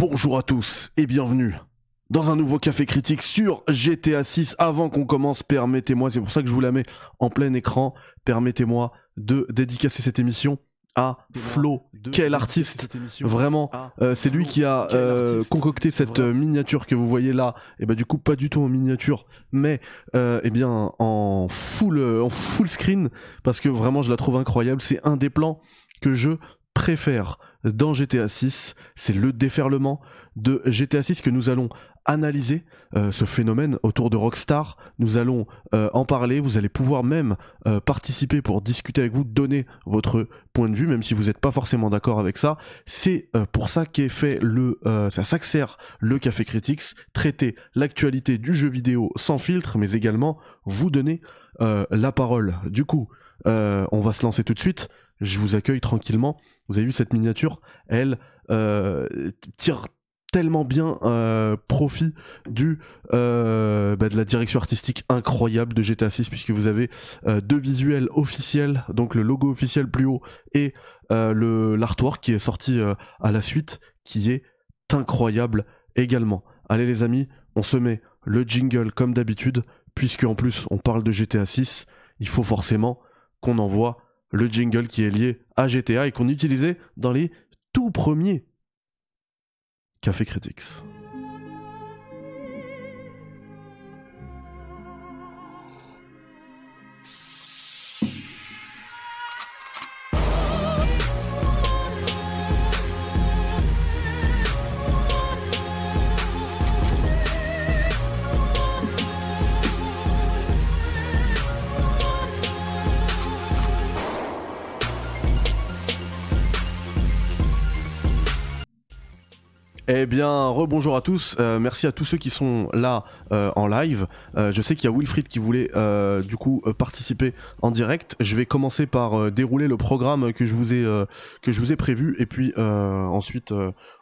Bonjour à tous et bienvenue dans un nouveau café critique sur GTA 6. Avant qu'on commence, permettez-moi, c'est pour ça que je vous la mets en plein écran, permettez-moi de dédicacer cette émission à Flo, quel artiste vraiment. Euh, c'est lui qui a euh, concocté cette euh, miniature que vous voyez là. Et eh bah ben, du coup pas du tout en miniature, mais eh bien en full en full screen parce que vraiment je la trouve incroyable. C'est un des plans que je préfère dans GTA 6, c'est le déferlement de GTA 6 que nous allons analyser euh, ce phénomène autour de Rockstar. Nous allons euh, en parler. Vous allez pouvoir même euh, participer pour discuter avec vous, donner votre point de vue, même si vous n'êtes pas forcément d'accord avec ça. C'est pour ça qu'est fait le, ça s'accère le Café Critics, traiter l'actualité du jeu vidéo sans filtre, mais également vous donner la parole. Du coup, on va se lancer tout de suite je vous accueille tranquillement. Vous avez vu cette miniature, elle euh, tire tellement bien euh, profit du euh, bah, de la direction artistique incroyable de GTA 6 puisque vous avez deux visuels officiels donc le logo officiel plus haut et le l'artwork qui est sorti à la suite qui est incroyable également allez les amis on se met le jingle comme d'habitude puisque en plus on parle de GTA 6 il faut forcément qu'on envoie le jingle qui est lié à GTA et qu'on utilisait dans les tout premiers Café Critics. Eh bien, rebonjour à tous. Euh, merci à tous ceux qui sont là euh, en live. Euh, je sais qu'il y a Wilfried qui voulait du coup participer en direct. Je vais commencer par dérouler le programme que je vous ai que je vous ai prévu et puis ensuite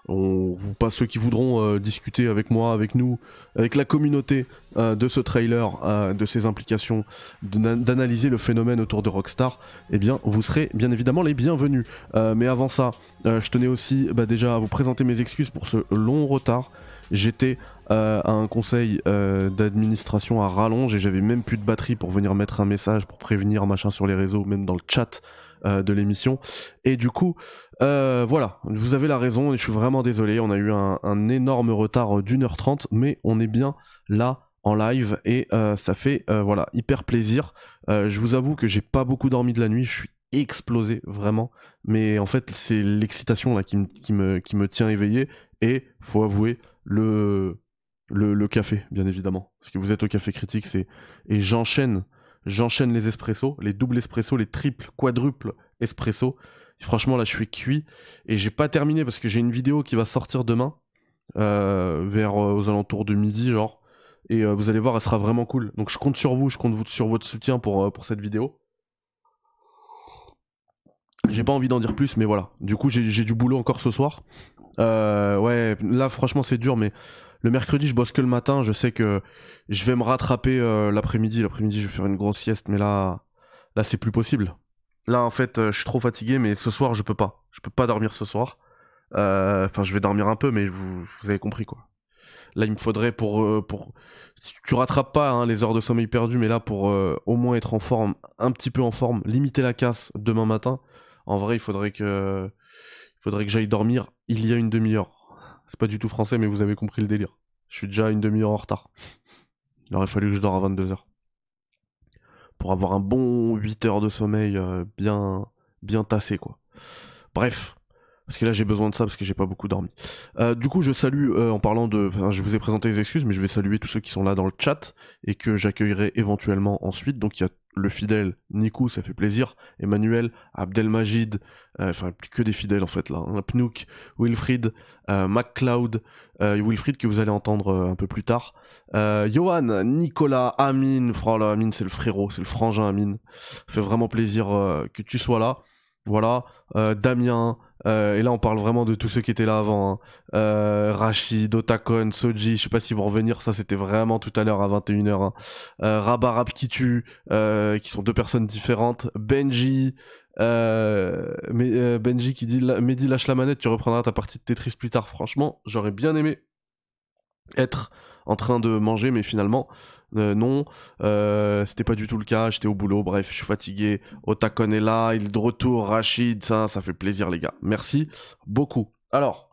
on vous ceux qui voudront euh, discuter avec moi, avec nous, avec la communauté euh, de ce trailer, euh, de ses implications, d'analyser le phénomène autour de Rockstar, eh bien vous serez bien évidemment les bienvenus. mais avant ça, je tenais aussi bah, déjà à vous présenter mes excuses pour ce long retard. J'étais à un conseil d'administration à rallonge et j'avais même plus de batterie pour venir mettre un message, pour prévenir machin sur les réseaux, même dans le chat de l'émission. Et du coup, euh, voilà, vous avez la raison, je suis vraiment désolé, on a eu un, énorme retard d'une heure trente, mais on est bien là en live et euh, ça fait euh, voilà hyper plaisir. je vous avoue que j'ai pas beaucoup dormi de la nuit, je suis explosé vraiment, mais en fait c'est l'excitation là qui, qui, me, tient éveillé et faut avouer le, le, café bien évidemment, parce que vous êtes au café critique c'est et j'enchaîne j'enchaîne les espressos, les doubles espressos, les triples, quadruples espresso. Franchement, là, je suis cuit et j'ai pas terminé parce que j'ai une vidéo qui va sortir demain, euh, vers euh, aux alentours de midi, genre. Et euh, vous allez voir, elle sera vraiment cool. Donc, je compte sur vous, je compte sur votre soutien pour, pour cette vidéo. J'ai pas envie d'en dire plus, mais voilà. Du coup, j'ai du boulot encore ce soir. ouais, là, franchement, c'est dur, mais le mercredi, je bosse que le matin. Je sais que je vais me rattraper l'après-midi. L'après-midi, je vais faire une grosse sieste, mais là, là, c'est plus possible. Là, en fait, euh, je suis trop fatigué, mais ce soir, je peux pas. Je peux pas dormir ce soir. Euh, enfin, je vais dormir un peu, mais vous, avez compris, quoi. Là, il me faudrait pour. Euh, pour... Tu rattrapes pas hein, les heures de sommeil perdues, mais là, pour au moins être en forme, un petit peu en forme, limiter la casse demain matin, en vrai, il faudrait que, il faudrait que j'aille dormir il y a une demi-heure. C'est pas du tout français, mais vous avez compris le délire. Je suis déjà une demi-heure en retard. Il aurait fallu que je dors à 22h pour avoir un bon 8 heures de sommeil euh, bien, bien tassé, quoi. Bref. Parce que là j'ai besoin de ça parce que j'ai pas beaucoup dormi. Euh, du coup je salue euh, en parlant de... Enfin, je vous ai présenté les excuses mais je vais saluer tous ceux qui sont là dans le chat et que j'accueillerai éventuellement ensuite. Donc il y a le fidèle, Nikou, ça fait plaisir, Emmanuel, Abdelmajid, euh, enfin plus que des fidèles en fait là, hein. Pnouk, Wilfried, euh, MacLeod, euh, Wilfried que vous allez entendre un peu plus tard, Johan, Nicolas, Amine, frère, Amine c'est le frérot, c'est le frangin Amine, ça fait vraiment plaisir que tu sois là. Voilà, euh, Damien, euh, et là on parle vraiment de tous ceux qui étaient là avant, hein. euh, Rachid, Otacon, Soji, je sais pas s'ils vont revenir, ça c'était vraiment tout à l'heure à 21h, hein. Euh, Rabarab qui tue, qui sont deux personnes différentes, Benji, mais, Benji qui dit, Mehdi lâche la manette, tu reprendras ta partie de Tetris plus tard, franchement, j'aurais bien aimé être en train de manger, mais finalement, euh, non, euh, c'était pas du tout le cas, j'étais au boulot, bref, je suis fatigué, Otakon est là, il est de retour, Rachid, ça, ça fait plaisir les gars, merci beaucoup. Alors,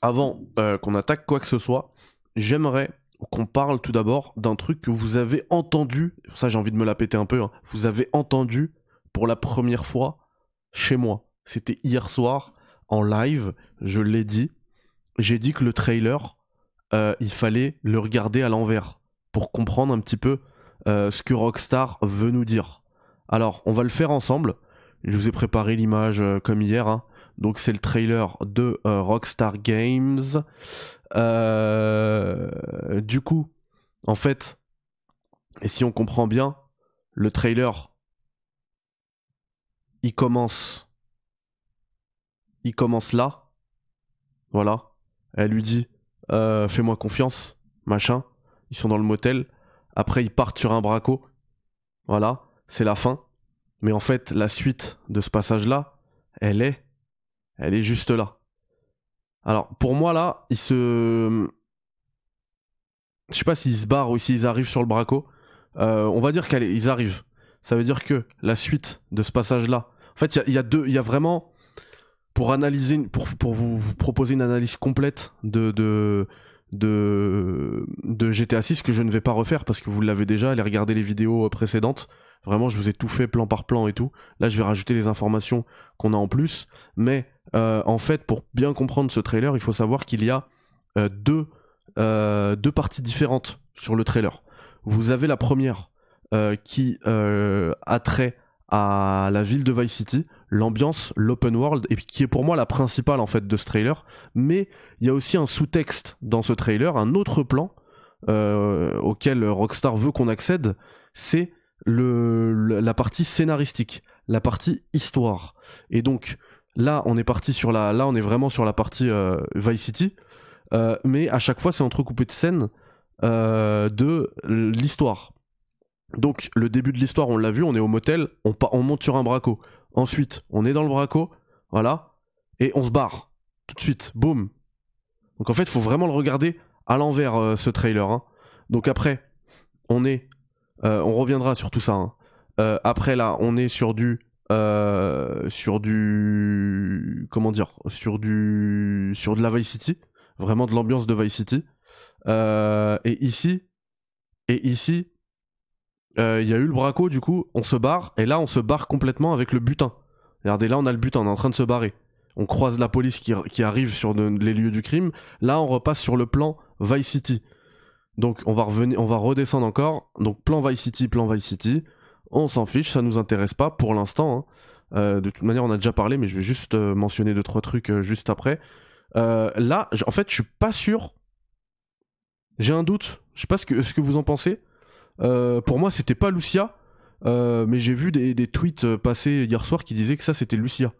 avant euh, qu'on attaque quoi que ce soit, j'aimerais qu'on parle tout d'abord d'un truc que vous avez entendu, ça j'ai envie de me la péter un peu, hein. vous avez entendu pour la première fois chez moi. C'était hier soir, en live, je l'ai dit, j'ai dit que le trailer euh, il fallait le regarder à l'envers pour comprendre un petit peu euh, ce que Rockstar veut nous dire. Alors, on va le faire ensemble. Je vous ai préparé l'image euh, comme hier. Hein. Donc, c'est le trailer de Rockstar Games. du coup, en fait, et si on comprend bien, le trailer, il commence. Il commence là. Voilà. Elle lui dit euh, fais-moi confiance, machin. Ils sont dans le motel. Après, ils partent sur un braco. Voilà, c'est la fin. Mais en fait, la suite de ce passage-là, elle est, elle est juste là. Alors, pour moi, là, ils se. Je sais pas s'ils se barrent ou s'ils arrivent sur le braco. Euh, on va dire qu'ils arrivent. Ça veut dire que la suite de ce passage-là. En fait, il y a deux. Il y a vraiment pour analyser, pour, pour vous, proposer une analyse complète de, de, GTA 6 que je ne vais pas refaire parce que vous l'avez déjà, allez regarder les vidéos euh, précédentes. Vraiment, je vous ai tout fait plan par plan et tout. Là, je vais rajouter les informations qu'on a en plus. Mais euh, en fait, pour bien comprendre ce trailer, il faut savoir qu'il y a euh, deux, deux parties différentes sur le trailer. Vous avez la première qui a trait à la ville de Vice City, l'ambiance, l'open world, et qui est pour moi la principale en fait de ce trailer. Mais il y a aussi un sous-texte dans ce trailer, un autre plan euh, auquel Rockstar veut qu'on accède, c'est le, la partie scénaristique, la partie histoire. Et donc là, on est parti sur la, là on est vraiment sur la partie euh, Vice City, euh, mais à chaque fois c'est entrecoupé de scènes de l'histoire. Donc le début de l'histoire, on l'a vu, on est au motel, on, on monte sur un braco. Ensuite, on est dans le braco, voilà, et on se barre tout de suite, boum. Donc en fait, il faut vraiment le regarder à l'envers euh, ce trailer. Hein. Donc après, on est, euh, on reviendra sur tout ça. Hein. Euh, après là, on est sur du, sur du, comment dire, sur du, sur de la Vice City, vraiment de l'ambiance de Vice City. et ici, et ici, euh, il y a eu le braco, du coup, on se barre, et là, on se barre complètement avec le butin. Regardez, là, on a le butin, on est en train de se barrer. On croise la police qui, arrive sur les lieux du crime. Là, on repasse sur le plan Vice City. Donc, on va, revenir, on va redescendre encore. Donc, plan Vice City, plan Vice City. On s'en fiche, ça nous intéresse pas pour l'instant. Hein. Euh, de toute manière, on a déjà parlé, mais je vais juste euh, mentionner deux, trois trucs juste après. là, en fait, je suis pas sûr. J'ai un doute. Je sais pas que, ce que vous en pensez. Euh, pour moi, c'était pas Lucia, euh, mais j'ai vu des, tweets euh, passer hier soir qui disaient que ça c'était Lucia.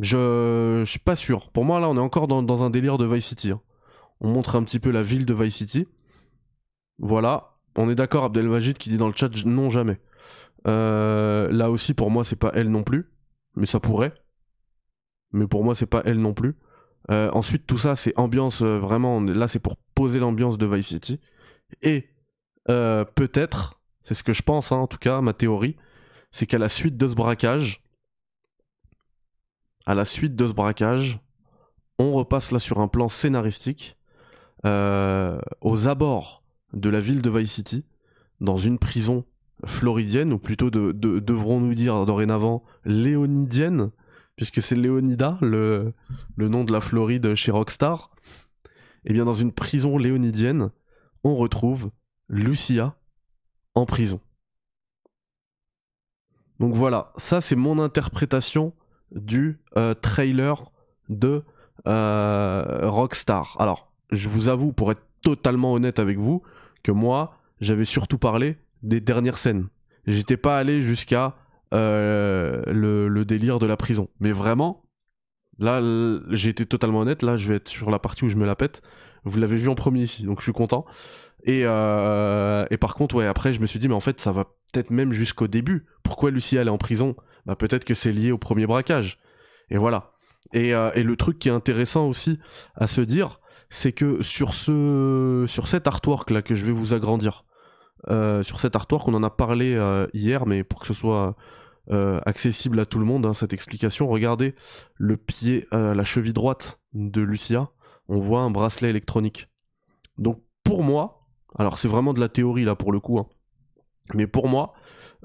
Je, suis pas sûr. Pour moi, là, on est encore dans, un délire de Vice City. Hein. On montre un petit peu la ville de Vice City. Voilà. On est d'accord, Abdelmajid qui dit dans le chat non jamais. là aussi, pour moi, c'est pas elle non plus. Mais ça pourrait. Mais pour moi, c'est pas elle non plus. ensuite, tout ça, c'est ambiance vraiment. Là, c'est pour poser l'ambiance de Vice City. Et euh, peut-être, c'est ce que je pense hein, en tout cas, ma théorie, c'est qu'à la suite de ce braquage, à la suite de ce braquage, on repasse là sur un plan scénaristique euh, aux abords de la ville de Vice City, dans une prison floridienne, ou plutôt de, devrons-nous dire dorénavant léonidienne, puisque c'est Léonida, le, le, nom de la Floride chez Rockstar, et eh bien dans une prison léonidienne, on retrouve Lucia en prison. Donc voilà, ça c'est mon interprétation du euh, trailer de euh, Rockstar. Alors, je vous avoue, pour être totalement honnête avec vous, que moi, j'avais surtout parlé des dernières scènes. J'étais pas allé jusqu'à euh, le, délire de la prison. Mais vraiment, là, j'ai été totalement honnête, là, je vais être sur la partie où je me la pète. Vous l'avez vu en premier ici, donc je suis content. Euh, et, par contre, ouais, après, je me suis dit, mais en fait, ça va peut-être même jusqu'au début. Pourquoi Lucia, elle est en prison Bah, peut-être que c'est lié au premier braquage. Et voilà. Euh, et, le truc qui est intéressant aussi à se dire, c'est que sur, ce, sur cet artwork là que je vais vous agrandir, euh, sur cet artwork, on en a parlé hier, mais pour que ce soit accessible à tout le monde, hein, cette explication, regardez le pied, la cheville droite de Lucia, on voit un bracelet électronique. Donc pour moi, alors c'est vraiment de la théorie là pour le coup, hein, mais pour moi,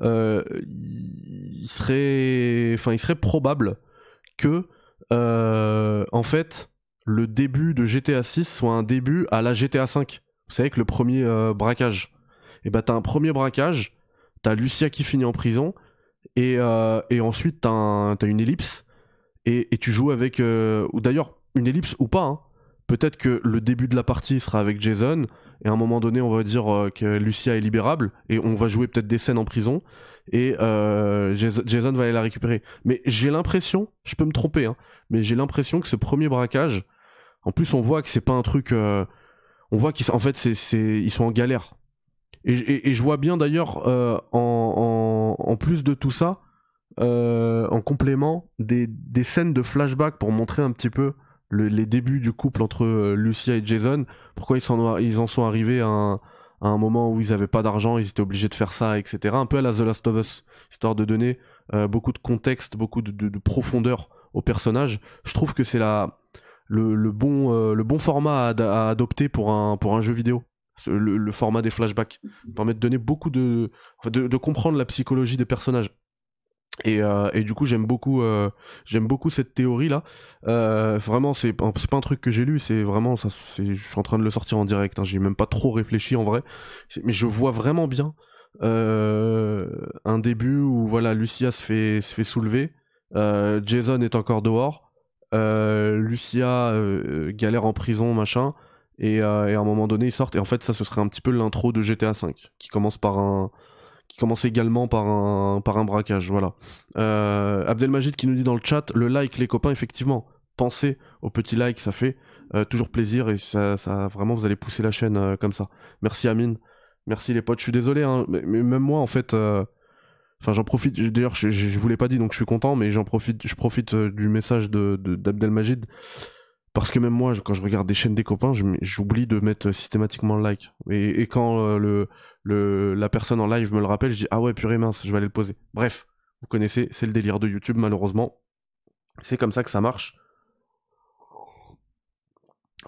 euh, il, serait, enfin, il serait probable que, euh, en fait, le début de GTA 6 soit un début à la GTA 5. Vous savez que le premier euh, braquage. Et eh bah ben, t'as un premier braquage, t'as Lucia qui finit en prison, et, et ensuite t'as, une ellipse, et, tu joues avec... ou d'ailleurs, une ellipse ou pas, hein, peut-être que le début de la partie sera avec Jason, et à un moment donné, on va dire euh, que Lucia est libérable, et on va jouer peut-être des scènes en prison, et euh, Jason va aller la récupérer. Mais j'ai l'impression, je peux me tromper, hein, mais j'ai l'impression que ce premier braquage, en plus, on voit que c'est pas un truc. Euh, on voit qu'ils fait, c'est. ils sont en galère. Et, je vois bien d'ailleurs, en, plus de tout ça, en complément, des, scènes de flashback pour montrer un petit peu les débuts du couple entre euh, Lucia et Jason, pourquoi ils, ils en sont arrivés à un, moment où ils n'avaient pas d'argent, ils étaient obligés de faire ça, etc. Un peu à la The Last of Us, histoire de donner euh, beaucoup de contexte, beaucoup de, profondeur au personnage. Je trouve que c'est la, le, bon, euh, le bon format à, adopter pour un, pour un jeu vidéo. Le, format des flashbacks mm-hmm. permet de donner beaucoup de, de comprendre la psychologie des personnages. Et, euh, et, du coup, j'aime beaucoup, euh, j'aime beaucoup cette théorie là. Euh, vraiment, c'est pas un truc que j'ai lu, c'est vraiment ça. Je suis en train de le sortir en direct. Hein, j'ai même pas trop réfléchi en vrai, mais je vois vraiment bien un début où voilà, Lucia se fait se fait soulever. Jason est encore dehors. Lucia galère en prison, machin. Et, et, à un moment donné, ils sortent. Et en fait, ça, ce serait un petit peu l'intro de GTA V, qui commence par un commence également par un, par un braquage. Voilà. Euh, Abdelmajid qui nous dit dans le chat le like, les copains, effectivement, pensez au petit like, ça fait euh, toujours plaisir et ça, ça, vraiment, vous allez pousser la chaîne euh, comme ça. Merci Amine, merci les potes. Je suis désolé, hein, mais, même moi, en fait. Enfin, j'en profite. D'ailleurs, je, je, vous l'ai pas dit, donc je suis content, mais j'en profite. Je profite du message de d'Abdelmajid. Parce que même moi, quand je regarde des chaînes des copains, j'oublie de mettre euh, systématiquement le like. Et, quand euh, la personne en live me le rappelle, je dis Ah ouais, purée mince, je vais aller le poser. Bref, vous connaissez, c'est le délire de YouTube, malheureusement. C'est comme ça que ça marche.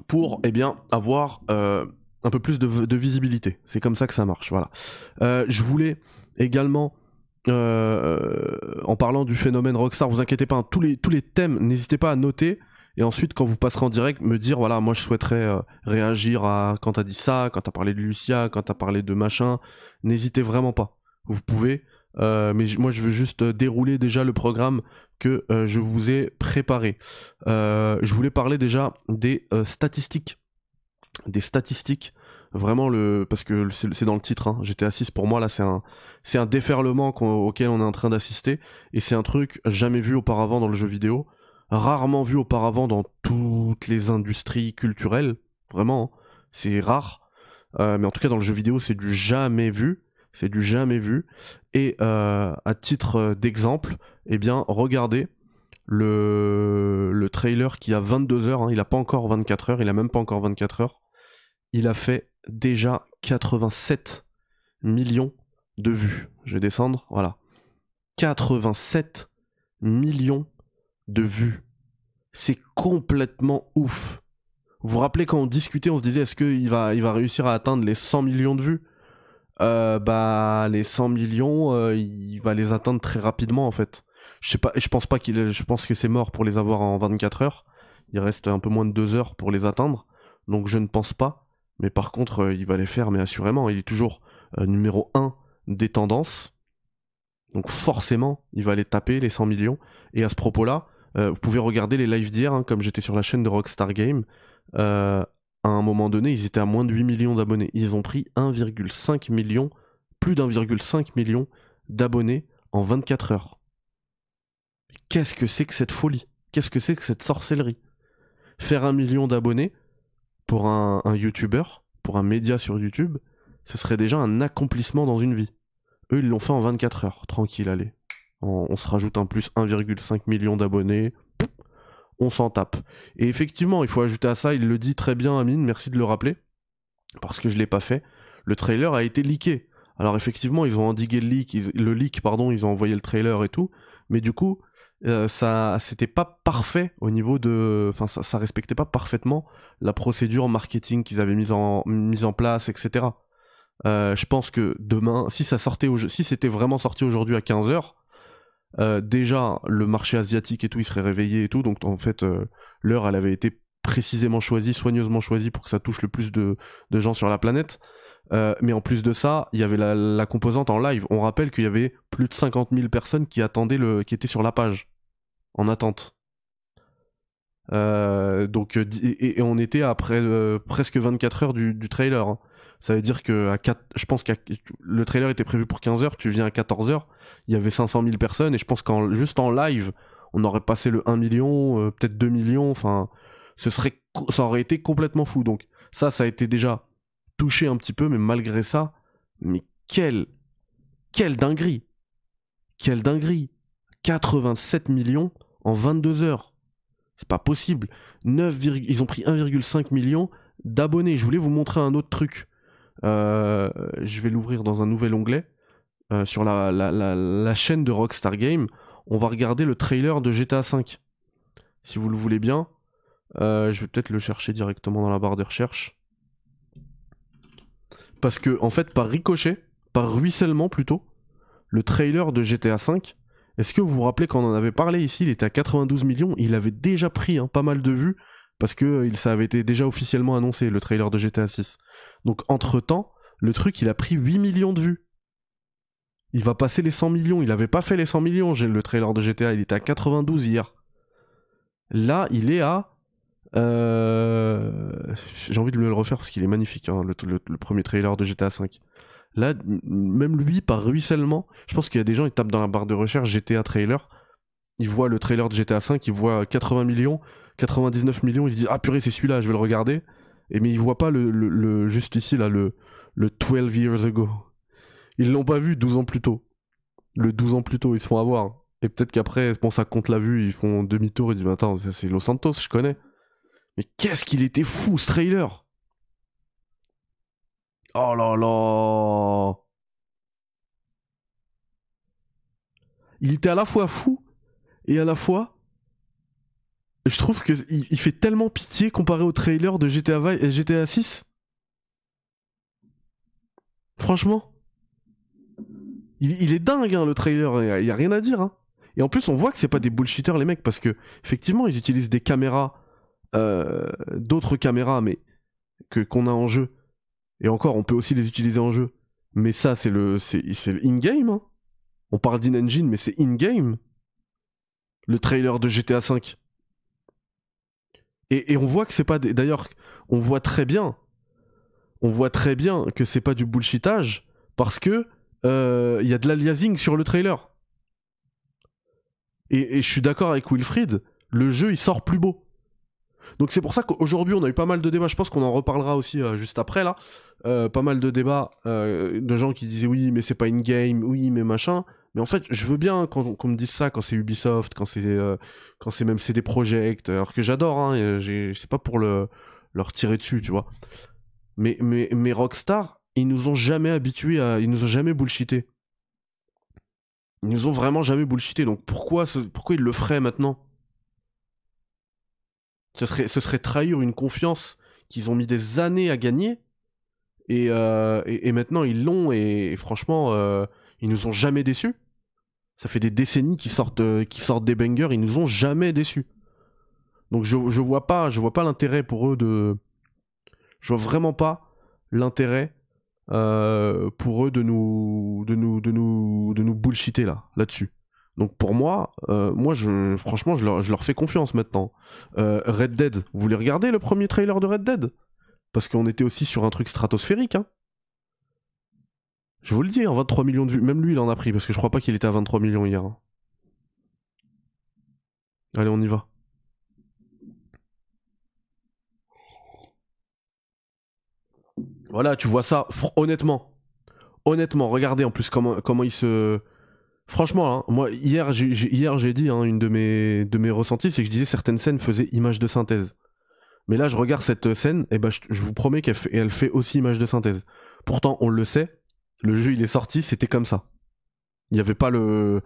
Pour, eh bien, avoir euh, un peu plus de, visibilité. C'est comme ça que ça marche, voilà. je voulais également en parlant du phénomène Rockstar, vous inquiétez pas, hein, tous, les, tous les thèmes, n'hésitez pas à noter. Et ensuite, quand vous passerez en direct, me dire voilà, moi je souhaiterais euh, réagir à quand t'as dit ça, quand t'as parlé de Lucia, quand t'as parlé de machin. N'hésitez vraiment pas. Vous pouvez. Euh, mais moi, je veux juste euh, dérouler déjà le programme que je vous ai préparé. je voulais parler déjà des statistiques. Des statistiques vraiment le parce que c'est dans le titre hein. GTA pour moi là c'est un c'est un déferlement auquel on est en train d'assister et c'est un truc jamais vu auparavant dans le jeu vidéo rarement vu auparavant dans toutes les industries culturelles. Vraiment, hein. c'est rare. Euh, mais en tout cas, dans le jeu vidéo, c'est du jamais vu. C'est du jamais vu. Et euh, à titre euh, d'exemple, eh bien, regardez le, trailer qui a 22 heures. Hein. il n'a pas encore 24 heures. Il a même pas encore 24 heures. Il a fait déjà 87 millions de vues. Je vais descendre. Voilà. 87 millions de vues. C'est complètement ouf. Vous vous rappelez quand on discutait, on se disait est-ce qu'il va, il va réussir à atteindre les 100 millions de vues euh, Bah les 100 millions, euh, il va les atteindre très rapidement en fait. Je sais pas, je pense pas qu'il, je pense que c'est mort pour les avoir en 24 heures. Il reste un peu moins de 2 heures pour les atteindre, donc je ne pense pas. Mais par contre, euh, il va les faire, mais assurément, il est toujours numéro 1 des tendances. Donc forcément, il va les taper, les 100 millions. Et à ce propos-là, euh, vous pouvez regarder les lives d'hier, hein, comme j'étais sur la chaîne de Rockstar Game. Euh, à un moment donné, ils étaient à moins de 8 millions d'abonnés. Ils ont pris 1,5 million, plus d'1,5 million d'abonnés en 24 heures. Qu'est-ce que c'est que cette folie Qu'est-ce que c'est que cette sorcellerie Faire un million d'abonnés pour un, un YouTuber, pour un média sur YouTube, ce serait déjà un accomplissement dans une vie. Eux, ils l'ont fait en 24 heures, tranquille, allez on, se rajoute un plus 1,5 million d'abonnés, on s'en tape. Et effectivement, il faut ajouter à ça, il le dit très bien Amine, merci de le rappeler, parce que je l'ai pas fait, le trailer a été leaké. Alors effectivement, ils ont endigué le leak, le leak pardon, ils ont envoyé le trailer et tout, mais du coup, euh, ça c'était pas parfait au niveau de enfin ça, respectait pas parfaitement la procédure marketing qu'ils avaient mise en en place etc euh, je pense que demain si ça sortait si c'était vraiment sorti aujourd'hui à 15h euh, déjà, le marché asiatique et tout, il serait réveillé et tout. Donc, en fait, euh, l'heure, elle avait été précisément choisie, soigneusement choisie pour que ça touche le plus de, gens sur la planète. Euh, mais en plus de ça, il y avait la, composante en live. On rappelle qu'il y avait plus de 50 000 personnes qui attendaient le, qui étaient sur la page, en attente. donc, et, on était après presque 24 heures du, trailer. Hein. Ça veut dire que à 4, je pense que le trailer était prévu pour 15h, tu viens à 14h, il y avait 500 000 personnes, et je pense qu'en juste en live, on aurait passé le 1 million, euh, peut-être 2 millions, enfin, ce serait, ça aurait été complètement fou. Donc, ça, ça a été déjà touché un petit peu, mais malgré ça, mais quelle, quelle dinguerie! Quelle dinguerie! 87 millions en 22 heures. C'est pas possible. 9, ils ont pris 1,5 million d'abonnés. Je voulais vous montrer un autre truc. Euh, je vais l'ouvrir dans un nouvel onglet euh, sur la, chaîne de Rockstar Game. On va regarder le trailer de GTA V. Si vous le voulez bien, euh, je vais peut-être le chercher directement dans la barre de recherche. Parce que, en fait, par ricochet, par ruissellement plutôt, le trailer de GTA V, est-ce que vous vous rappelez quand on en avait parlé ici, il était à 92 millions, il avait déjà pris hein, pas mal de vues, parce que euh, ça avait été déjà officiellement annoncé, le trailer de GTA 6. Donc entre-temps, le truc, il a pris 8 millions de vues. Il va passer les 100 millions. Il n'avait pas fait les 100 millions, le trailer de GTA. Il était à 92 hier. Là, il est à... Euh, j'ai envie de le refaire parce qu'il est magnifique, hein, le, premier trailer de GTA 5. Là, même lui, par ruissellement, je pense qu'il y a des gens, ils tapent dans la barre de recherche GTA trailer, ils voient le trailer de GTA 5, ils voient 80 millions, 99 millions, ils se disent « ah purée c'est celui-là, je vais le regarder. Et mais il voient pas le, juste ici là le le 12 years ago. Ils l'ont pas vu 12 ans plus tôt. Le 12 ans plus tôt, ils se font avoir. Et peut-être qu'après, bon, ça compte la vue, ils font demi-tour, et disent attends, c'est Los Santos, je connais. Mais qu'est-ce qu'il était fou ce trailer Oh là là Il était à la fois fou et à la fois je trouve que il, fait tellement pitié comparé au trailer de GTA, et GTA 6. Franchement. Il, est dingue, hein, le trailer. Il n'y a, rien à dire. Hein. Et en plus, on voit que c'est pas des bullshitters, les mecs, parce que, effectivement, ils utilisent des caméras, euh, d'autres caméras, mais que qu'on a en jeu. Et encore, on peut aussi les utiliser en jeu. Mais ça, c'est le, c'est, in-game. Hein. On parle d'in-engine, mais c'est in-game. Le trailer de GTA V. Et, on voit que c'est pas. D'ailleurs, on voit très bien. On voit très bien que c'est pas du bullshitage parce que il euh, y a de l'aliasing sur le trailer. Et, je suis d'accord avec Wilfried, le jeu il sort plus beau. Donc c'est pour ça qu'aujourd'hui on a eu pas mal de débats, je pense qu'on en reparlera aussi euh, juste après là, euh, pas mal de débats de gens qui disaient oui mais c'est pas une game, oui mais machin. Mais en fait, je veux bien qu'on me dise ça quand c'est Ubisoft, quand c'est euh, quand c'est même CD Projekt, euh, alors que j'adore, hein, euh, c'est pas pour le, leur tirer dessus, tu vois. Mais, mais, mais Rockstar, ils nous ont jamais habitués à. Ils nous ont jamais bullshité. Ils nous ont vraiment jamais bullshité, donc pourquoi, pourquoi ils le feraient maintenant ce serait, ce serait trahir une confiance qu'ils ont mis des années à gagner. Et, maintenant, ils l'ont, et, franchement. Ils nous ont jamais déçus. Ça fait des décennies qu'ils sortent, euh, sortent des bangers, ils nous ont jamais déçus. Donc je, je vois pas, je vois pas l'intérêt pour eux de. Je vois vraiment pas l'intérêt euh, pour eux de nous, de nous, de nous, de nous bullshiter là, là-dessus. Donc pour moi, euh, moi je, franchement, je leur, fais confiance maintenant. Red Dead, vous voulez regarder le premier trailer de Red Dead Parce qu'on était aussi sur un truc stratosphérique. Hein je vous le dis, en hein, 23 millions de vues. Même lui, il en a pris, parce que je crois pas qu'il était à 23 millions hier. Hein. Allez, on y va. Voilà, tu vois ça, honnêtement. Honnêtement, regardez en plus comment, comment il se... Franchement, hein, moi, hier, j'ai, hier, j'ai dit, une de mes, de mes ressentis, c'est que je disais certaines scènes faisaient image de synthèse. Mais là, je regarde cette euh, scène, et bah, je, vous promets qu'elle elle fait aussi image de synthèse. Pourtant, on le sait, le jeu, il est sorti, c'était comme ça. Il n'y avait pas le,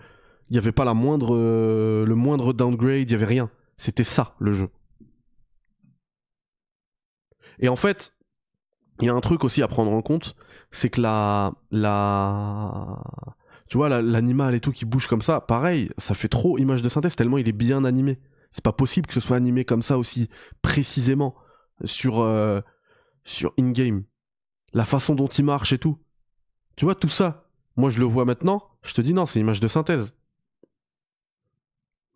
il n'y avait pas la moindre, euh, le moindre downgrade, il n'y avait rien. C'était ça, le jeu. Et en fait, il y a un truc aussi à prendre en compte, c'est que la, la, tu vois, l'animal et tout qui bouge comme ça, pareil, ça fait trop image de synthèse tellement il est bien animé. C'est pas possible que ce soit animé comme ça aussi précisément sur, euh, sur in-game. La façon dont il marche et tout. Tu vois, tout ça, moi je le vois maintenant, je te dis non, c'est une image de synthèse.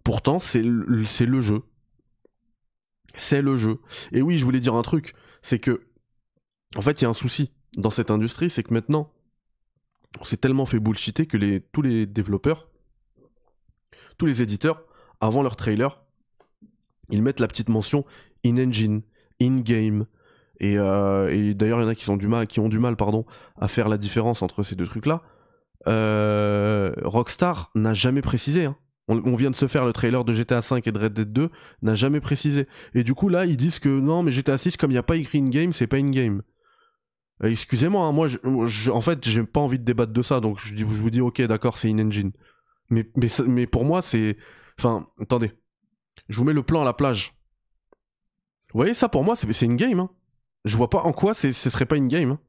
Pourtant, c'est le, jeu. C'est le jeu. Et oui, je voulais dire un truc, c'est que, en fait, il y a un souci dans cette industrie, c'est que maintenant, on s'est tellement fait bullshiter que les, tous les développeurs, tous les éditeurs, avant leur trailer, ils mettent la petite mention in-engine, in-game, euh, et, d'ailleurs, il y en a qui, ont du mal pardon, à faire la différence entre ces deux trucs-là. Euh, Rockstar n'a jamais précisé. Hein. On, vient de se faire le trailer de GTA V et de Red Dead 2, n'a jamais précisé. Et du coup, là, ils disent que non, mais GTA 6, comme il n'y a pas écrit in-game, c'est pas in-game. Euh, excusez-moi, hein, moi, en fait, j'ai pas envie de débattre de ça, donc je, vous dis, ok, d'accord, c'est in-engine. Mais, mais, pour moi, c'est. Enfin, attendez. Je vous mets le plan à la plage. Vous voyez, ça pour moi, c'est une game. Hein. Je vois pas en quoi ce serait pas in-game. Hein.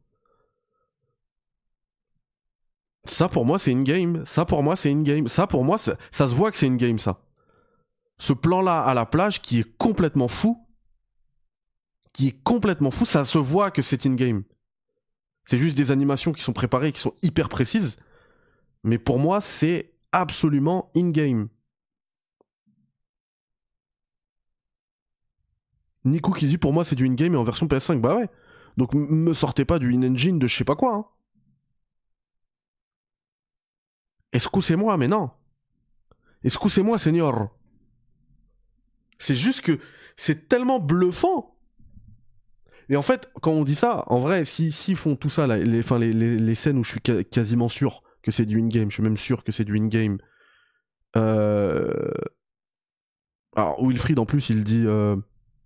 Ça pour moi c'est in-game, ça pour moi c'est in-game, ça pour moi ça, se voit que c'est in-game ça. Ce plan-là à la plage qui est complètement fou, qui est complètement fou, ça se voit que c'est in-game. C'est juste des animations qui sont préparées, qui sont hyper précises, mais pour moi c'est absolument in-game. Nico qui dit pour moi c'est du in-game et en version PS5. Bah ouais. Donc me sortez pas du in-engine de je sais pas quoi. Est-ce hein. que c'est moi Mais non. Est-ce que c'est moi, Seigneur C'est juste que c'est tellement bluffant. Et en fait, quand on dit ça, en vrai, s'ils si, font tout ça, les, les, scènes où je suis quasiment sûr que c'est du in-game, je suis même sûr que c'est du in-game. Euh, alors, Wilfried, en plus, il dit. Euh,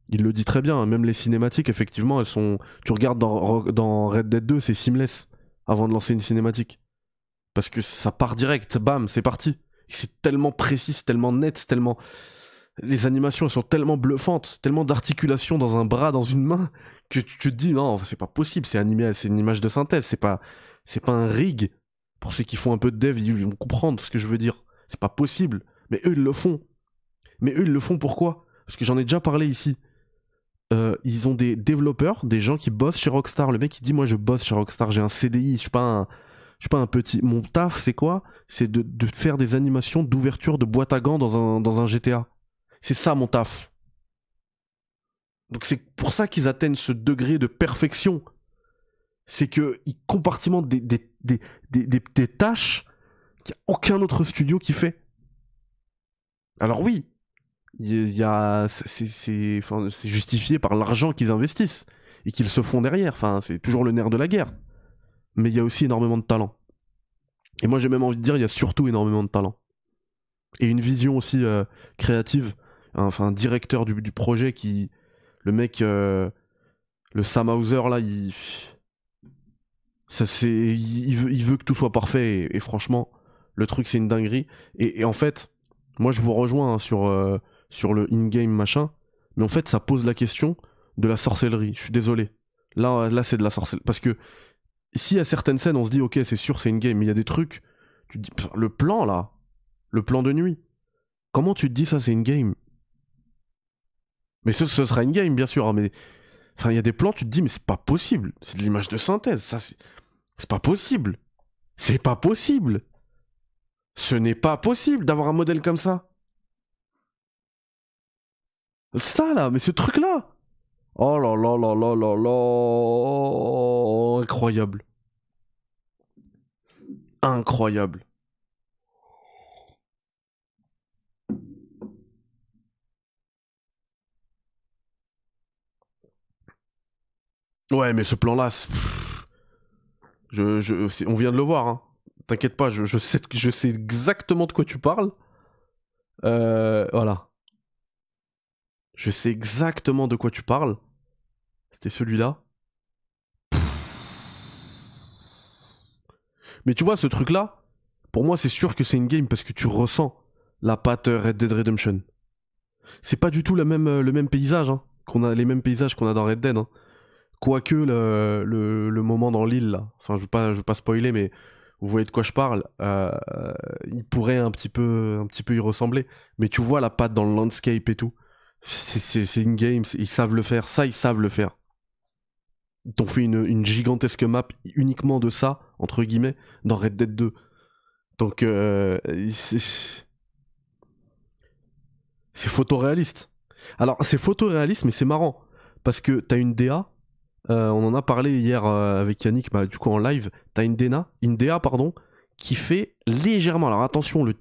il le dit très bien, hein. même les cinématiques, effectivement, elles sont. Tu regardes dans, Red Dead 2, c'est seamless avant de lancer une cinématique. Parce que ça part direct, bam, c'est parti. C'est tellement précis, c'est tellement net, c'est tellement. Les animations, elles sont tellement bluffantes, tellement d'articulations dans un bras, dans une main, que tu te dis, non, c'est pas possible, c'est animé, c'est une image de synthèse, c'est pas, c'est pas un rig. Pour ceux qui font un peu de dev, ils vont comprendre ce que je veux dire. C'est pas possible. Mais eux, ils le font. Mais eux, ils le font pourquoi Parce que j'en ai déjà parlé ici. Euh, ils ont des développeurs, des gens qui bossent chez Rockstar. Le mec, il dit Moi, je bosse chez Rockstar, j'ai un CDI, je suis pas un. Je suis pas un petit. Mon taf, c'est quoi C'est de, faire des animations d'ouverture de boîte à gants dans un, dans un GTA. C'est ça mon taf. Donc c'est pour ça qu'ils atteignent ce degré de perfection. C'est qu'ils compartimentent des, des, des, des tâches qu'il n'y a aucun autre studio qui fait. Alors oui, il y a c'est justifié par l'argent qu'ils investissent et qu'ils se font derrière. Enfin, c'est toujours le nerf de la guerre. Mais il y a aussi énormément de talent. Et moi, j'ai même envie de dire, il y a surtout énormément de talent. Et une vision aussi euh, créative. Hein, enfin, un directeur du, du, projet qui. Le mec. Euh, le Sam Hauser, là, il. Ça, c'est, il, il, veut que tout soit parfait. Et, franchement, le truc, c'est une dinguerie. Et, en fait, moi, je vous rejoins hein, sur. Euh, sur le in-game machin, mais en fait ça pose la question de la sorcellerie. Je suis désolé. Là, là c'est de la sorcellerie. Parce que si à certaines scènes on se dit ok c'est sûr c'est in-game, mais il y a des trucs, tu dis le plan là, le plan de nuit, comment tu te dis ça c'est in-game Mais ce, sera in-game bien sûr, hein, mais enfin il y a des plans tu te dis mais c'est pas possible, c'est de l'image de synthèse, ça c'est pas possible. C'est pas possible. Ce n'est pas possible d'avoir un modèle comme ça. Ça là, mais ce truc là Oh là là là là là là Incroyable. Incroyable. Ouais, mais ce plan-là, je, je, on vient de le voir. Hein. T'inquiète pas, je, je, sais, je sais exactement de quoi tu parles. Euh, voilà. Je sais exactement de quoi tu parles. C'était celui-là. Mais tu vois, ce truc-là, pour moi, c'est sûr que c'est une game parce que tu ressens la patte Red Dead Redemption. C'est pas du tout la même, euh, le même paysage, hein, qu'on a, les mêmes paysages qu'on a dans Red Dead. Hein. Quoique le, moment dans l'île, là, enfin, je veux pas, je veux pas spoiler, mais vous voyez de quoi je parle, euh, il pourrait un petit, peu, un petit peu y ressembler. Mais tu vois la patte dans le landscape et tout. C'est une game ils savent le faire, ça ils savent le faire. Ils t'ont fait une, une, gigantesque map uniquement de ça, entre guillemets, dans Red Dead 2. Donc, euh, c'est photoréaliste. Alors, c'est photoréaliste, mais c'est marrant. Parce que t'as une DA, euh, on en a parlé hier euh, avec Yannick, bah, du coup en live, t'as une DNA, une DA, pardon, qui fait légèrement. Alors attention, le,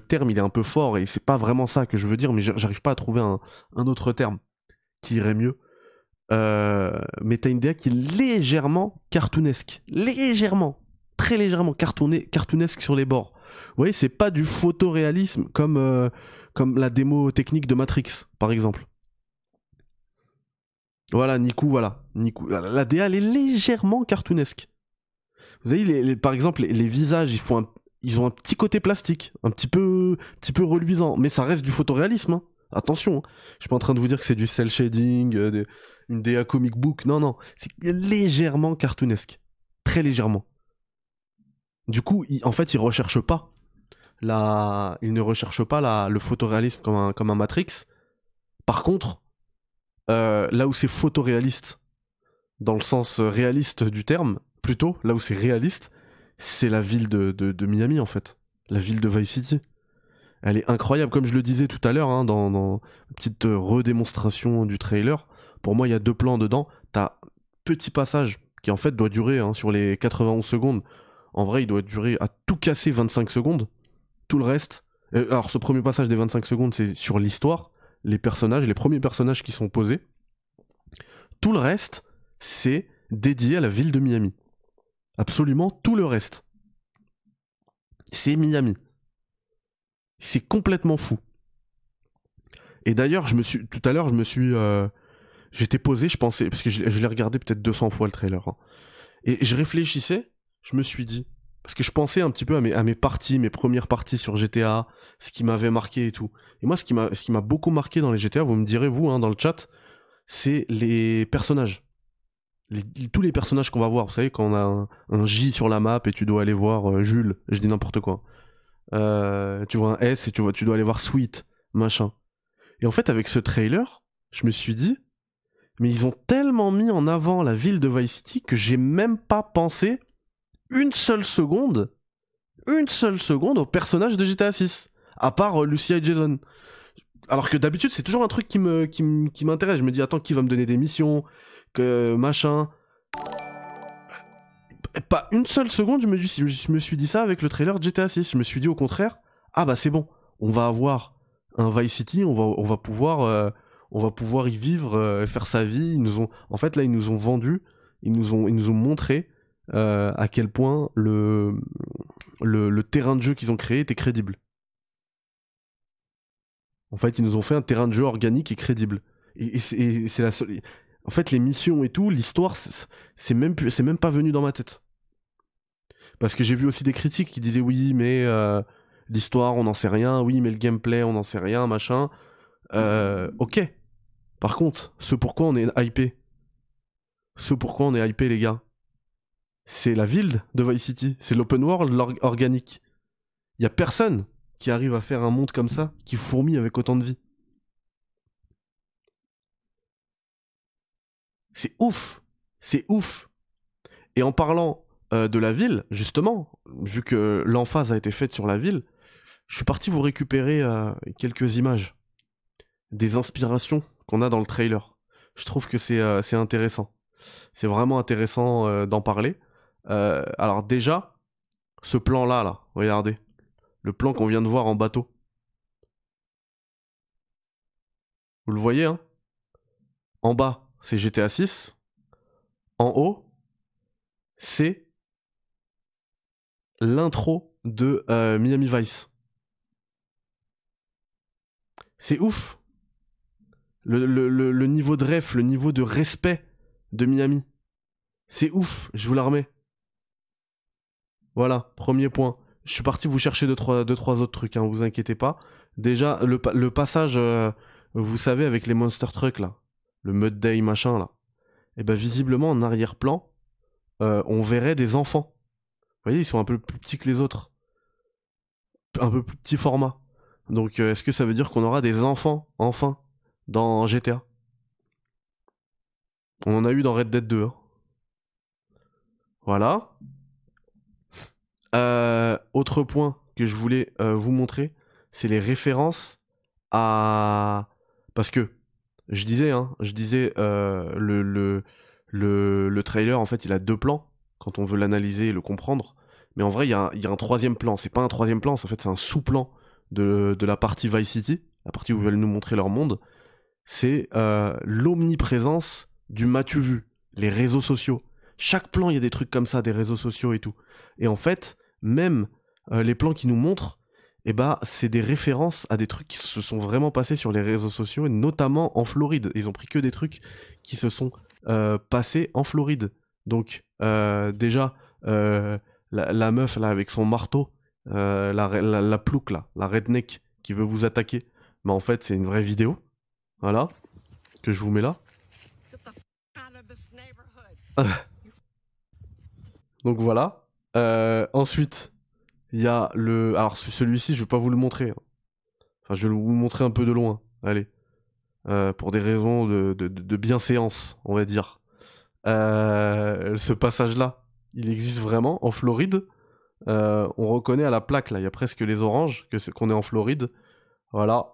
terme il est un peu fort et c'est pas vraiment ça que je veux dire, mais j'arrive pas à trouver un, autre terme qui irait mieux. Euh, mais t'as une DA qui est légèrement cartoonesque, légèrement, très légèrement cartoonesque sur les bords. Vous voyez, c'est pas du photoréalisme comme, euh, comme la démo technique de Matrix, par exemple. Voilà, Nico, voilà. La DA, elle est légèrement cartoonesque vous avez les, par exemple les, visages, ils font ils ont un petit côté plastique, un petit peu, petit peu reluisant, mais ça reste du photoréalisme. Hein. Attention, je hein. je suis pas en train de vous dire que c'est du cel shading, euh, une DA comic book. Non, non, c'est légèrement cartoonesque, très légèrement. Du coup, en fait, ils recherchent pas la, ils ne recherchent pas la, le photoréalisme comme un, comme un Matrix. Par contre, euh, là où c'est photoréaliste, dans le sens euh, réaliste du terme, plutôt, là où c'est réaliste, c'est la ville de, Miami, en fait. La ville de Vice City. Elle est incroyable, comme je le disais tout à l'heure, hein, dans, une petite redémonstration du trailer. Pour moi, il y a deux plans dedans. T'as petit passage, qui en fait doit durer hein, sur les 91 secondes. En vrai, il doit durer à tout casser 25 secondes. Tout le reste. Euh, alors, ce premier passage des 25 secondes, c'est sur l'histoire, les personnages, les premiers personnages qui sont posés. Tout le reste, c'est dédié à la ville de Miami absolument tout le reste. C'est Miami. C'est complètement fou. Et d'ailleurs, je me suis tout à l'heure, je me suis euh, j'étais posé, je pensais parce que je, l'ai regardé peut-être 200 fois le trailer. Hein. Et je réfléchissais, je me suis dit parce que je pensais un petit peu à mes, parties, mes premières parties sur GTA, ce qui m'avait marqué et tout. Et moi, ce qui m'a, ce qui m'a beaucoup marqué dans les GTA, vous me direz, vous, hein, dans le chat, c'est les personnages tous les personnages qu'on va voir, vous savez, quand on a un, J sur la map et tu dois aller voir euh, Jules, je dis n'importe quoi. Euh, tu vois un S et tu, vois, tu dois aller voir Sweet, machin. Et en fait, avec ce trailer, je me suis dit, mais ils ont tellement mis en avant la ville de Vice City que j'ai même pas pensé une seule seconde, une seule seconde au personnage de GTA 6, à part euh, Lucia et Jason. Alors que d'habitude, c'est toujours un truc qui m'intéresse. Qui, je me dis, attends, qui va me donner des missions que euh, machin. Pas une seule seconde, je me, suis, me suis dit ça avec le trailer GTA 6. Je me suis dit au contraire, ah bah c'est bon, on va avoir un Vice City, on va, on va pouvoir, euh, on va pouvoir y vivre, euh, faire sa vie. Ils nous ont, en fait là ils nous ont vendu, ils nous ont, ils nous ont montré à quel point le, le, terrain de jeu qu'ils ont créé était crédible. En fait, ils nous ont fait un terrain de jeu organique et crédible. et c'est la seule en fait, les missions et tout, l'histoire, c'est même, même pas venu dans ma tête. Parce que j'ai vu aussi des critiques qui disaient oui, mais euh, l'histoire, on n'en sait rien, oui, mais le gameplay, on n'en sait rien, machin. Euh, ok. Par contre, ce pourquoi on est hypé, ce pourquoi on est hypé, les gars, c'est la ville de Vice City, c'est l'open world organique. Il y a personne qui arrive à faire un monde comme ça, qui fourmille avec autant de vie. C'est ouf. C'est ouf. Et en parlant euh, de la ville, justement, vu que l'emphase a été faite sur la ville, je suis parti vous récupérer euh, quelques images, des inspirations qu'on a dans le trailer. Je trouve que c'est euh, intéressant. C'est vraiment intéressant d'en parler. alors déjà, ce plan-là, là, regardez. Le plan qu'on vient de voir en bateau. Vous le voyez, hein En bas, c'est GTA 6. En haut, c'est l'intro de euh, Miami Vice. C'est ouf. Le, niveau de ref, le niveau de respect de Miami. C'est ouf, je vous la remets. Voilà, premier point. Je suis parti vous chercher deux, trois, deux, trois autres trucs, ne hein, vous inquiétez pas. Déjà, le, passage, euh, vous savez, avec les monster trucks là le Mud Day machin là, et eh ben visiblement en arrière-plan, euh, on verrait des enfants. Vous voyez, ils sont un peu plus petits que les autres. Un peu plus petit format. Donc euh, est-ce que ça veut dire qu'on aura des enfants, enfin, dans GTA On en a eu dans Red Dead 2. Hein. Voilà. Euh, autre point que je voulais vous montrer, c'est les références à... Parce que je disais, hein, je disais, euh, le, le, trailer, en fait, il a deux plans quand on veut l'analyser et le comprendre. Mais en vrai, il y a, un troisième plan. C'est pas un troisième plan, en fait, c'est un sous-plan de, la partie Vice City, la partie où ils veulent nous montrer leur monde. C'est euh, l'omniprésence du matu vu, les réseaux sociaux. Chaque plan, il y a des trucs comme ça, des réseaux sociaux et tout. Et en fait, même euh, les plans qui nous montrent, et eh bah ben, c'est des références à des trucs qui se sont vraiment passés sur les réseaux sociaux, et notamment en Floride. Ils ont pris que des trucs qui se sont euh, passés en Floride. Donc, euh, déjà, euh, la, meuf, là, avec son marteau, la, la, la là, la redneck, qui veut vous attaquer. Mais en fait, c'est une vraie vidéo. Voilà. Que je vous mets là. Donc voilà. ensuite, il y a le. Alors, celui-ci, je vais pas vous le montrer. Hein. Enfin, je vais vous montrer un peu de loin. Allez. Euh, pour des raisons de, bienséance, on va dire. Euh, ce passage-là, il existe vraiment en Floride. Euh, on reconnaît à la plaque, là, il y a presque les oranges que qu'on est en Floride. Voilà.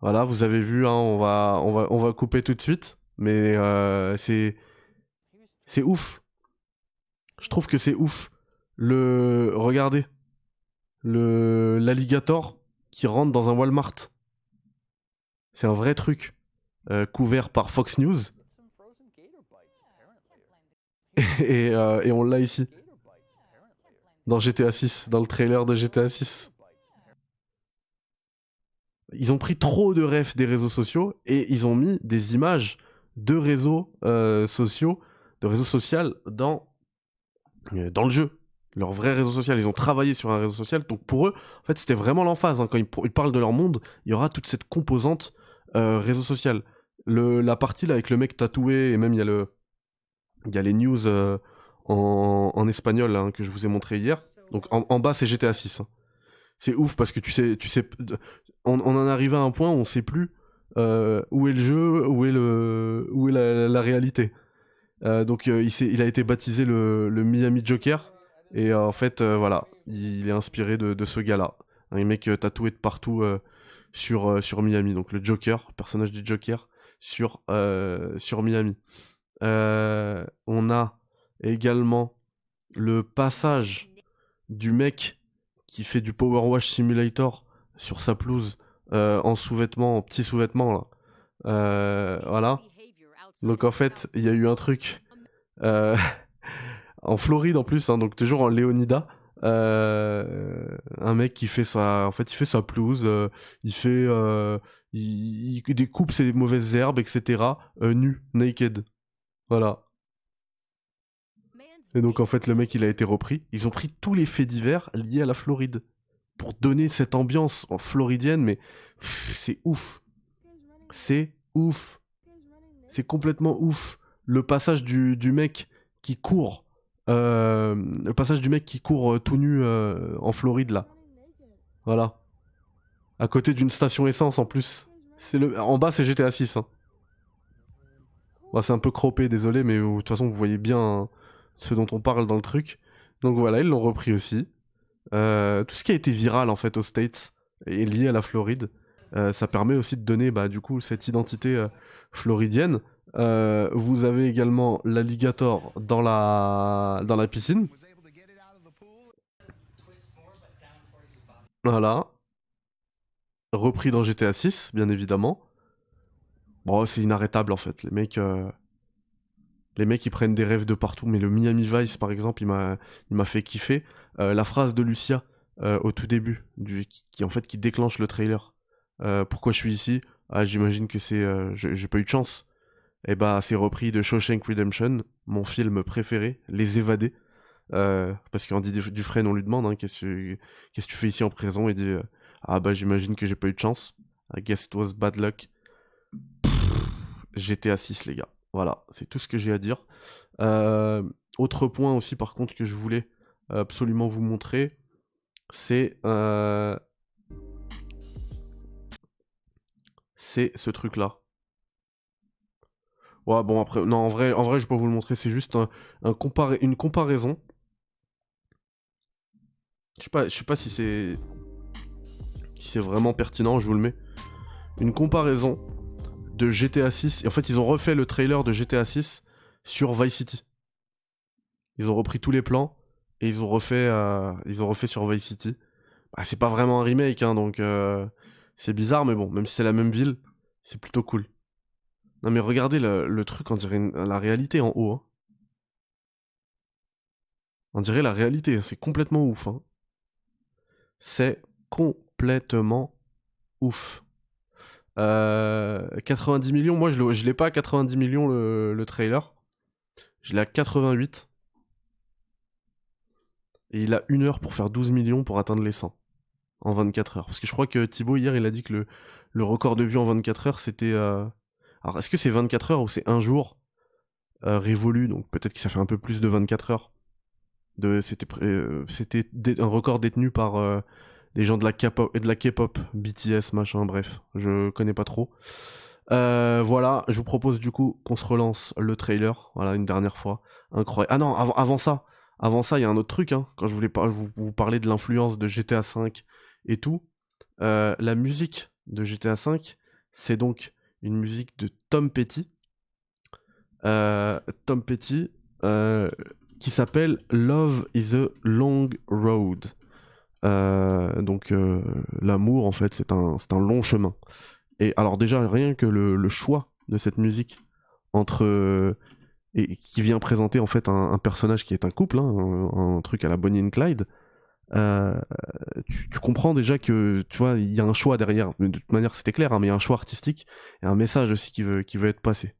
Voilà, vous avez vu, hein, on, va, on, va, on va couper tout de suite. Mais c'est. C'est ouf. Je trouve que c'est ouf le regardez le l'alligator qui rentre dans un Walmart. C'est un vrai truc euh, couvert par Fox News. et, euh, et, on l'a ici. Dans GTA 6, dans le trailer de GTA 6. Ils ont pris trop de refs des réseaux sociaux et ils ont mis des images de réseaux euh, sociaux, de réseaux sociaux dans, dans le jeu leur vrai réseau social, ils ont travaillé sur un réseau social, donc pour eux, en fait, c'était vraiment l'emphase. Hein, quand ils, parlent de leur monde, il y aura toute cette composante euh, réseau social. Le, la partie là avec le mec tatoué, et même il y a le, y a les news euh, en, espagnol hein, que je vous ai montré hier. Donc en, bas, c'est GTA 6. Hein. C'est ouf parce que tu sais, tu sais, on, en arrive à un point où on sait plus euh, où est le jeu, où est le, où est la, réalité. donc il, a été baptisé le Miami Joker et euh, en fait, euh, voilà, il est inspiré de, ce gars-là. Un mec euh, tatoué de partout sur, sur Miami. Donc le Joker, personnage du Joker, sur, sur Miami. on a également le passage du mec qui fait du Power Wash Simulator sur sa pelouse en sous-vêtements, en petits sous-vêtements voilà. Donc en fait, il y a eu un truc. Euh, en Floride en plus, hein, donc toujours en Leonida. Euh, un mec qui fait sa, en fait, il fait sa pelouse, euh, il fait, euh, il, découpe ses mauvaises herbes, etc. nu, naked, voilà. Et donc en fait, le mec, il a été repris. Ils ont pris tous les faits divers liés à la Floride pour donner cette ambiance en floridienne, mais c'est ouf, c'est ouf, c'est complètement ouf. Le passage du mec qui court euh, le passage du mec qui court euh, tout nu euh, en Floride là. Voilà. À côté d'une station essence en plus. C'est le... En bas c'est GTA 6. Hein. Bah, c'est un peu croppé, désolé, mais de toute façon vous voyez bien hein, ce dont on parle dans le truc. Donc voilà, ils l'ont repris aussi. tout ce qui a été viral en fait aux States Et lié à la Floride. ça permet aussi de donner bah, du coup cette identité floridienne. Euh, vous avez également l'alligator dans la... dans la piscine. Voilà. Repris dans GTA 6, bien évidemment. Bon, c'est inarrêtable en fait. Les mecs, euh, les mecs, ils prennent des rêves de partout. Mais le Miami Vice, par exemple, il m'a, fait kiffer. Euh, la phrase de Lucia au tout début, qui... en fait qui déclenche le trailer. pourquoi je suis ici ah, j'imagine que c'est, j'ai pas eu de chance. Et eh bah, ben, c'est repris de Shawshank Redemption, mon film préféré, Les Évadés. Euh, parce dit Dufresne, on lui demande hein, qu'est-ce, que, tu fais ici en prison Il dit euh, Ah bah j'imagine que j'ai pas eu de chance. I guess it was bad luck. à 6, les gars. Voilà, c'est tout ce que j'ai à dire. Euh, autre point aussi, par contre, que je voulais absolument vous montrer, c'est. Euh, c'est ce truc-là. Ouais, bon, après, non, en vrai, en vrai je peux vous le montrer, c'est juste un, une comparaison. Je sais pas, je sais pas si c'est. c'est vraiment pertinent, je vous le mets. Une comparaison de GTA 6. en fait, ils ont refait le trailer de GTA 6 sur Vice City. Ils ont repris tous les plans et ils ont refait, euh, ils ont refait sur Vice City. Bah, c'est pas vraiment un remake, hein, donc euh, c'est bizarre, mais bon, même si c'est la même ville, c'est plutôt cool. Non mais regardez le, truc, hein. on dirait la réalité en hein, haut. On dirait la réalité, c'est complètement ouf. Hein. C'est complètement ouf. 90 euh, millions, moi je l'ai, l'ai pas à 90 millions le, trailer. Je l'ai à 88. Et il a une heure pour faire 12 millions pour atteindre les 100 en 24 heures. Parce que je crois que Thibaut hier il a dit que le, record de vue en 24 heures c'était... Euh, alors, est-ce que c'est 24 heures ou c'est un jour euh, révolu Donc, peut-être que ça fait un peu plus de 24 heures. De, c'était, euh, c'était un record détenu par euh, les gens de la K-pop, BTS, machin, bref, je connais pas trop. voilà, je vous propose du coup qu'on se relance le trailer, voilà, une dernière fois. Incroyable. Ah non, avant, ça, avant ça, il y a un autre truc, hein. quand je voulais vous, parler de l'influence de GTA V et tout, la musique de GTA V, c'est donc une musique de Tom Petty. Euh, Tom Petty, euh, qui s'appelle Love is a Long Road. Euh, donc l'amour en fait c'est un, long chemin. Et alors déjà rien que le, choix de cette musique entre et qui vient présenter en fait un, personnage qui est un couple, hein, un, un, truc à la Bonnie and Clyde, euh, tu, comprends déjà que tu vois il y a un choix derrière de toute manière c'était clair hein, mais il y a un choix artistique et un message aussi qui veut, qui veut être passé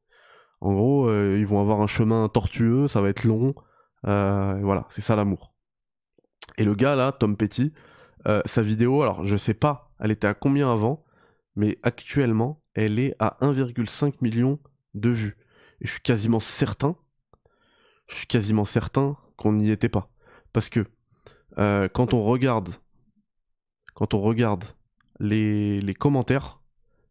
en gros euh, ils vont avoir un chemin tortueux ça va être long euh, voilà c'est ça l'amour et le gars là Tom Petty sa vidéo alors je sais pas elle était à combien avant mais actuellement elle est à 1,5 million de vues et je suis quasiment certain je suis quasiment certain qu'on n'y était pas parce que euh, quand on regarde, quand on regarde les, commentaires,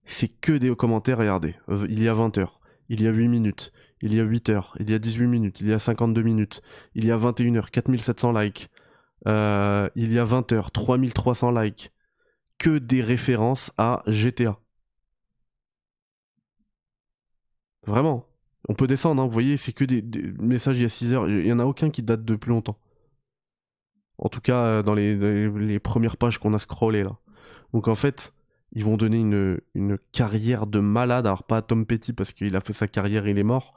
c'est que des commentaires, regardez, euh, il y a 20 heures, il y a 8 minutes, il y a 8 heures, il y a 18 minutes, il y a 52 minutes, il y a 21 h 4700 likes, euh, il y a 20 heures, 3300 likes, que des références à GTA. Vraiment. On peut descendre, hein, vous voyez, c'est que des, messages il y a 6 heures, il n'y en a aucun qui date de plus longtemps. En tout cas, euh, dans les, premières pages qu'on a scrollées là. Donc en fait, ils vont donner une, carrière de malade. Alors pas à Tom Petty parce qu'il a fait sa carrière, il est mort,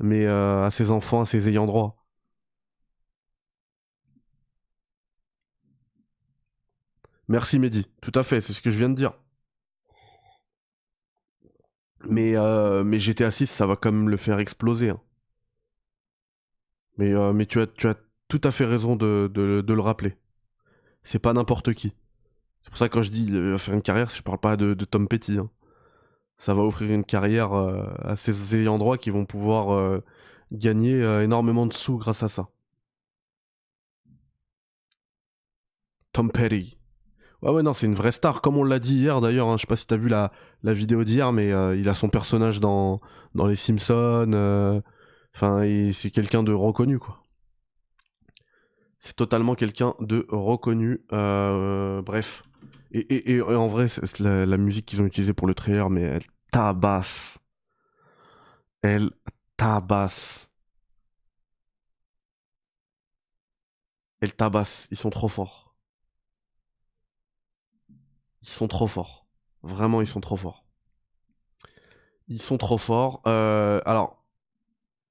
mais euh, à ses enfants, à ses ayants droit. Merci Mehdi, tout à fait, c'est ce que je viens de dire. Mais, euh, mais GTA 6, ça va quand même le faire exploser. Hein. Mais, mais tu, as, tu, as, tout à fait raison de, le rappeler. C'est pas n'importe qui. C'est pour ça que quand je dis euh, va faire une carrière, je parle pas de, Tom Petty. Hein. Ça va offrir une carrière euh, à ces ayants droit qui vont pouvoir euh, gagner énormément de sous grâce à ça. Tom Petty. Ouais, ouais, non, c'est une vraie star. Comme on l'a dit hier d'ailleurs, hein. je sais pas si t'as vu la, vidéo d'hier, mais il a son personnage dans, dans Les Simpsons. Enfin, c'est quelqu'un de reconnu, quoi. C'est totalement quelqu'un de reconnu. Euh, bref. Et, en vrai, c'est la, musique qu'ils ont utilisée pour le trailer, mais elle tabasse. Elle tabasse. Elle tabasse. Ils sont trop forts. Ils sont trop forts. Vraiment, ils sont trop forts. Ils sont trop forts. Euh, alors,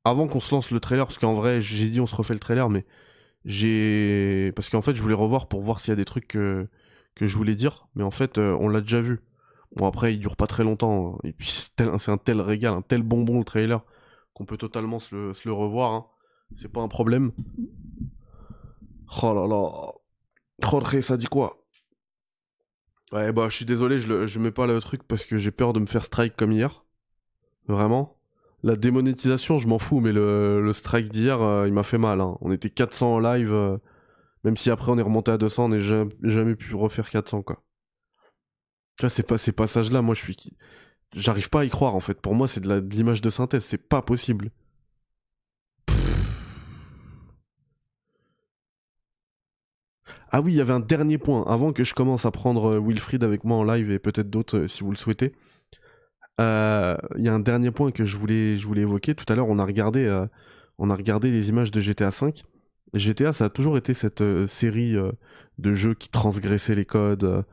avant qu'on se lance le trailer, parce qu'en vrai, j'ai dit on se refait le trailer, mais j'ai parce qu'en fait je voulais revoir pour voir s'il y a des trucs que, je voulais dire, mais en fait euh, on l'a déjà vu. Bon après il dure pas très longtemps hein. et puis c'est un tel régal, un tel bonbon le trailer qu'on peut totalement se le, revoir. Hein. C'est pas un problème. Oh là là, Rodré ça dit quoi? Ouais, bah, je suis désolé, je, je mets pas le truc parce que j'ai peur de me faire strike comme hier. Vraiment. La démonétisation, je m'en fous, mais le, strike d'hier, euh, il m'a fait mal. Hein. On était 400 en live, euh, même si après on est remonté à 200, on n'a jamais, pu refaire 400, quoi. c'est pas ces passages-là, moi je suis. J'arrive pas à y croire, en fait. Pour moi, c'est de l'image de, de synthèse, c'est pas possible. Ah oui, il y avait un dernier point. Avant que je commence à prendre euh, Wilfried avec moi en live et peut-être d'autres si vous le souhaitez. Euh, il y a un dernier point que je voulais, je voulais évoquer. Tout à l'heure, on a regardé, euh, on a regardé les images de GTA V. GTA, ça a toujours été cette euh, série de jeux qui transgressaient les codes,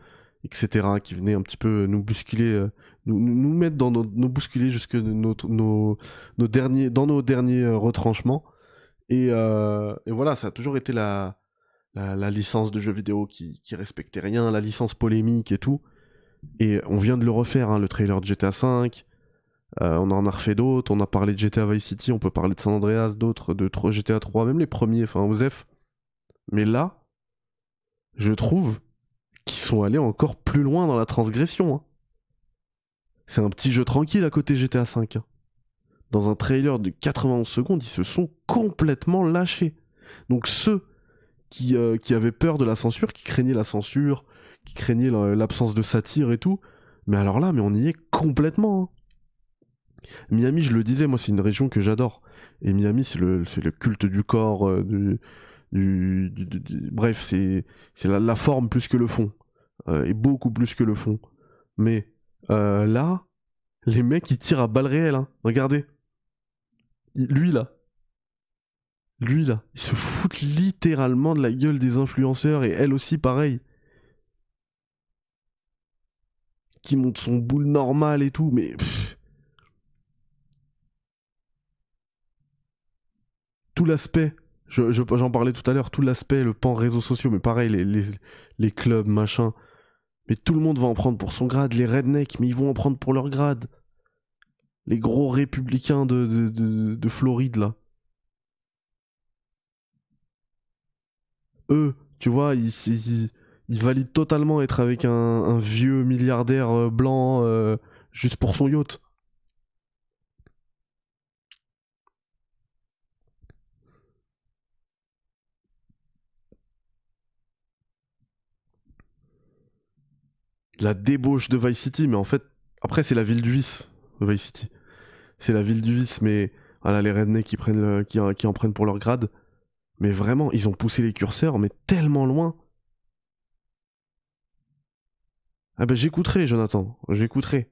etc., qui venait un petit peu nous bousculer, nous, mettre dans nos, bousculer jusque nos, derniers, dans nos derniers retranchements. Et, voilà, ça a toujours été la, licence de jeux vidéo qui respectait rien, la licence polémique et tout. Et on vient de le refaire, hein, le trailer de GTA V. Euh, on en a refait d'autres. On a parlé de GTA Vice City. On peut parler de San Andreas, d'autres, de GTA 3, même les premiers, enfin OZEF. Mais là, je trouve qu'ils sont allés encore plus loin dans la transgression. Hein. C'est un petit jeu tranquille à côté GTA V. Hein. Dans un trailer de 91 secondes, ils se sont complètement lâchés. Donc ceux qui, euh, qui avaient peur de la censure, qui craignaient la censure, qui craignait l'absence de satire et tout. Mais alors là, mais on y est complètement. Hein. Miami, je le disais, moi c'est une région que j'adore. Et Miami, c'est le, culte du corps, euh, du, bref, c'est la, forme plus que le fond. Euh, et beaucoup plus que le fond. Mais euh, là, les mecs, ils tirent à balles réelles. Hein. Regardez. lui là. Lui là. Il se fout littéralement de la gueule des influenceurs. Et elle aussi, pareil. qui monte son boule normal et tout, mais. tout l'aspect, j'en parlais tout à l'heure, tout l'aspect, le pan réseaux sociaux, mais pareil, les, les, clubs, machin. Mais tout le monde va en prendre pour son grade, les rednecks, mais ils vont en prendre pour leur grade. Les gros républicains de, de, Floride, là. Eux, tu vois, ils, il valide totalement être avec un, vieux milliardaire euh, blanc euh, juste pour son yacht. La débauche de Vice City, mais en fait, après c'est la ville du vice, Vice City. C'est la ville du vice, mais voilà ah les rednecks qui, prennent qui en prennent pour leur grade. Mais vraiment, ils ont poussé les curseurs, mais tellement loin Ah ben j'écouterai, Jonathan, j'écouterai.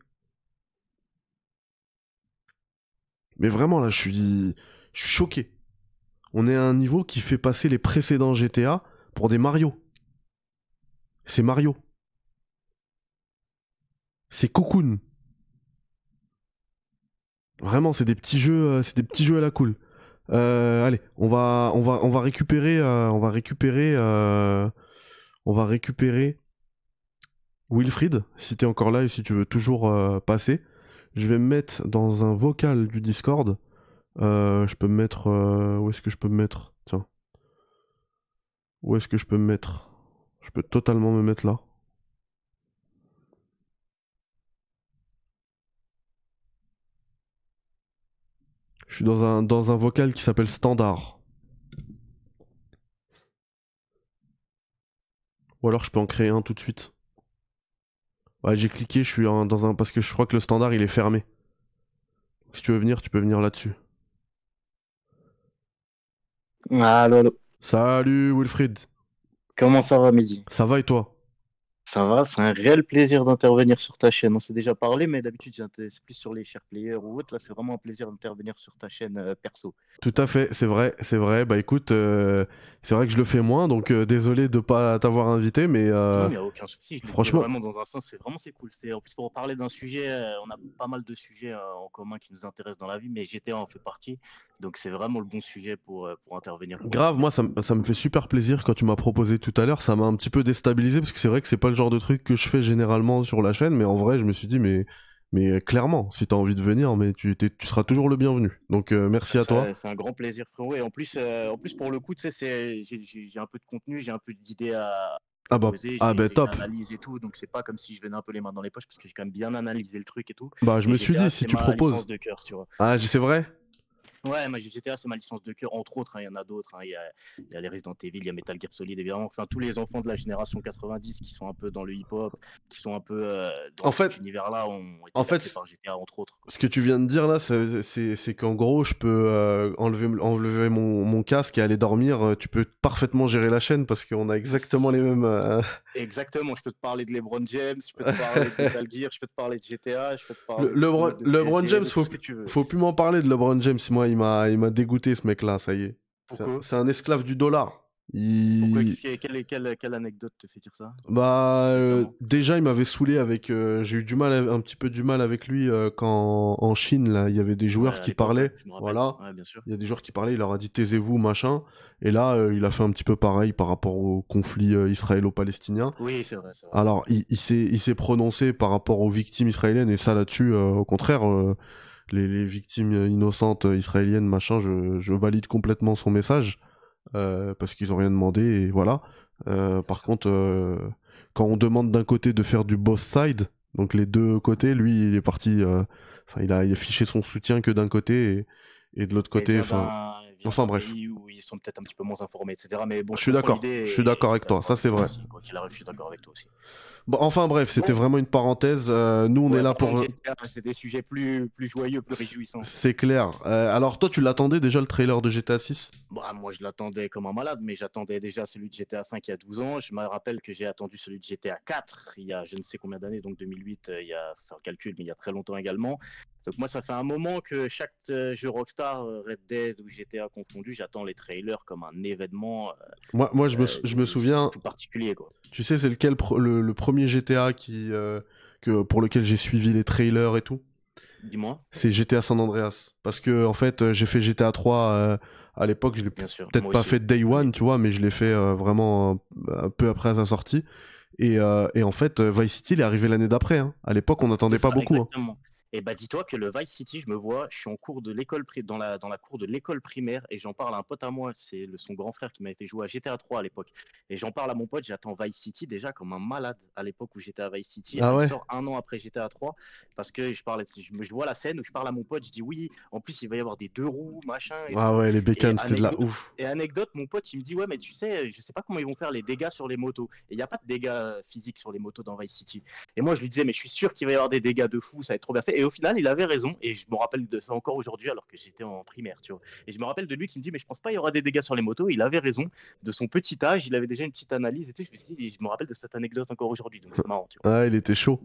Mais vraiment là, je suis, je suis choqué. On est à un niveau qui fait passer les précédents GTA pour des Mario. C'est Mario. C'est Cocoon. Vraiment, c'est des petits jeux, euh, c'est des petits jeux à la cool. Euh, allez, on va, on va, on va récupérer, euh, on va récupérer, on va récupérer Wilfried, si t'es encore là et si tu veux toujours euh, passer, je vais me mettre dans un vocal du Discord. Euh, je peux me mettre. Euh, où est-ce que je peux me mettre Tiens. Où est-ce que je peux me mettre Je peux totalement me mettre là. Je suis dans un, dans un vocal qui s'appelle Standard. Ou alors je peux en créer un tout de suite. Ouais, j'ai cliqué, je suis dans un. Parce que je crois que le standard il est fermé. Si tu veux venir, tu peux venir là-dessus. Salut Wilfried. Comment ça va, Midi Ça va et toi ça va, c'est un réel plaisir d'intervenir sur ta chaîne. On s'est déjà parlé, mais d'habitude, c'est plus sur les chers players ou autres. Là, c'est vraiment un plaisir d'intervenir sur ta chaîne euh, perso. Tout à fait, c'est vrai, c'est vrai. Bah écoute, euh, c'est vrai que je le fais moins, donc euh, désolé de ne pas t'avoir invité, mais. Non, n'y a aucun souci. Franchement. Vraiment, dans un sens, c'est vraiment c'est cool. En plus, pour parler d'un sujet, on a pas mal de sujets en commun qui nous intéressent dans la vie, mais GTA en fait partie. Donc, c'est vraiment le bon sujet pour, pour intervenir. Grave, moi, ça, me fait super plaisir quand tu m'as proposé tout à l'heure. Ça m'a un petit peu déstabilisé parce que c'est vrai que c'est pas le genre de truc que je fais généralement sur la chaîne, mais en vrai, je me suis dit, mais, mais clairement, si tu as envie de venir, mais tu, tu seras toujours le bienvenu. Donc euh, merci à toi. C'est un grand plaisir, frérot. Et en plus, euh, en plus pour le coup, tu sais, j'ai un peu de contenu, j'ai un peu d'idées à, ah bah, ah bah top. et tout, donc c'est pas comme si je venais un peu les mains dans les poches parce que j'ai quand même bien analysé le truc et tout. Bah je me suis dit si tu proposes. Ah c'est vrai. Ouais, ma GTA, c'est ma licence de cœur, entre autres. Hein, il y en a d'autres. Hein. Il y, a les Resident Evil, il y a Metal Gear Solid, évidemment. Enfin, tous les enfants de la génération 90 qui sont un peu dans le hip-hop, qui sont un peu euh, dans cet univers-là, ont été en fait, par GTA, entre autres. Ce que tu viens de dire là, c'est qu'en gros, je peux euh, enlever, mon, casque et aller dormir. Euh, tu peux parfaitement gérer la chaîne parce qu'on a exactement les mêmes. Exactement. Je peux te parler de LeBron James, je peux te parler de Metal Gear, je peux te parler de GTA, je peux te parler. de, LeBron, James, faut, plus m'en parler de LeBron James. Moi, il m'a, il m'a dégoûté ce mec-là, ça y est. Pourquoi c'est un esclave du dollar. Pourquoi quelle, anecdote te fait dire ça Bah euh, déjà il m'avait saoulé avec euh, j'ai eu du mal un petit peu du mal avec lui euh, quand en Chine là il y avait des joueurs qui parlaient voilà il y a des joueurs qui parlaient il leur a dit taisez-vous machin et là il a fait un petit peu pareil par rapport au conflit israélo-palestinien oui c'est vrai, alors il, il s'est il s'est prononcé par rapport aux victimes israéliennes et ça là-dessus au contraire les, victimes innocentes israéliennes, machin, je, je valide complètement son message, euh, parce qu'ils n'ont rien demandé, et voilà. Euh, par contre, euh, quand on demande d'un côté de faire du both side, donc les deux côtés, lui, il est parti, il, a, affiché son soutien que d'un côté, et, et de l'autre côté, enfin... Enfin bref. ils sont peut-être un petit peu moins informés, etc. Mais bon, je suis d'accord. Je suis d'accord avec toi. Ça c'est vrai. Je suis d'accord avec toi aussi enfin bref, c'était vraiment une parenthèse. Euh, nous, on est là pour. C'est des sujets plus, plus joyeux, plus réjouissants. C'est clair. Euh, alors, toi, tu l'attendais déjà le trailer de GTA 6 bah, Moi, je l'attendais comme un malade, mais j'attendais déjà celui de GTA 5 il y a 12 ans. Je me rappelle que j'ai attendu celui de GTA 4 il y a je ne sais combien d'années, donc 2008, euh, il y a, faire calcul, mais il y a très longtemps également. Donc, moi, ça fait un moment que chaque jeu Rockstar, Red Dead ou GTA confondu, j'attends les trailers comme un événement. moi, moi je, me, souviens. Tout particulier, quoi. Tu sais, c'est lequel le premier GTA qui, euh, que, pour lequel j'ai suivi les trailers et tout. Dis-moi. C'est GTA San Andreas. Parce que, en fait, euh, j'ai fait GTA 3 euh, à l'époque. Je l'ai peut-être pas fait day one, tu vois, mais je l'ai fait vraiment peu après sa sortie. Et, en fait, Vice City, est arrivé l'année d'après. Hein. À l'époque, on n'attendait pas beaucoup. Hein. Et eh bah ben, dis-toi que le Vice City, je me vois, je suis en cours de l'école dans la dans la cour de l'école primaire et j'en parle à un pote à moi, c'est le son grand frère qui m'avait fait jouer à GTA 3 à l'époque. Et j'en parle à mon pote, j'attends Vice City déjà comme un malade à l'époque où j'étais à Vice City. Ah ouais. un an après GTA 3 parce que je parle, je, vois la scène où je parle à mon pote, je dis oui. En plus, il va y avoir des deux roues, machin. Et, ah ouais, les bécanes, c'était de la ouf. Et anecdote, mon pote, il me dit ouais, mais tu sais, je sais pas comment ils vont faire les dégâts sur les motos. Et il n'y a pas de dégâts physiques sur les motos dans Vice City. Et moi, je lui disais mais je suis sûr qu'il va y avoir des dégâts de fou, ça va être trop bien fait et au final, il avait raison. Et je me rappelle de ça encore aujourd'hui, alors que j'étais en primaire, tu vois. Et je me rappelle de lui qui me dit, mais je pense pas il y aura des dégâts sur les motos. Il avait raison. De son petit âge, il avait déjà une petite analyse et Je me rappelle de cette anecdote encore aujourd'hui. Donc c'est marrant, Ah, il était chaud.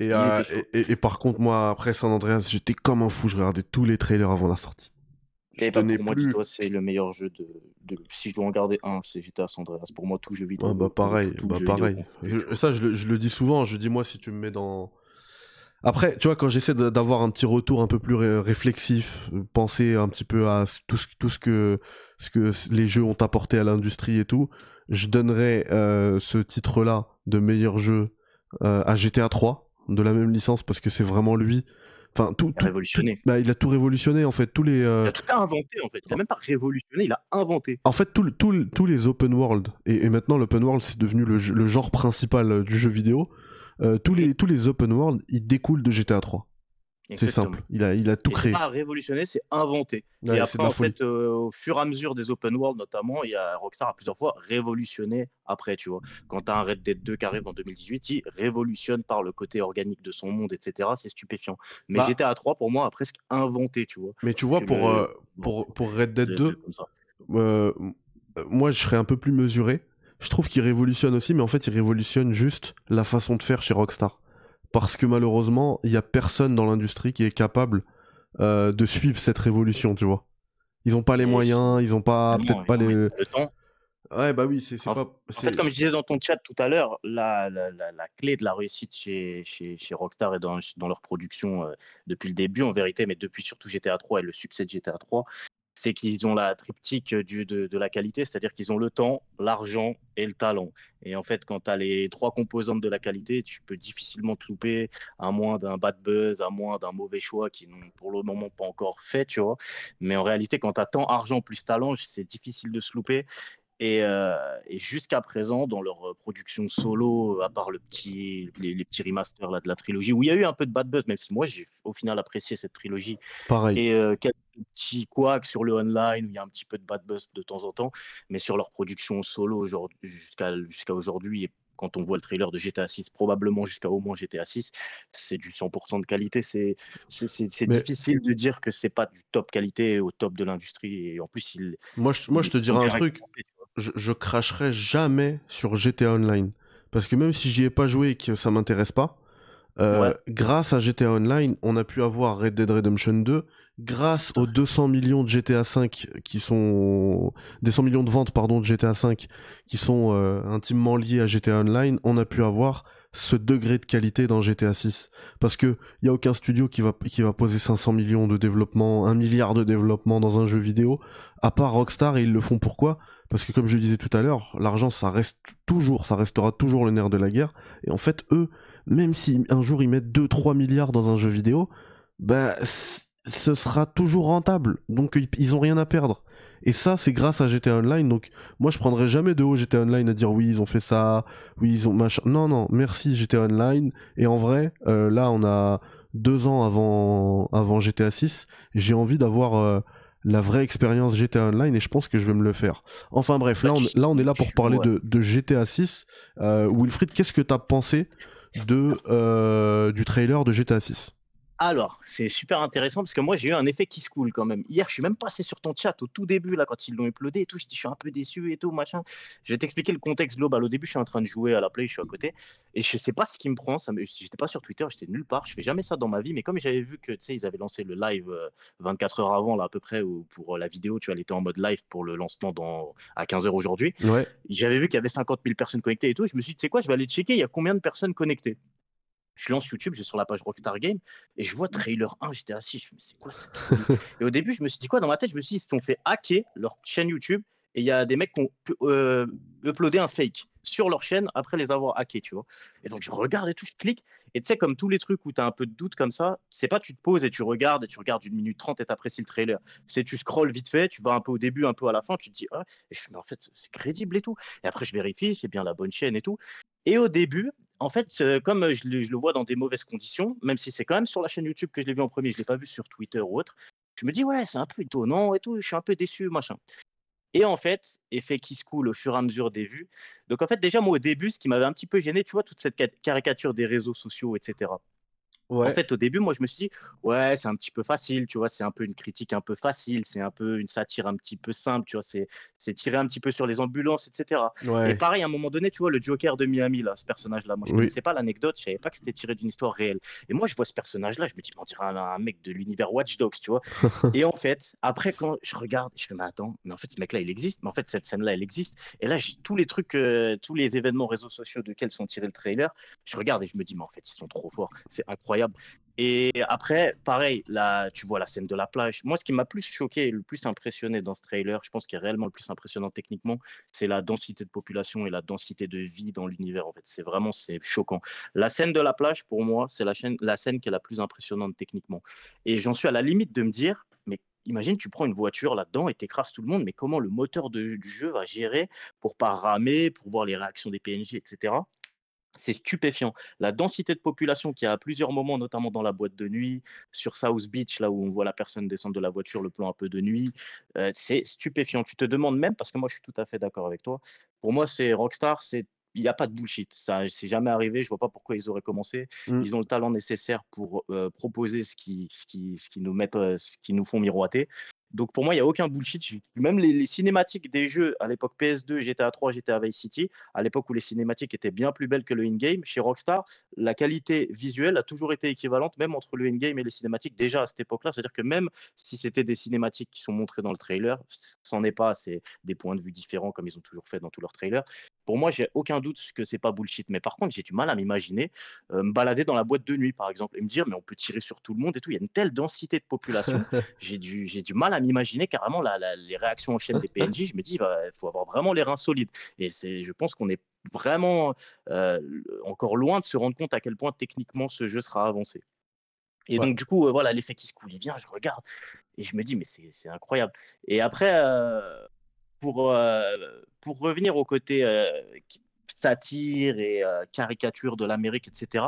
Euh, et, Et, par contre, moi, après San Andreas, j'étais comme un fou. Je regardais tous les trailers avant la sortie. pour moi, c'est le meilleur jeu de, Si je dois en garder un, c'est GTA San Andreas. Pour moi, tout jeu vidéo. Ah, bah pareil, bah, pareil. ça, je le dis souvent. Je dis, moi, si tu me mets dans après, tu vois, quand j'essaie d'avoir un petit retour un peu plus réflexif, penser un petit peu à tout ce, que, les jeux ont apporté à l'industrie et tout, je donnerais euh, ce titre-là de meilleur jeu euh, à GTA 3, de la même licence, parce que c'est vraiment lui. Enfin, tout, il a révolutionné. Bah, il a tout révolutionné en fait. Tous les, euh, Il a tout inventé en fait. Il n'a même pas révolutionné, il a inventé. En fait, tous les open world, et, maintenant l'open world c'est devenu le, genre principal du jeu vidéo, euh, tous, les, tous les open world, ils découlent de GTA 3. C'est simple. Il a, il a tout créé. créé. pas révolutionné, c'est inventé. et après, en fait, euh, au fur et à mesure des open world, notamment, il y a Rockstar a plusieurs fois révolutionné après, tu vois. Quand as un Red Dead 2 qui arrive en 2018, il révolutionne par le côté organique de son monde, etc. C'est stupéfiant. Mais bah GTA 3, pour moi, a presque inventé, tu vois. Mais tu vois, pour, euh, pour, pour Red Dead 2, moi, je serais un peu plus mesuré je trouve qu'il révolutionne aussi, mais en fait, il révolutionne juste la façon de faire chez Rockstar. Parce que malheureusement, il n'y a personne dans l'industrie qui est capable euh, de suivre cette révolution, tu vois. Ils n'ont pas les moyens, ils n'ont pas ah peut-être pas les... le temps. Ouais, bah oui, c'est pas. En fait, comme je disais dans ton chat tout à l'heure, la, clé de la réussite chez, chez, Rockstar et dans, leur production euh, depuis le début, en vérité, mais depuis surtout GTA 3 et le succès de GTA 3, c'est qu'ils ont la triptyque euh, de, la qualité, c'est-à-dire qu'ils ont le temps, l'argent et le talent. Et en fait, quand tu as les trois composantes de la qualité, tu peux difficilement te louper, à moins d'un bad buzz, à moins d'un mauvais choix qui n'ont pour le moment pas encore fait, tu vois. Mais en réalité, quand tu as temps, argent plus talent, c'est difficile de se louper. Euh, et, jusqu'à présent, dans leur euh, production solo, à part le petit, les, petits remasters là, de la trilogie, où il y a eu un peu de bad buzz, même si moi j'ai au final apprécié cette trilogie. Pareil. Et euh, quelques petits couacs sur le online, où il y a un petit peu de bad buzz de temps en temps, mais sur leur production solo jusqu'à jusqu'à aujourd'hui, et quand on voit le trailer de GTA 6, probablement jusqu'à au moins GTA 6, c'est du 100% de qualité. C'est c'est difficile de dire que c'est pas du top qualité au top de l'industrie. Et en plus, il. Moi, je, moi, je te dirais un truc je, cracherai jamais sur GTA Online. Parce que même si j'y ai pas joué et que ça m'intéresse pas, euh, grâce à GTA Online, on a pu avoir Red Dead Redemption 2. Grâce aux 200 millions de GTA 5 qui sont des 100 millions de ventes pardon de GTA 5 qui sont euh, intimement liés à GTA Online, on a pu avoir ce degré de qualité dans GTA 6 parce que il a aucun studio qui va qui va poser 500 millions de développement, un milliard de développement dans un jeu vidéo à part Rockstar et ils le font pourquoi parce que comme je disais tout à l'heure, l'argent, ça reste toujours, ça restera toujours le nerf de la guerre. Et en fait, eux, même si un jour ils mettent 2-3 milliards dans un jeu vidéo, ben ce sera toujours rentable. Donc ils ont rien à perdre. Et ça, c'est grâce à GTA Online. Donc, moi, je prendrai jamais de haut GTA Online à dire oui, ils ont fait ça, oui, ils ont machin. Non, non, merci GTA Online. Et en vrai, euh, là, on a deux ans avant, avant GTA 6. J'ai envie d'avoir euh, la vraie expérience GTA Online et je pense que je vais me le faire. Enfin bref, là on, bah, est là pour parler de, GTA 6. Euh, Wilfried, qu'est-ce que t'as pensé de, euh, du trailer de GTA 6 alors, c'est super intéressant parce que moi, j'ai eu un effet qui se coule quand même. Hier, je suis même passé sur ton chat au tout début, là, quand ils l'ont uploadé et tout. Je suis un peu déçu et tout, machin. Je vais t'expliquer le contexte global. Au début, je suis en train de jouer à la play, je suis à côté. Et je sais pas ce qui me prend. Ça J'étais pas sur Twitter, j'étais nulle part. Je fais jamais ça dans ma vie. Mais comme j'avais vu que, tu sais, ils avaient lancé le live 24 euh, heures avant, là, à peu près, pour euh, la vidéo, tu vois, elle était en mode live pour le lancement dans... à 15 heures aujourd'hui. J'avais vu qu'il y avait 50 000 personnes connectées et tout. Je me suis dit, tu sais quoi, je vais aller checker, il y a combien de personnes connectées. Je lance YouTube, je suis sur la page Rockstar Game et je vois mmh. trailer 1. J'étais assis, je c'est quoi ça Et au début, je me suis dit quoi dans ma tête Je me suis dit, ils se fait hacker leur chaîne YouTube et il y a des mecs qui ont euh, uploadé un fake sur leur chaîne après les avoir hackés, tu vois. Et donc je regarde et tout, je clique. Et tu sais, comme tous les trucs où tu as un peu de doute comme ça, c'est pas tu te poses et tu regardes et tu regardes une minute trente et t'apprécies le trailer. C'est tu scrolls vite fait, tu vas un peu au début, un peu à la fin, tu te dis, ah, je fais, mais en fait, c'est crédible et tout. Et après, je vérifie, c'est bien la bonne chaîne et tout. Et au début, en fait, comme je le, je le, vois dans des mauvaises conditions, même si c'est quand même sur la chaîne YouTube que je l'ai vu en premier, je l'ai pas vu sur Twitter ou autre, je me dis, ouais, c'est un peu étonnant et tout, je suis un peu déçu, machin. Et en fait, effet qui se coule au fur et à mesure des vues. Donc en fait, déjà, moi, au début, ce qui m'avait un petit peu gêné, tu vois, toute cette caricature des réseaux sociaux, etc. En fait, au début, moi, je me suis dit, ouais, c'est un petit peu facile, tu vois, c'est un peu une critique un peu facile, c'est un peu une satire un petit peu simple, tu vois, c'est tiré un petit peu sur les ambulances, etc. Et pareil, à un moment donné, tu vois, le Joker de Miami, là, ce personnage-là, moi, je ne connaissais pas l'anecdote, je ne savais pas que c'était tiré d'une histoire réelle. Et moi, je vois ce personnage-là, je me dis, on dirait un, mec de l'univers Watch Dogs, tu vois. et en fait, après, quand je regarde, je me dis, attends, mais en fait, ce mec-là, il existe, mais en fait, cette scène-là, elle existe. Et là, tous les trucs, euh, tous les événements réseaux sociaux de quels sont tirés le trailer, je regarde et je me dis, mais en fait, ils sont trop forts, c'est incroyable et après, pareil, là, tu vois la scène de la plage. Moi, ce qui m'a plus choqué et le plus impressionné dans ce trailer, je pense qu'il est réellement le plus impressionnant techniquement, c'est la densité de population et la densité de vie dans l'univers. En fait, c'est vraiment c'est choquant. La scène de la plage, pour moi, c'est la, la scène qui est la plus impressionnante techniquement. Et j'en suis à la limite de me dire, imagine, tu prends une voiture là-dedans et t'écrases tout le monde, mais comment le moteur du jeu va gérer pour pas ramer, pour voir les réactions des PNJ, etc c'est stupéfiant. La densité de population qu'il y a à plusieurs moments, notamment dans la boîte de nuit, sur South Beach, là où on voit la personne descendre de la voiture, le plan un peu de nuit, euh, c'est stupéfiant. Tu te demandes même, parce que moi je suis tout à fait d'accord avec toi, pour moi c'est Rockstar, c'est il n'y a pas de bullshit. Ça, c'est jamais arrivé. Je ne vois pas pourquoi ils auraient commencé. Mm. Ils ont le talent nécessaire pour euh, proposer ce qui, ce qui, nous met, euh, ce qui nous font miroiter. Donc pour moi, il n'y a aucun bullshit. Même les, cinématiques des jeux à l'époque PS2, GTA 3, GTA Vice City, à l'époque où les cinématiques étaient bien plus belles que le in-game, chez Rockstar, la qualité visuelle a toujours été équivalente, même entre le in-game et les cinématiques, déjà à cette époque-là. C'est-à-dire que même si c'était des cinématiques qui sont montrées dans le trailer, ce n'en est pas, c'est des points de vue différents comme ils ont toujours fait dans tous leurs trailers. Pour moi, j'ai aucun doute que c'est pas bullshit. Mais par contre, j'ai du mal à m'imaginer euh, me balader dans la boîte de nuit, par exemple, et me dire, mais on peut tirer sur tout le monde et tout. Il y a une telle densité de population. j'ai du, du, mal à m'imaginer carrément les réactions en chaîne des PNJ. Je me dis, bah, il faut avoir vraiment les reins solides. Et je pense qu'on est vraiment euh, encore loin de se rendre compte à quel point techniquement ce jeu sera avancé. Et donc, du coup, euh, voilà, l'effet qui se coule, il vient, je regarde et je me dis, mais c'est incroyable. Et après, pour, euh, pour revenir au côté euh, satire et euh, caricature de l'Amérique, etc.,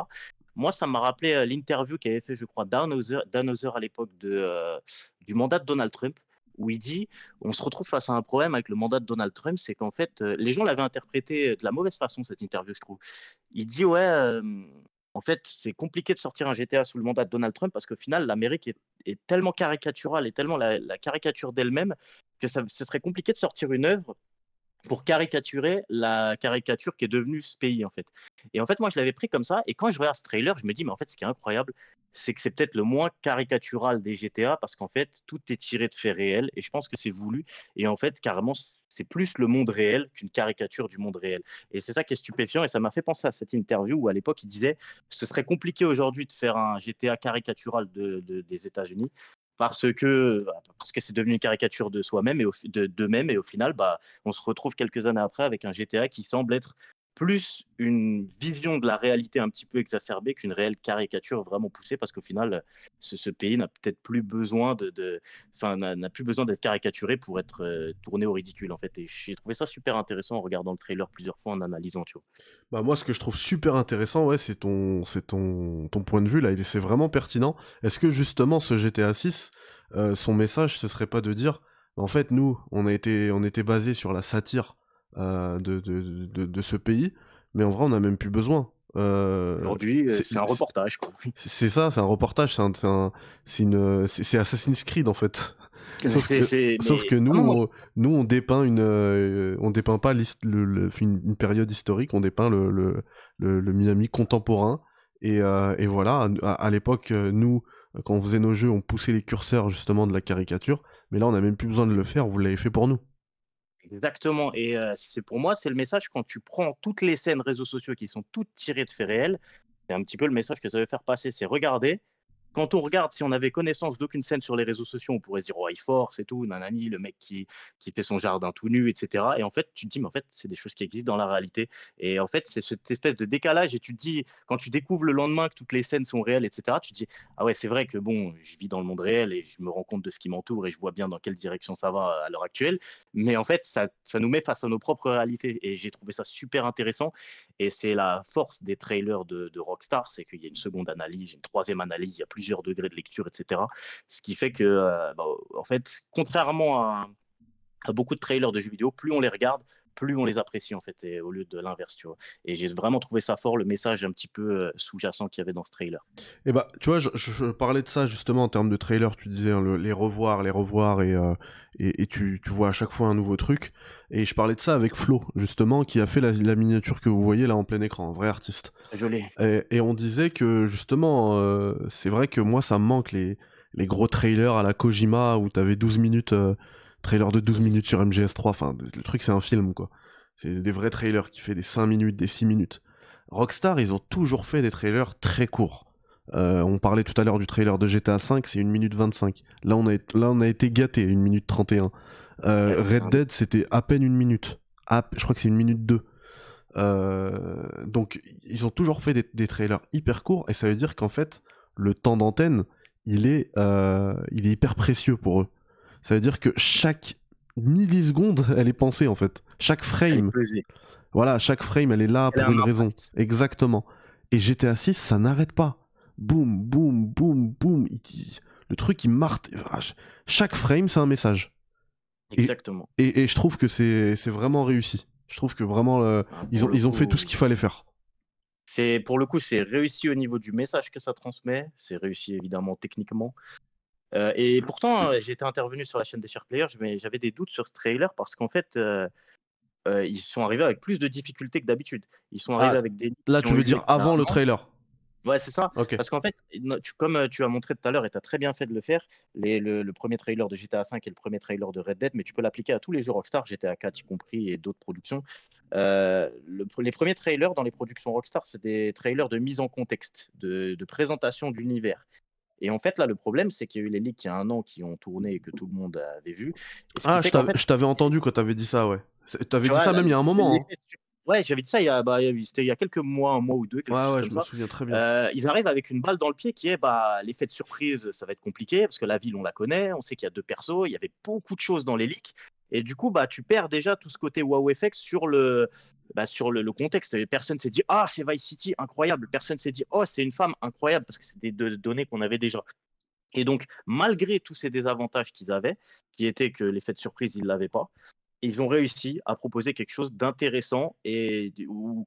moi, ça m'a rappelé l'interview qu'avait fait, je crois, Dan Hauser à l'époque de, du mandat de Donald Trump où il dit on se retrouve face à un problème avec le mandat de Donald Trump, c'est qu'en fait, les gens l'avaient interprété de la mauvaise façon, cette interview, je trouve. Il dit ouais, en fait, c'est compliqué de sortir un GTA sous le mandat de Donald Trump parce qu'au final, l'Amérique est, tellement caricaturale et tellement la, caricature d'elle-même que ce serait compliqué de sortir une œuvre pour caricaturer la caricature qui est devenue ce pays en fait. Et en fait, moi, je l'avais pris comme ça. Et quand je regarde ce trailer, je me dis, mais en fait, ce qui est incroyable, c'est que c'est peut-être le moins caricatural des GTA parce qu'en fait, tout est tiré de faits réels et je pense que c'est voulu. Et en fait, carrément, c'est plus le monde réel qu'une caricature du monde réel. Et c'est ça qui est stupéfiant et ça m'a fait penser à cette interview où à l'époque, il disait, ce serait compliqué aujourd'hui de faire un GTA caricatural des États-Unis parce que euh, parce que c'est devenu une caricature de soi-même et au, de, même et au final bah on se retrouve quelques années après avec un GTA qui semble être plus une vision de la réalité un petit peu exacerbée qu'une réelle caricature vraiment poussée, parce qu'au final, ce, pays n'a peut-être plus besoin de, enfin, n'a plus besoin d'être caricaturé pour être euh, tourné au ridicule, en fait. Et j'ai trouvé ça super intéressant en regardant le trailer plusieurs fois, en analysant, tu vois. Bah moi, ce que je trouve super intéressant, ouais, c'est ton, c'est ton, point de vue là. c'est vraiment pertinent. Est-ce que justement, ce GTA 6, euh, son message, ce serait pas de dire, en fait, nous, on a été, on était basé sur la satire euh, de, de, de, ce pays, mais en vrai, on n'a même plus besoin. Euh, Aujourd'hui, euh, c'est un reportage. C'est ça, c'est un reportage, c'est un, Assassin's Creed en fait. Sauf que, nous, ah on, nous, on dépeint une, on dépeint pas le, le, une, période historique, on dépeint le, le, le contemporain. Et, et voilà, à, à l'époque, nous, quand on faisait nos jeux, on poussait les curseurs justement de la caricature, mais là, on n'a même plus besoin de le faire, vous l'avez fait pour nous. Exactement. Et euh, c'est pour moi, c'est le message quand tu prends toutes les scènes réseaux sociaux qui sont toutes tirées de faits réels. C'est un petit peu le message que ça veut faire passer. C'est regarder, quand on regarde, si on avait connaissance d'aucune scène sur les réseaux sociaux, on pourrait se dire, oh, il force et tout, nanani, le mec qui, qui fait son jardin tout nu, etc. Et en fait, tu te dis, mais en fait, c'est des choses qui existent dans la réalité. Et en fait, c'est cette espèce de décalage. Et tu te dis, quand tu découvres le lendemain que toutes les scènes sont réelles, etc., tu te dis, ah ouais, c'est vrai que bon, je vis dans le monde réel et je me rends compte de ce qui m'entoure et je vois bien dans quelle direction ça va à l'heure actuelle. Mais en fait, ça, ça nous met face à nos propres réalités. Et j'ai trouvé ça super intéressant. Et c'est la force des trailers de, de Rockstar, c'est qu'il y a une seconde analyse, une troisième analyse, il y a plus degrés de lecture, etc. Ce qui fait que, euh, bah, en fait, contrairement à beaucoup de trailers de jeux vidéo, plus on les regarde, plus on les apprécie en fait, au lieu de l'inverse, Et j'ai vraiment trouvé ça fort, le message un petit peu euh, sous-jacent qu'il y avait dans ce trailer. Et eh bah, tu vois, je, parlais de ça justement en termes de trailer, tu disais hein, les revoir, les revoir, et, euh, tu, vois à chaque fois un nouveau truc. Et je parlais de ça avec Flo, justement, qui a fait la, miniature que vous voyez là en plein écran, un vrai artiste. Joli. Et, on disait que justement, euh, c'est vrai que moi ça me manque les, gros trailers à la Kojima où t'avais 12 minutes. Trailer de 12 minutes sur MGS3, enfin, le truc c'est un film, quoi. C'est des vrais trailers qui fait des 5 minutes, des 6 minutes. Rockstar, ils ont toujours fait des trailers très courts. Euh, on parlait tout à l'heure du trailer de GTA V c'est 1 minute 25. Là, on a, là, on a été gâté, 1 minute 31. Euh, Red Dead, c'était à peine une minute. je crois que c'est une minute 2. Euh, donc, ils ont toujours fait des, trailers hyper courts, et ça veut dire qu'en fait, le temps d'antenne, il, il est hyper précieux pour eux. Ça veut dire que chaque milliseconde, elle est pensée en fait. Chaque frame. Voilà, chaque frame, elle est là pour une raison. Exactement. Et GTA 6, ça n'arrête pas. Boum, boum, boum, boum. Le truc, il martèle. Chaque frame, c'est un message. Exactement. Et, je trouve que c'est vraiment réussi. Je trouve que vraiment, euh, ah, ils, ont, ils ont fait tout ce qu'il fallait faire. Pour le coup, c'est réussi au niveau du message que ça transmet. C'est réussi évidemment techniquement. Euh, et pourtant, euh, j'étais intervenu sur la chaîne des Share Players, mais j'avais des doutes sur ce trailer parce qu'en fait, euh, ils sont arrivés avec plus de difficultés que d'habitude. Ils sont arrivés ah, avec Là, tu veux dire avant le trailer Ouais, c'est ça. Parce qu'en fait, comme tu as montré tout à l'heure, et tu as très bien fait de le faire, le, premier trailer de GTA V et le premier trailer de Red Dead, mais tu peux l'appliquer à tous les jeux Rockstar, GTA 4 y compris, et d'autres productions. les premiers trailers dans les productions Rockstar, c'est des trailers de mise en contexte, de, de présentation d'univers. Et en fait, là, le problème, c'est qu'il y a eu les leaks il y a un an qui ont tourné et que tout le monde avait vu. Ah, je t'avais entendu quand t'avais dit ça, ouais. T'avais dit ça même il y a un moment. Hein. Ouais, j'avais dit ça bah, il y a, quelques mois, un mois ou deux. Ouais, ouais, je me souviens très bien. Euh, ils arrivent avec une balle dans le pied qui est bah, l'effet de surprise, ça va être compliqué parce que la ville, on la connaît, on sait qu'il y a deux persos, il y avait beaucoup de choses dans les leaks. Et du coup, bah, tu perds déjà tout ce côté wow effect sur le, bah, sur le, contexte. Personne personne s'est dit Ah, c'est Vice City, incroyable. Personne s'est dit Oh, c'est une femme, incroyable, parce que c'est des données qu'on avait déjà. Et donc, malgré tous ces désavantages qu'ils avaient, qui étaient que l'effet de surprise, ils ne l'avaient pas, ils ont réussi à proposer quelque chose d'intéressant et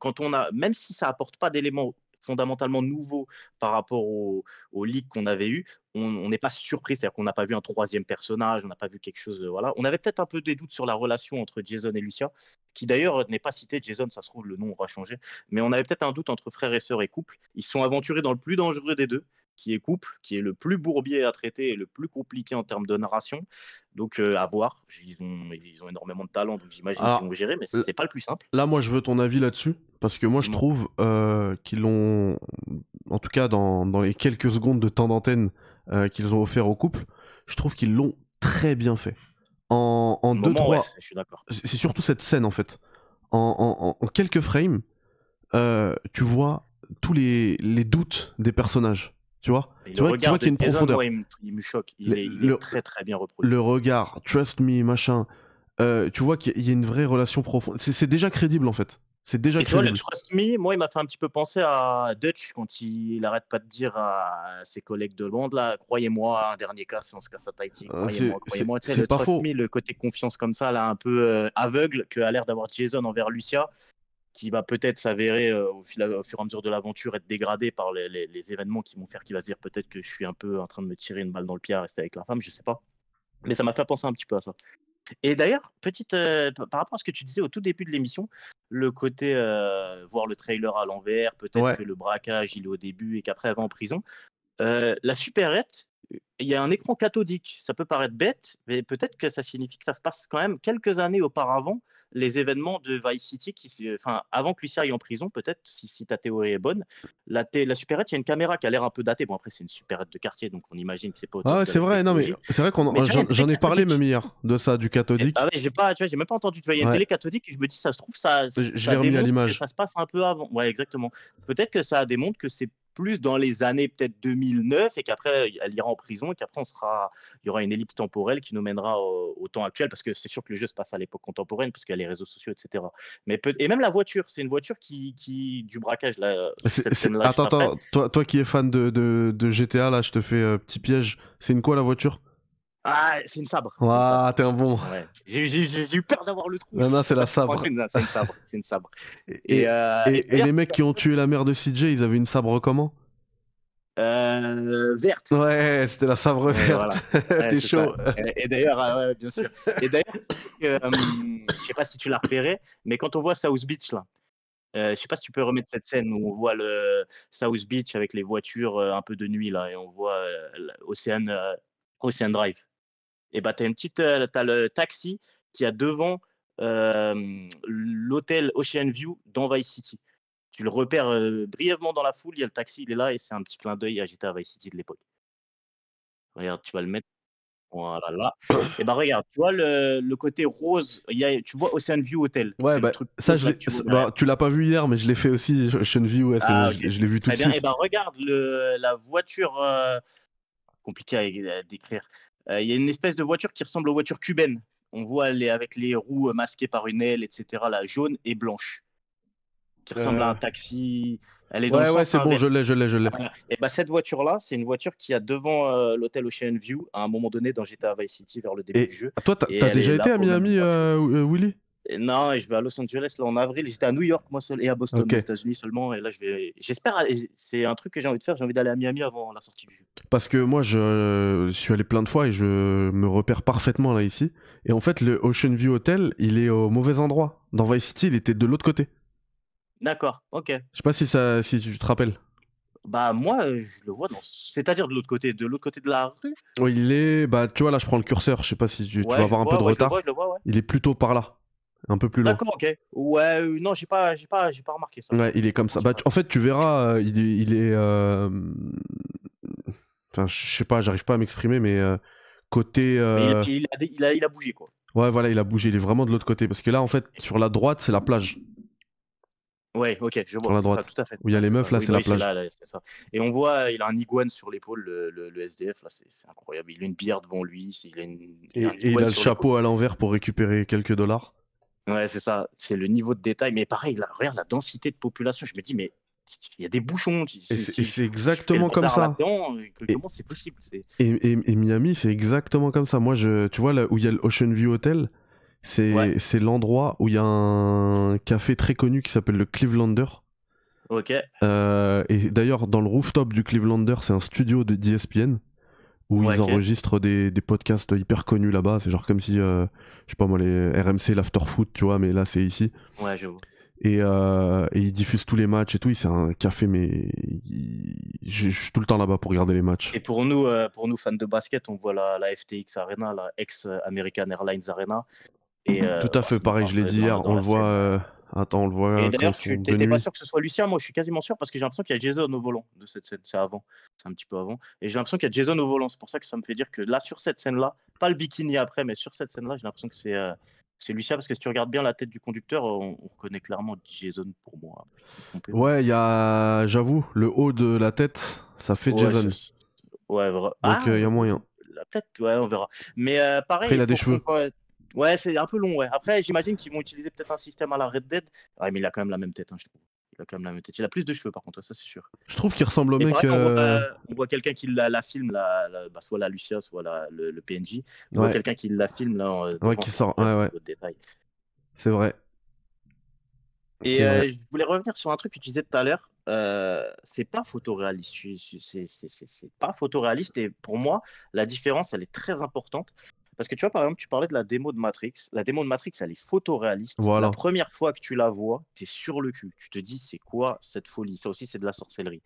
quand on a, même si ça apporte pas d'éléments fondamentalement nouveau par rapport aux au leaks qu'on avait eu, on n'est pas surpris, c'est-à-dire qu'on n'a pas vu un troisième personnage, on n'a pas vu quelque chose. De, euh, voilà, on avait peut-être un peu des doutes sur la relation entre Jason et Lucia, qui d'ailleurs n'est pas cité Jason, ça se trouve le nom aura changé, mais on avait peut-être un doute entre frère et sœur et couple. Ils sont aventurés dans le plus dangereux des deux, qui est couple, qui est le plus bourbier à traiter et le plus compliqué en termes de narration. Donc euh, à voir. Ils ont, ils ont, énormément de talent, donc j'imagine ah, qu'ils vont gérer, mais c'est pas le plus simple. Là, moi, je veux ton avis là-dessus, parce que moi, je trouve euh, qu'ils l'ont, en tout cas dans, dans, les quelques secondes de temps d'antenne euh, qu'ils ont offert au couple, je trouve qu'ils l'ont très bien fait. En, en deux, je suis d'accord. c'est surtout cette scène en fait. En, en quelques frames, tu vois tous les, les doutes des personnages tu vois, tu vois, qu'il y a une profondeur. Il me, choque. Il, le, est, très très bien reproduit. Le regard, trust me, machin. Euh, tu vois qu'il y a une vraie relation profonde. C'est déjà crédible en fait. C'est déjà crédible. le trust me, moi, il m'a fait un petit peu penser à Dutch quand il, arrête pas de dire à ses collègues de Londres là, croyez-moi, un dernier cas, si on se casse à Tahiti, croyez-moi, croyez-moi. Tu sais, le trust me, le côté confiance comme ça, là, un peu euh, aveugle, que a l'air d'avoir Jason envers Lucia qui va peut-être s'avérer euh, au, fil, au fur et à mesure de l'aventure être dégradé par les, événements qui vont faire qu'il va se dire peut-être que je suis un peu en train de me tirer une balle dans le pied à rester avec la femme, je sais pas. Mais ça m'a fait penser un petit peu à ça. Et d'ailleurs, petite euh, par rapport à ce que tu disais au tout début de l'émission, le côté euh, voir le trailer à l'envers, peut-être que le braquage il est au début et qu'après elle va en prison. la supérette, il y a un écran cathodique. Ça peut paraître bête, mais peut-être que ça signifie que ça se passe quand même quelques années auparavant les événements de Vice City, qui, enfin, avant que Lucien aille en prison, peut-être, si, si, ta théorie est bonne, la, la supérette, il y a une caméra qui a l'air un peu datée. Bon, après, c'est une supérette de quartier, donc on imagine que c'est pas. Ah c'est vrai, non, mais c'est vrai qu'on j'en ai parlé même hier de ça, du cathodique. Ah ouais, j'ai pas, tu vois, j'ai même pas entendu. Tu vois, il y a une télé cathodique et je me dis, ça se trouve, ça. Ça se passe un peu avant. Ouais, exactement. Peut-être que ça démontre que c'est plus dans les années peut-être 2009 et qu'après elle ira en prison et qu'après on sera, il y aura une ellipse temporelle qui nous mènera au, temps actuel parce que c'est sûr que le jeu se passe à l'époque contemporaine parce qu'il y a les réseaux sociaux, etc. Mais et même la voiture, c'est une voiture qui, du braquage là. attends, attends, toi, toi qui es fan de, GTA là, je te fais euh, petit piège. C'est une quoi la voiture ah, c'est une sabre. Ah, t'es un bon. J'ai eu peur d'avoir le trou. Non, non, c'est la sabre. c'est une sabre. Une sabre. Et, euh, les mecs qui ont tué la mère de CJ, ils avaient une sabre comment euh, verte. Ouais, c'était la sabre verte. Voilà. chaud. Et, d'ailleurs, euh, bien sûr. Et d'ailleurs, je sais pas si tu l'as repéré, mais quand on voit South Beach là, euh, je sais pas si tu peux remettre cette scène où on voit le South Beach avec les voitures un peu de nuit là et on voit Ocean, Drive et bah, tu as une petite, euh, le taxi qui a devant euh, l'hôtel Ocean View dans Vice City. Tu le repères euh, brièvement dans la foule, il y a le taxi, il est là et c'est un petit clin d'œil à GTA Vice City de l'époque. Regarde, tu vas le mettre. Voilà, là. Et bah regarde, tu vois le, côté rose, y a, tu vois Ocean View Hotel. Ouais, bah, truc ça, je bah, tu l'as pas vu hier, mais je l'ai fait aussi, Ocean View, ah, je, l'ai vu tout de suite. Et bah regarde, le, la voiture, compliqué à décrire, euh, il y a une espèce de voiture qui ressemble aux voitures cubaines. On voit avec les roues euh, masquées par une aile, etc., la jaune et blanche qui ressemble à un euh. taxi. Elle est dans ouais, ouais, c'est hein, bon, je l'ai, je l'ai, je l'ai. Et bah, cette voiture-là, c'est une voiture qui a devant l'hôtel Ocean View à un moment donné dans GTA Vice City vers le début du jeu. toi, t'as, déjà été à Miami, Willy non, je vais à Los Angeles là en avril. J'étais à New York moi seul et à Boston aux États-Unis seulement. Et là, je vais. J'espère. C'est un truc que j'ai envie de faire. J'ai envie d'aller à Miami avant la sortie du jeu. Parce que moi, je suis allé plein de fois et je me repère parfaitement là ici. Et en fait, le Ocean View Hotel, il est au mauvais endroit. Dans Vice City, il était de l'autre côté. D'accord. Ok. Je sais pas si ça, si tu te rappelles. Bah moi, je le vois dans. C'est-à-dire de l'autre côté, de l'autre côté de la rue. il est. Bah tu vois là, je prends le curseur. Je sais pas si tu, vas avoir un peu de retard. Il est plutôt par là un peu plus loin. D'accord, ok. Ouais, euh, non, j'ai pas, j'ai pas, j'ai pas remarqué ça. Ouais, il est comme ça. Bah, en fait, tu verras, euh, il, est. Euh, enfin, je sais pas, j'arrive pas à m'exprimer, mais côté. il, a, il, a, bougé, quoi. Ouais, voilà, il a bougé. Il est vraiment de l'autre côté. Parce que là, en fait, sur la droite, c'est la plage. Ouais, ok, je vois. Sur la droite. Ça, tout à fait. Où il y a les meufs, là, c'est la plage. Et on voit, il a un iguane sur l'épaule, le, le, SDF, là, c'est incroyable. Il a une bière devant lui. Il a une, et il a le chapeau à l'envers pour récupérer quelques dollars. Ouais, c'est ça, c'est le niveau de détail. Mais pareil, regarde la densité de population. Je me dis, mais il y a des bouchons. Et c'est exactement comme ça. Euh, et, comment c'est possible et, Miami, c'est exactement comme ça. Moi, je, tu vois, là où il y a le Ocean View Hotel, c'est l'endroit où il y a un café très connu qui s'appelle le Clevelander. Ok. Euh, et d'ailleurs, dans le rooftop du Clevelander, c'est un studio de DSPN où ils enregistrent des, podcasts hyper connus là-bas. C'est genre comme si, euh, je sais pas moi, les RMC, l'afterfoot, tu vois, mais là c'est ici. Ouais, j'avoue. Et, euh, et, ils diffusent tous les matchs et tout. C'est un café, mais je suis tout le temps là-bas pour regarder les matchs. Et pour nous, euh, pour nous fans de basket, on voit la, FTX Arena, la ex-American Airlines Arena. tout à fait, bah, pareil, je l'ai dit hier, on le voit Attends, on le voit. Et d'ailleurs, tu pas sûr que ce soit Lucien. Moi, je suis quasiment sûr parce que j'ai l'impression qu'il y a Jason au volant. De cette, scène. c'est avant. C'est un petit peu avant. Et j'ai l'impression qu'il y a Jason au volant. C'est pour ça que ça me fait dire que là, sur cette scène-là, pas le bikini après, mais sur cette scène-là, j'ai l'impression que c'est. Lucia euh, c'est Lucien parce que si tu regardes bien la tête du conducteur, on, reconnaît clairement Jason pour moi. Ouais, il y a, j'avoue, le haut de la tête, ça fait Jason. Ouais, Donc euh, ah, il y a moyen. La tête, ouais, on verra. Mais euh, pareil. il a des cheveux. Ouais, c'est un peu long, ouais. Après, j'imagine qu'ils vont utiliser peut-être un système à la Red Dead. Ouais, mais il a quand même la même tête, hein, je trouve. Il a quand même la même tête. Il a plus de cheveux, par contre, ça c'est sûr. Je trouve qu'il ressemble au mec. Euh, on, voit, quelqu'un qui la, filme, bah, soit la Lucia, soit le, PNJ. On voit quelqu'un qui la filme, là. Euh, ouais, qui sort, ouais, ouais. détails. C'est vrai. Et euh, je voulais revenir sur un truc que tu disais tout à l'heure. c'est pas photoréaliste. c'est pas photoréaliste. Et pour moi, la différence, elle est très importante. Parce que tu vois, par exemple, tu parlais de la démo de Matrix. La démo de Matrix, elle est photoréaliste. La première fois que tu la vois, tu es sur le cul. Tu te dis, c'est quoi cette folie Ça aussi, c'est de la sorcellerie.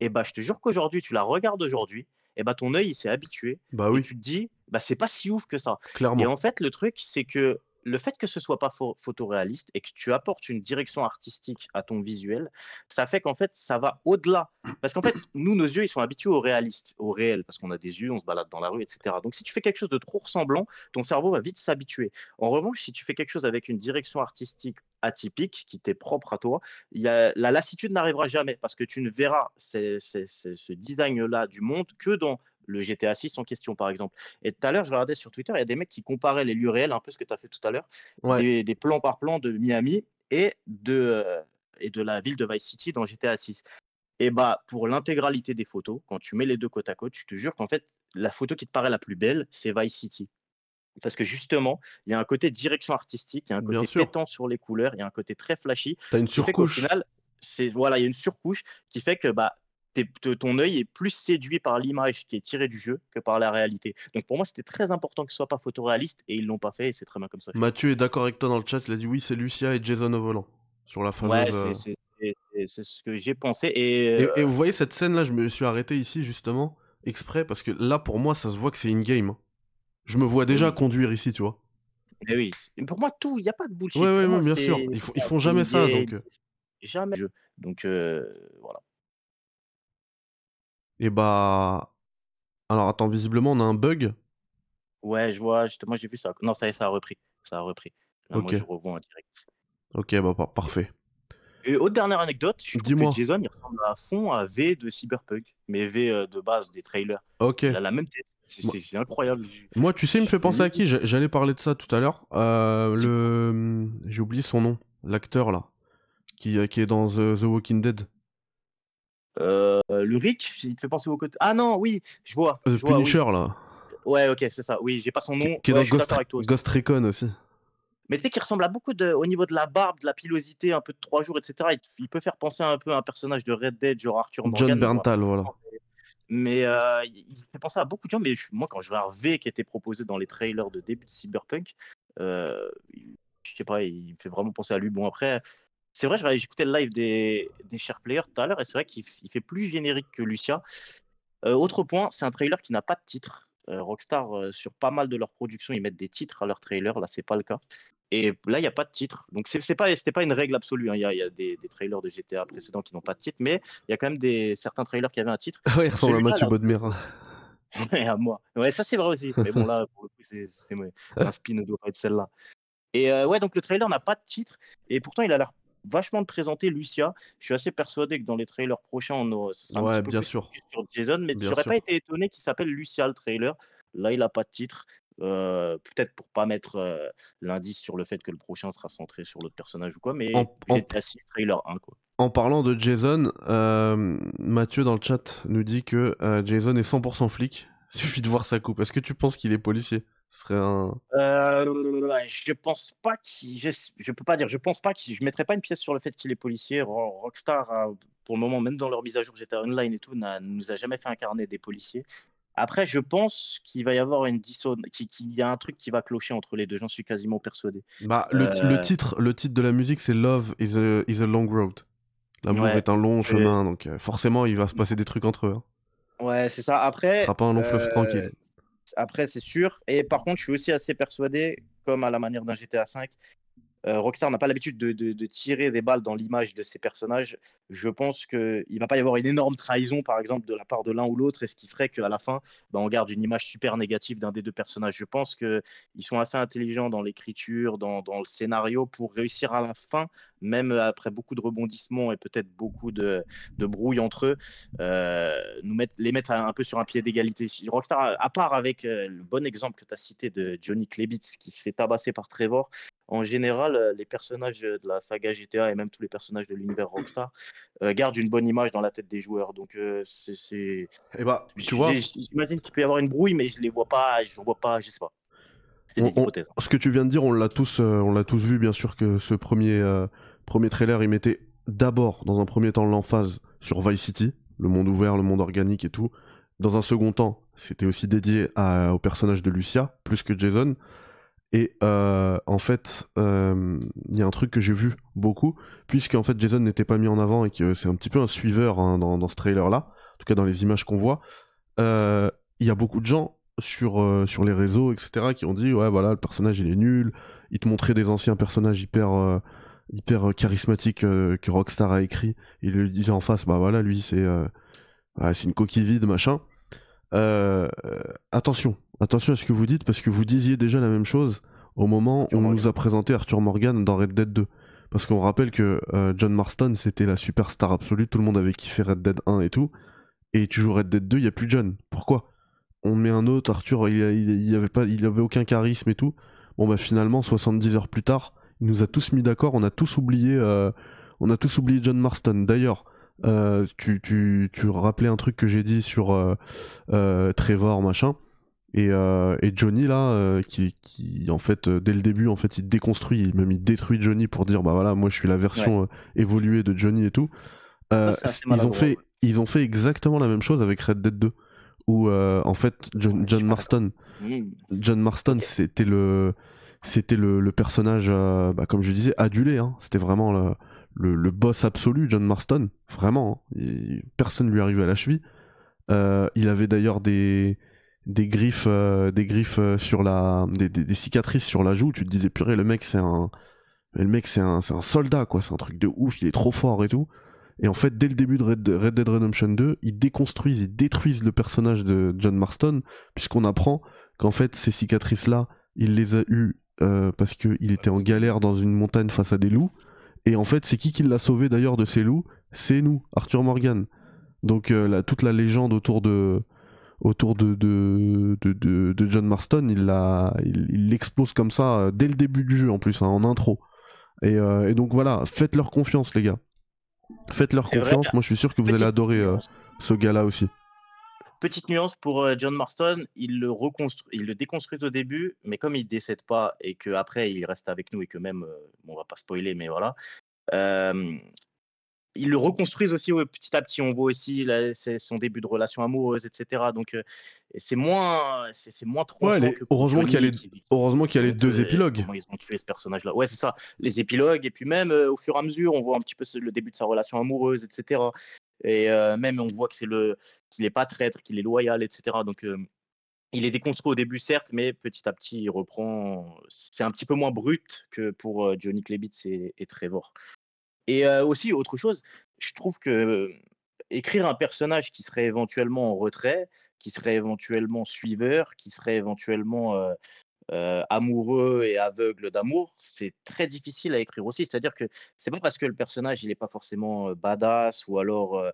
Et eh bah, je te jure qu'aujourd'hui, tu la regardes aujourd'hui, et eh bah, ton œil, il s'est habitué. Bah Et tu te dis, bah, c'est pas si ouf que ça. Clairement. Et en fait, le truc, c'est que le fait que ce soit pas photoréaliste et que tu apportes une direction artistique à ton visuel, ça fait qu'en fait, ça va au-delà. Parce qu'en fait, nous, nos yeux, ils sont habitués au réaliste, au réel, parce qu'on a des yeux, on se balade dans la rue, etc. Donc, si tu fais quelque chose de trop ressemblant, ton cerveau va vite s'habituer. En revanche, si tu fais quelque chose avec une direction artistique atypique, qui t'est propre à toi, la lassitude n'arrivera jamais parce que tu ne verras ce design-là du monde que dans le GTA 6 en question, par exemple. Et tout à l'heure, je regardais sur Twitter, il y a des mecs qui comparaient les lieux réels, un peu ce que tu as fait tout à l'heure, des, plans par plan de Miami et de, euh, et de la ville de Vice City dans GTA 6. Et bah, pour l'intégralité des photos, quand tu mets les deux côte à côte, je te jure qu'en fait, la photo qui te paraît la plus belle, c'est Vice City. Parce que justement, il y a un côté direction artistique, il y a un côté pétant sur les couleurs, il y a un côté très flashy. as une surcouche. Final, c'est voilà, il y a une surcouche qui fait que bah ton œil est plus séduit par l'image qui est tirée du jeu que par la réalité. Donc pour moi, c'était très important que ce soit pas photoréaliste et ils l'ont pas fait et c'est très bien comme ça. Mathieu est d'accord avec toi dans le chat, il a dit oui, c'est Lucia et Jason au volant sur la fameuse. Euh, c'est ce que j'ai pensé. Et, euh, vous voyez cette scène là, je me suis arrêté ici justement exprès parce que là pour moi, ça se voit que c'est in-game. Hein. Je me vois déjà conduire ici, tu vois. Mais oui, pour moi, tout, il n'y a pas de bullshit. Oui, bien sûr, ils, font, jamais ça donc. Euh. Jamais Donc voilà. Et bah. Alors attends, visiblement, on a un bug. Ouais, je vois, justement, j'ai vu ça. Non, ça y est, ça a repris. Ça a repris. Moi, je revois en direct. Ok, bah parfait. Et autre dernière anecdote, je trouve que Jason il ressemble à fond à V de Cyberpunk, mais V euh, de base des trailers. Ok. Il a la même tête. C'est incroyable. Moi, tu sais, il me fait penser à qui J'allais parler de ça tout à l'heure. Euh, le... Hum, j'ai oublié son nom, l'acteur là, qui, euh, qui est dans The Walking Dead. Euh, le Rick, il te fait penser au côté. Ah non, oui, je vois. Euh, je là. Ouais, ok, c'est ça. Oui, j'ai pas son nom. Qui est dans Ghost, Recon aussi. Mais tu sais qu'il ressemble à beaucoup de, au niveau de la barbe, de la pilosité, un peu de trois jours, etc. Il, peut faire penser un peu à un personnage de Red Dead, genre Arthur Morgan. John Berntal, voilà. Mais euh, il fait penser à beaucoup de gens. Mais moi, quand je vois V, qui était proposé dans les trailers de début de Cyberpunk, euh, je sais pas, il me fait vraiment penser à lui. Bon, après, c'est vrai, j'écoutais le live des, des Share Players tout à l'heure et c'est vrai qu'il fait plus générique que Lucia. Euh, autre point, c'est un trailer qui n'a pas de titre. Euh, Rockstar, euh, sur pas mal de leurs productions, ils mettent des titres à leurs trailers. Là, c'est pas le cas. Et là, il n'y a pas de titre. Donc, ce n'est pas, pas une règle absolue. Hein. Il y a, y a des, des, trailers de GTA précédents qui n'ont pas de titre, mais il y a quand même des, certains trailers qui avaient un titre. Ouais, il ressemble à de Bodmer. Ouais, à moi. Ouais, ça, c'est vrai aussi. Mais bon, là, pour le coup, c'est un spin, doit celle-là. Et ouais, donc le trailer n'a pas de titre. Et pourtant, il a l'air vachement de présenter Lucia. Je suis assez persuadé que dans les trailers prochains, on aura, bien sûr. sur Jason, mais je n'aurais pas été étonné qu'il s'appelle Lucia le trailer. Là, il n'a pas de titre. Euh, peut-être pour pas mettre euh, l'indice sur le fait que le prochain sera centré sur l'autre personnage ou quoi, mais en, assis trailer 1 quoi. En parlant de Jason, euh, Mathieu dans le chat nous dit que Jason est 100% flic. Suffit de voir sa coupe. Est-ce que tu penses qu'il est policier ferait euh, je pense pas qu'il. Je, peux pas dire. Je pense pas que Je mettrais pas une pièce sur le fait qu'il est policier. Rockstar, pour le moment, même dans leur mise à jour j'étais Online et tout, ne nous a jamais fait incarner des policiers. Après, je pense qu'il va y avoir une qu'il a un truc qui va clocher entre les deux. J'en suis quasiment persuadé. Bah, le, euh. titre, le titre de la musique, c'est Love is a, long road. L'amour est un long chemin, donc euh, forcément, il va se passer des trucs entre eux. Hein. Ouais, c'est ça. Après, sera pas un long fleuve tranquille. Après, c'est sûr. Et par contre, je suis aussi assez persuadé, comme à la manière d'un GTA V, euh, Rockstar n'a pas l'habitude de, tirer des balles dans l'image de ses personnages je pense qu'il ne va pas y avoir une énorme trahison, par exemple, de la part de l'un ou l'autre, et ce qui ferait qu'à la fin, bah, on garde une image super négative d'un des deux personnages. Je pense qu'ils sont assez intelligents dans l'écriture, dans, le scénario, pour réussir à la fin, même après beaucoup de rebondissements et peut-être beaucoup de, brouilles entre eux, euh, nous mettre, les mettre un, peu sur un pied d'égalité. Rockstar, à part avec euh, le bon exemple que tu as cité de Johnny Klebitz, qui se fait tabasser par Trevor, en général, les personnages de la saga GTA et même tous les personnages de l'univers Rockstar euh, garde une bonne image dans la tête des joueurs. Donc, euh, c'est. Eh ben, j'imagine qu'il peut y avoir une brouille, mais je les vois pas, je vois pas, je sais pas. ce que tu viens de dire, on l'a tous, euh, on l'a tous vu, bien sûr que ce premier, premier trailer, il mettait d'abord, dans un premier temps, l'emphase sur Vice City, le monde ouvert, le monde organique et tout. Dans un second temps, c'était aussi dédié au personnage de Lucia, plus que Jason. Et euh, en fait, euh, il y a un truc que j'ai vu beaucoup, puisque en fait Jason n'était pas mis en avant et que c'est un petit peu un suiveur hein, dans, ce trailer-là, en tout cas dans les images qu'on voit. Euh, il y a beaucoup de gens sur, sur les réseaux, etc., qui ont dit ouais voilà le personnage il est nul, il te montrait des anciens personnages hyper hyper que Rockstar a écrit. Il lui disait en face, bah voilà, lui c'est une coquille vide, machin. attention, Attention à ce que vous dites, parce que vous disiez déjà la même chose au moment où on nous a présenté Arthur Morgan dans Red Dead 2. Parce qu'on rappelle que euh, John Marston, c'était la superstar absolue, tout le monde avait kiffé Red Dead 1 et tout. Et tu Red Dead 2, il n'y a plus John. Pourquoi On met un autre, Arthur, il, n'y avait pas, il avait aucun charisme et tout. Bon bah finalement, 70 heures plus tard, il nous a tous mis d'accord, on a tous oublié, euh, on a tous oublié John Marston. D'ailleurs, euh, tu, tu, tu rappelais un truc que j'ai dit sur Trevor, machin. Euh, et, Johnny là, euh, qui, qui, en fait euh, dès le début en fait il déconstruit, même il détruit Johnny pour dire bah voilà moi je suis la version évoluée de Johnny et tout. Ah, ils ont fait, ils ont fait exactement la même chose avec Red Dead 2 où en fait John, Marston, John Marston c'était le, c'était le, personnage bah, comme je disais adulé, hein. c'était vraiment le, boss absolu John Marston, vraiment, personne hein. ne personne lui arrivait à la cheville. il avait d'ailleurs des des griffes, euh, des griffes euh, sur la, des, cicatrices sur la joue, tu te disais purée le mec c'est un, le mec c'est un, soldat quoi, c'est un truc de ouf, il est trop fort et tout. Et en fait dès le début de Red, Dead Redemption 2, ils déconstruisent, ils détruisent le personnage de John Marston puisqu'on apprend qu'en fait ces cicatrices là, il les a eues euh, parce qu'il était en galère dans une montagne face à des loups. Et en fait c'est qui qui l'a sauvé d'ailleurs de ces loups C'est nous, Arthur Morgan. Donc toute la légende autour de autour de, de, de, John Marston, il l'explose il, il comme ça euh, dès le début du jeu en plus, hein, en intro. Euh, et, donc voilà, faites leur confiance les gars. Faites leur confiance, moi je suis sûr que vous allez adorer euh, ce gars-là aussi. Petite nuance pour John Marston, il le, reconstruit, il le déconstruit au début, mais comme il décède pas et qu'après il reste avec nous et que même, on on va pas spoiler, mais voilà, ils le reconstruisent aussi petit à petit. On voit aussi son début de relation amoureuse, etc. Donc, euh, c'est moins, c'est, moins trop. heureusement qu'il y a les, heureusement qu'il deux euh, épilogues. ils ont tué ce personnage-là. Ouais, c'est ça. Les épilogues et puis même euh, au fur et à mesure, on voit un petit peu le début de sa relation amoureuse, etc. Et même on voit que c'est le, qu'il est pas traître, qu'il est loyal, etc. Donc il est déconstruit au début, certes, mais petit à petit, il reprend. C'est un petit peu moins brut que pour Johnny Klebitz et, et Trevor. Et euh, aussi, autre chose, je trouve que euh, écrire un personnage qui serait éventuellement en retrait, qui serait éventuellement suiveur, qui serait éventuellement euh, amoureux et aveugle d'amour, c'est très difficile à écrire aussi. C'est-à-dire que c'est pas parce que le personnage n'est pas forcément badass ou alors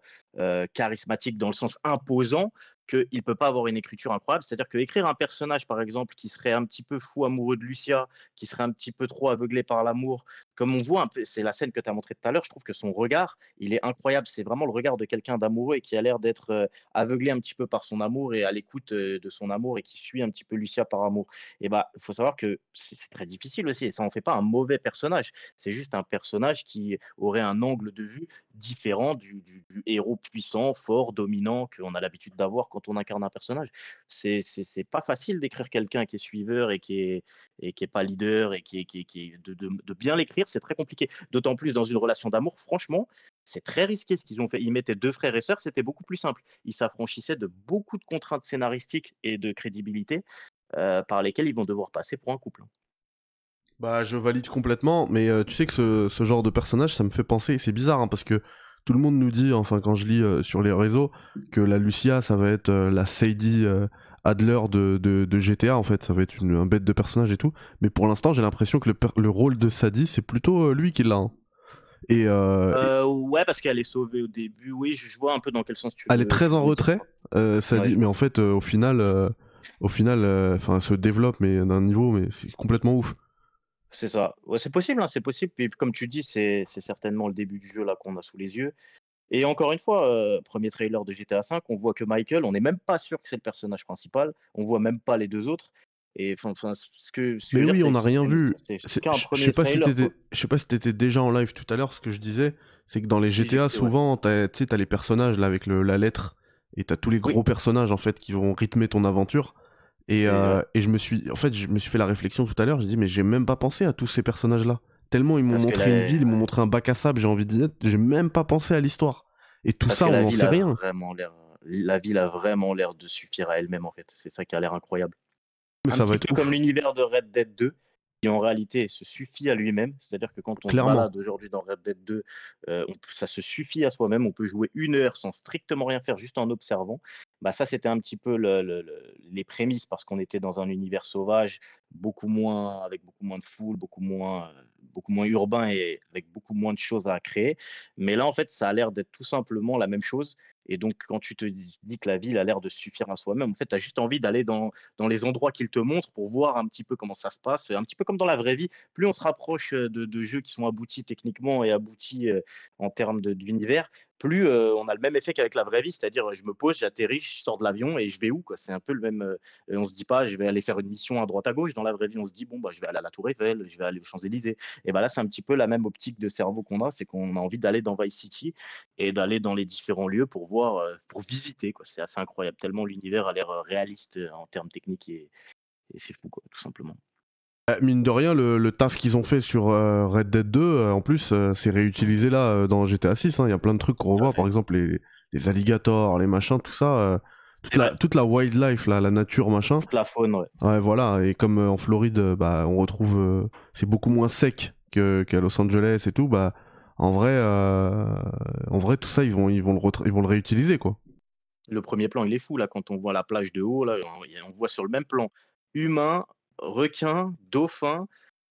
charismatique dans le sens imposant qu'il peut pas avoir une écriture incroyable. C'est-à-dire que écrire un personnage, par exemple, qui serait un petit peu fou amoureux de Lucia, qui serait un petit peu trop aveuglé par l'amour, comme on voit un peu, c'est la scène que tu as montré tout à l'heure, je trouve que son regard, il est incroyable. C'est vraiment le regard de quelqu'un d'amoureux et qui a l'air d'être euh, aveuglé un petit peu par son amour et à l'écoute euh, de son amour et qui suit un petit peu Lucia par amour. Et bah, il faut savoir que c'est très difficile aussi et ça en fait pas un mauvais personnage. C'est juste un personnage qui aurait un angle de vue différent du, héros puissant, fort, dominant qu'on a l'habitude d'avoir quand on incarne un personnage. C'est pas facile d'écrire quelqu'un qui est suiveur et qui est, et qui est pas leader et qui est, qui est, de, de bien l'écrire c'est très compliqué. D'autant plus dans une relation d'amour, franchement, c'est très risqué ce qu'ils ont fait. Ils mettaient deux frères et sœurs, c'était beaucoup plus simple. Ils s'affranchissaient de beaucoup de contraintes scénaristiques et de crédibilité euh, par lesquelles ils vont devoir passer pour un couple. Bah, je valide complètement, mais euh, tu sais que ce, genre de personnage, ça me fait penser, c'est bizarre, hein, parce que tout le monde nous dit, enfin quand je lis euh, sur les réseaux, que la Lucia, ça va être la Sadie Adler de, GTA en fait, ça va être un bête de personnage et tout. Mais pour l'instant, j'ai l'impression que le, rôle de Sadie, c'est plutôt euh, lui qui l'a. Hein. Et, euh, euh, ouais, parce qu'elle est sauvée au début. Oui, je, vois un peu dans quel sens tu. Elle est très en retrait, Sadi, Sadie, mais en fait, au final, au final, enfin, elle se développe mais d'un niveau, mais c'est complètement ouf. C'est ça. c'est possible, hein, c'est possible. Puis comme tu dis, c'est certainement le début du jeu là qu'on a sous les yeux. Et encore une fois, euh, premier trailer de GTA V, on voit que Michael, on n'est même pas sûr que c'est le personnage principal, on voit même pas les deux autres. Et ce que, Mais oui, on n'a rien vu. Je ne sais pas si tu étais déjà en live tout à l'heure. Ce que je disais, c'est que dans les GTA, souvent, tu as les personnages avec la lettre et tu as tous les gros personnages en fait qui vont rythmer ton aventure. Euh, et, je me suis, en fait, je me suis fait la réflexion tout à l'heure. Je dis mais j'ai même pas pensé à tous ces personnages là. Tellement ils m'ont montré une ville, ils m'ont montré un bac à sable, j'ai envie d'y être, j'ai même pas pensé à l'histoire. Et tout ça, on n'en sait rien. La ville a vraiment l'air de suffire à elle-même, en fait. C'est ça qui a l'air incroyable. un petit peu comme l'univers de Red Dead 2, qui en réalité se suffit à lui-même. C'est-à-dire que quand on Clairement. balade aujourd'hui dans Red Dead 2, euh, ça se suffit à soi-même. On peut jouer une heure sans strictement rien faire, juste en observant. Bah ça, c'était un petit peu les prémices parce qu'on était dans un univers sauvage, beaucoup moins avec beaucoup moins de foule, beaucoup moins euh, beaucoup moins urbain et avec beaucoup moins de choses à créer. Mais là, en fait, ça a l'air d'être tout simplement la même chose. Et donc, quand tu te dis que la ville a l'air de suffire à soi-même, en fait, tu as juste envie d'aller dans, les endroits qu'il te montre pour voir un petit peu comment ça se passe, un petit peu comme dans la vraie vie. Plus on se rapproche euh, de, de jeux qui sont aboutis techniquement et aboutis euh, en termes d'univers, plus euh, on a le même effet qu'avec la vraie vie, c'est-à-dire euh, je me pose, j'atterris, je sors de l'avion et je vais où C'est un peu le même. on euh, on se dit pas, je vais aller faire une mission à droite à gauche. Dans la vraie vie, on se dit bon bah je vais aller à la Tour Eiffel, je vais aller aux Champs Élysées. Et bah là, c'est un petit peu la même optique de cerveau qu'on a, c'est qu'on a envie d'aller dans Vice City et d'aller dans les différents lieux pour voir, pour visiter C'est assez incroyable, tellement l'univers a l'air réaliste en termes techniques et, c'est fou tout simplement. Euh, mine de rien, le, taf qu'ils ont fait sur euh, Red Dead 2, euh, en plus, c'est réutilisé là dans GTA 6. Hein. Il y a plein de trucs qu'on revoit, par exemple les, alligators, les machins, tout ça. Toute la, bah toute la, wildlife, la nature, machin. Toute la faune, ouais. Ouais, voilà. Et comme en Floride, bah, on retrouve. c'est beaucoup moins sec qu'à Los Angeles et tout, bah, en vrai, en vrai, tout ça, ils vont, ils, vont le ils vont le réutiliser, quoi. Le premier plan, il est fou, là, quand on voit la plage de haut, là, on voit sur le même plan humain, requins, dauphins.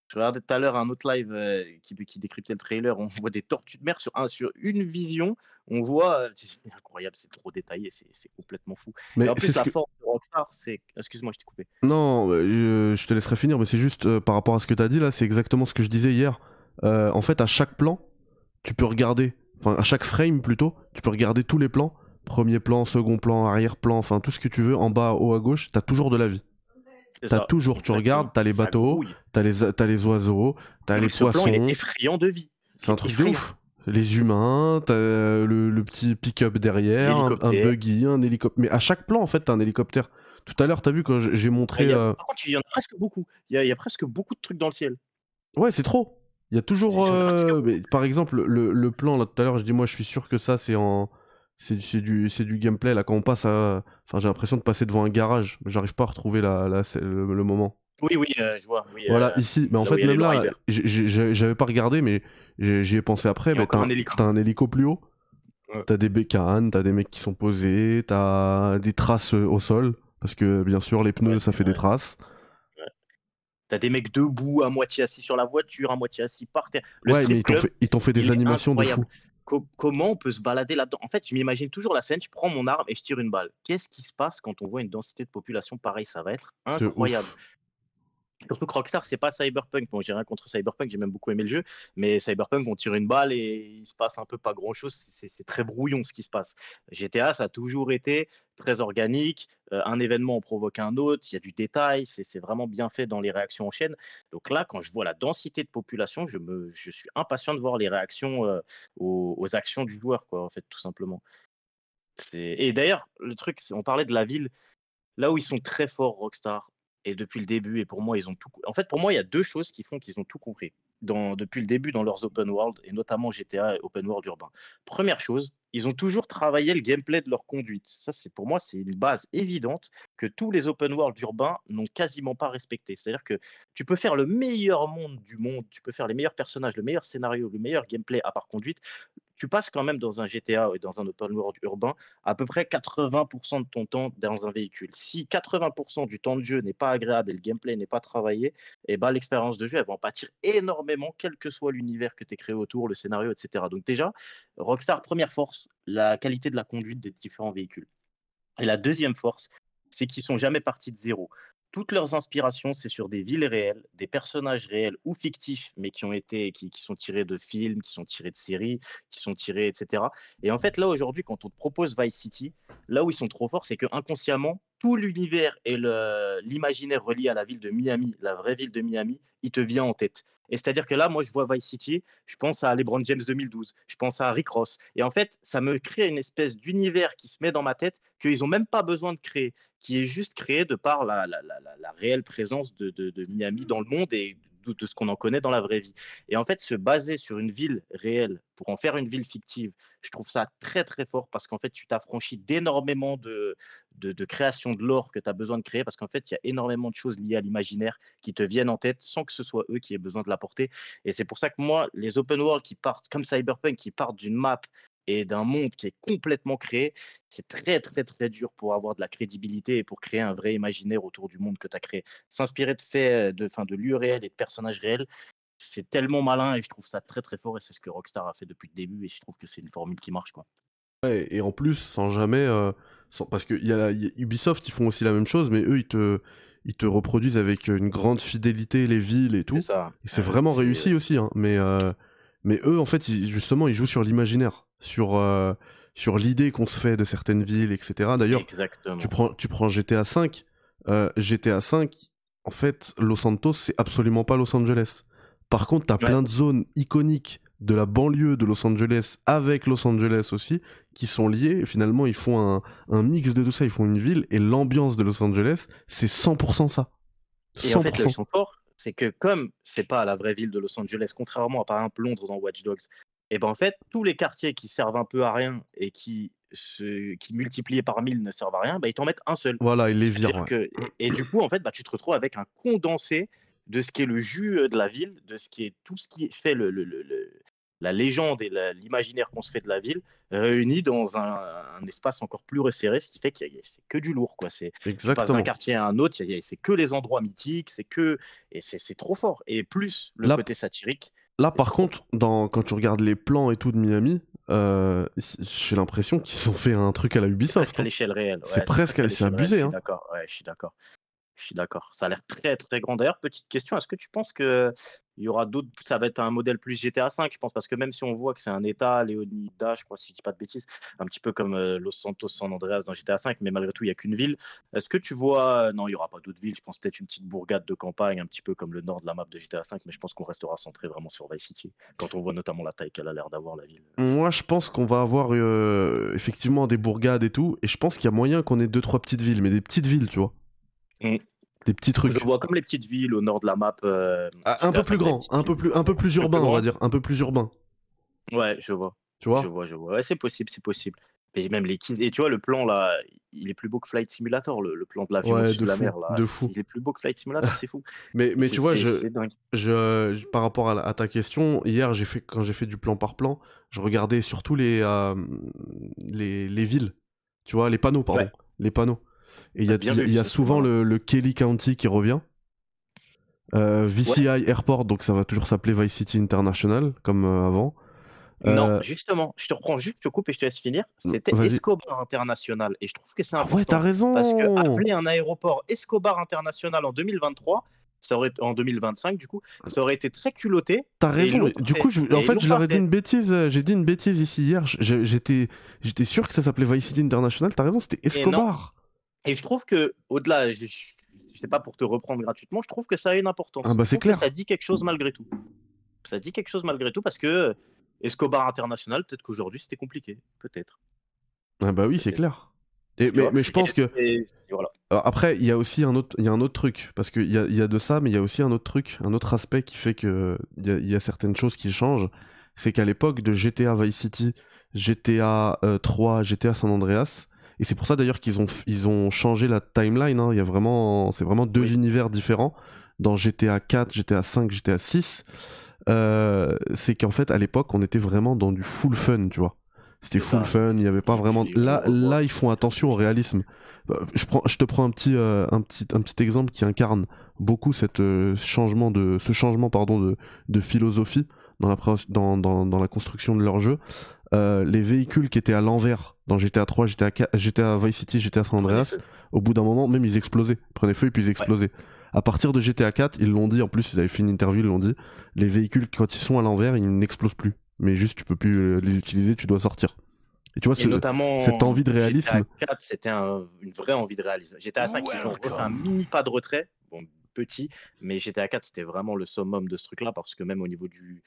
Je regardais tout à l'heure un autre live euh, qui, décryptait le trailer. On voit des tortues de mer sur, un, sur une vision. On voit. Euh, c'est incroyable, c'est trop détaillé, c'est complètement fou. Mais en plus, la de Rockstar, c'est. Excuse-moi, je t'ai coupé. Non, euh, je te laisserai finir, mais c'est juste par rapport à ce que tu as dit là, c'est exactement ce que je disais hier. en fait, à chaque plan, tu peux regarder, enfin, à chaque frame plutôt, tu peux regarder tous les plans. Premier plan, second plan, arrière-plan, enfin tout ce que tu veux, en bas, haut à gauche, tu as toujours de la vie. T'as toujours, tu regardes, t'as les bateaux, t'as les, oiseaux, t'as les poissons. il effrayant de vie. C'est un truc de ouf. Les humains, t'as le, petit pick-up derrière, un, buggy, un hélicoptère. Mais à chaque plan, en fait, t'as un hélicoptère. Tout à l'heure, t'as vu quand j'ai montré. Ah, euh par contre, il y en a presque beaucoup. Il y a, presque beaucoup de trucs dans le ciel. Ouais, c'est trop. Il y a toujours. Euh, par exemple, le plan, là, tout à l'heure, je dis, moi, je suis sûr que ça, c'est en c'est, du, c'est du gameplay là. Quand on passe à. Enfin, j'ai l'impression de passer devant un garage. J'arrive pas à retrouver la, la le, moment. Oui, oui, euh, je vois. voilà, euh, ici. Mais en fait, même là, j'avais pas regardé, mais j'y ai pensé après. t'as, un hélico. plus haut. T'as des bécanes, t'as des mecs qui sont posés, t'as des traces euh, au sol. Parce que, bien sûr, les pneus, ça fait des traces. T'as des mecs debout, à moitié assis sur la voiture, à moitié assis par terre. ouais, mais ils t'ont, fait, ils t'ont fait, des animations de fou comment on peut se balader là-dedans En fait, je m'imagine toujours la scène, je prends mon arme et je tire une balle. Qu'est-ce qui se passe quand on voit une densité de population pareille Ça va être incroyable. Surtout que Rockstar, c'est pas Cyberpunk. Bon, j'ai rien contre Cyberpunk, j'ai même beaucoup aimé le jeu, mais Cyberpunk, on tire une balle et il se passe un peu pas grand chose. C'est très brouillon ce qui se passe. GTA, ça a toujours été très organique. Euh, un événement provoque un autre, il y a du détail, c'est vraiment bien fait dans les réactions en chaîne. Donc là, quand je vois la densité de population, je, suis impatient de voir les réactions euh, aux, actions du joueur, quoi, en fait, tout simplement. Et d'ailleurs, le truc, on parlait de la ville, là où ils sont très forts, Rockstar, et depuis le début. Et pour moi, ils ont tout. En fait, pour moi, il y a deux choses qui font qu'ils ont tout compris dans, depuis le début dans leurs open world et notamment GTA et open world urbain. Première chose, ils ont toujours travaillé le gameplay de leur conduite. Ça, c'est pour moi, c'est une base évidente que tous les open world urbains n'ont quasiment pas respecté. C'est-à-dire que tu peux faire le meilleur monde du monde, tu peux faire les meilleurs personnages, le meilleur scénario, le meilleur gameplay à part conduite tu passes quand même dans un GTA et dans un open world urbain à peu près 80% de ton temps dans un véhicule. Si 80% du temps de jeu n'est pas agréable et le gameplay n'est pas travaillé, et eh ben l'expérience de jeu, elle va en pâtir énormément, quel que soit l'univers que tu créé autour, le scénario, etc. Donc déjà, Rockstar, première force, la qualité de la conduite des différents véhicules. Et la deuxième force, c'est qu'ils sont jamais partis de zéro. Toutes leurs inspirations, c'est sur des villes réelles, des personnages réels ou fictifs, mais qui ont été, qui, sont tirés de films, qui sont tirés de séries, qui sont tirés, etc. Et en fait, là aujourd'hui, quand on te propose Vice City, là où ils sont trop forts, c'est que inconsciemment, tout l'univers et l'imaginaire relié à la ville de Miami, la vraie ville de Miami, il te vient en tête. Et c'est-à-dire que là, moi, je vois Vice City, je pense à LeBron James 2012, je pense à Rick Ross. Et en fait, ça me crée une espèce d'univers qui se met dans ma tête qu'ils n'ont même pas besoin de créer, qui est juste créé de par la, réelle présence de, de Miami dans le monde et tout de ce qu'on en connaît dans la vraie vie. Et en fait, se baser sur une ville réelle pour en faire une ville fictive, je trouve ça très très fort parce qu'en fait, tu t'affranchis d'énormément de, de, de, création de l'or que tu as besoin de créer parce qu'en fait, il y a énormément de choses liées à l'imaginaire qui te viennent en tête sans que ce soit eux qui aient besoin de la porter. Et c'est pour ça que moi, les open world qui partent comme Cyberpunk, qui partent d'une map et d'un monde qui est complètement créé, c'est très, très, très dur pour avoir de la crédibilité et pour créer un vrai imaginaire autour du monde que tu as créé. S'inspirer de faits, de, fin, de lieux réels et de personnages réels, c'est tellement malin et je trouve ça très, très fort et c'est ce que Rockstar a fait depuis le début et je trouve que c'est une formule qui marche, quoi. Ouais, et en plus, sans jamais. Euh, sans, parce que y a, Ubisoft, ils font aussi la même chose, mais eux, ils te ils te reproduisent avec une grande fidélité les villes et tout. C'est vraiment réussi aussi, hein. mais, euh, mais eux, en fait, justement, ils jouent sur l'imaginaire sur euh, sur l'idée qu'on se fait de certaines villes, etc. D'ailleurs, tu prends tu prends GTA 5, GTA 5, en fait, Los Santos c'est absolument pas Los Angeles. Par contre, t'as as plein de zones iconiques de la banlieue de Los Angeles avec Los Angeles aussi, qui sont liées Finalement, ils font un, mix de tout ça, ils font une ville, et l'ambiance de Los Angeles, c'est 100% ça. 100%. Et en fait, c'est que comme c'est pas la vraie ville de Los Angeles, contrairement à par exemple Londres dans Watch Dogs, et ben en fait, tous les quartiers qui servent un peu à rien et qui, qui multipliés par mille ne servent à rien, bah, ils t'en mettent un seul. Voilà, ils les virent. Et, du coup, en fait, bah, tu te retrouves avec un condensé de ce qui est le jus euh, de la ville, de ce qui est tout ce qui fait le, le, la légende et l'imaginaire qu'on se fait de la ville réunis dans un, espace encore plus resserré, ce qui fait que c'est que du lourd. Quoi. C'est, d'un quartier à un autre, c'est que les endroits mythiques, c'est que. Et c'est, trop fort. Et plus le côté satirique, Là, par contre, quand tu regardes les plans et tout de Miami, euh, j'ai l'impression qu'ils ont fait un truc à la Ubisoft. C'est presque à hein. l'échelle réelle. c'est presque, à l'échelle hein. Je suis d'accord. Je suis d'accord. Ça a l'air très très grand. D'ailleurs, petite question, est-ce que tu penses que il y aura d'autres Ça va être un modèle plus GTA 5, je pense, parce que même si on voit que c'est un État, Léonida, je crois, si je dis pas de bêtises, un petit peu comme euh, Los Santos, San Andreas dans GTA 5, mais malgré tout, il y a qu'une ville. Est-ce que tu vois euh, Non, il y aura pas d'autres villes. Je pense peut-être une petite bourgade de campagne, un petit peu comme le nord de la map de GTA 5, mais je pense qu'on restera centré vraiment sur Vice City. Quand on voit notamment la taille qu'elle a l'air d'avoir la ville. Moi, je pense qu'on va avoir euh, effectivement des bourgades et tout, et je pense qu'il y a moyen qu'on ait deux trois petites villes, mais des petites villes, tu vois. Mm. Des petits trucs. Je vois comme les petites villes au nord de la map. Euh, ah, un peu plus grand, un peu plus, un peu plus urbain, on va dire, un peu plus urbain. Ouais, je vois. Tu vois Je vois, je vois. Ouais, c'est possible, c'est possible. Et même les Et tu vois, le plan là, il est plus beau que Flight Simulator, le, plan de l'avion de, la mer là. De fou. Il est plus beau que Flight Simulator, c'est fou. mais mais tu vois, je, je, par rapport à, ta question, hier, j'ai fait, quand j'ai fait du plan par plan, je regardais surtout les, euh, les, les, villes. Tu vois, les panneaux, pardon. Les panneaux il y a, souvent le, Kelly County qui revient. Euh, VCI Airport, donc ça va toujours s'appeler Vice City International, comme euh, avant. Euh, non, justement, je te reprends juste, je te coupe et je te laisse finir. C'était Escobar International. Et je trouve que c'est ah important. Ouais, t'as raison. Parce que appeler un aéroport Escobar International en 2023, ça aurait, en 2025, du coup, ah. ça aurait été très culotté. T'as raison. Du coup, je... en fait, je leur ai dit une bêtise. J'ai dit une bêtise ici hier. J'étais sûr que ça s'appelait Vice City International. T'as raison, c'était Escobar. Et je trouve que, au-delà, je, ne sais pas pour te reprendre gratuitement, je trouve que ça a une importance. Ah bah c'est clair. ça dit quelque chose malgré tout. Ça dit quelque chose malgré tout parce que euh, Escobar international, peut-être qu'aujourd'hui c'était compliqué, peut-être. Ah bah oui, c'est clair. mais, je pense que. Après, il y a aussi un autre, il y un autre truc, parce qu'il y a, de ça, mais il y a aussi un autre truc, un autre aspect qui fait qu'il y, a, certaines choses qui changent. C'est qu'à l'époque de GTA Vice City, GTA 3, euh, GTA San Andreas, et c'est pour ça d'ailleurs qu'ils ont, ils ont changé la timeline. Hein. Il y a vraiment, c'est vraiment deux univers différents dans GTA 4, GTA 5, GTA 6. c'est qu'en fait, à l'époque, on était vraiment dans du full fun, tu vois. C'était full fun, il n'y avait pas vraiment. Là, là, ils font attention au réalisme. Bah, je, prends, je te prends un petit, euh, un, petit, un petit exemple qui incarne beaucoup cette, euh, changement de, ce changement pardon, de, de philosophie dans la, dans, dans, dans la construction de leur jeu. Euh, les véhicules qui étaient à l'envers dans GTA 3, GTA, 4, GTA Vice City, GTA San Andreas, au bout d'un moment, même ils explosaient, ils prenaient feu et puis ils explosaient. À partir de GTA 4, ils l'ont dit, en plus ils avaient fait une interview, ils l'ont dit, les véhicules quand ils sont à l'envers, ils n'explosent plus. Mais juste tu peux plus euh, les utiliser, tu dois sortir. Et tu vois, cette envie de réalisme. GTA 4, c'était une vraie envie de réalisme. GTA 5, ils ont un mini pas de retrait. Bon, petit, mais GTA 4, c'était vraiment le summum de ce truc-là, parce que même au niveau du.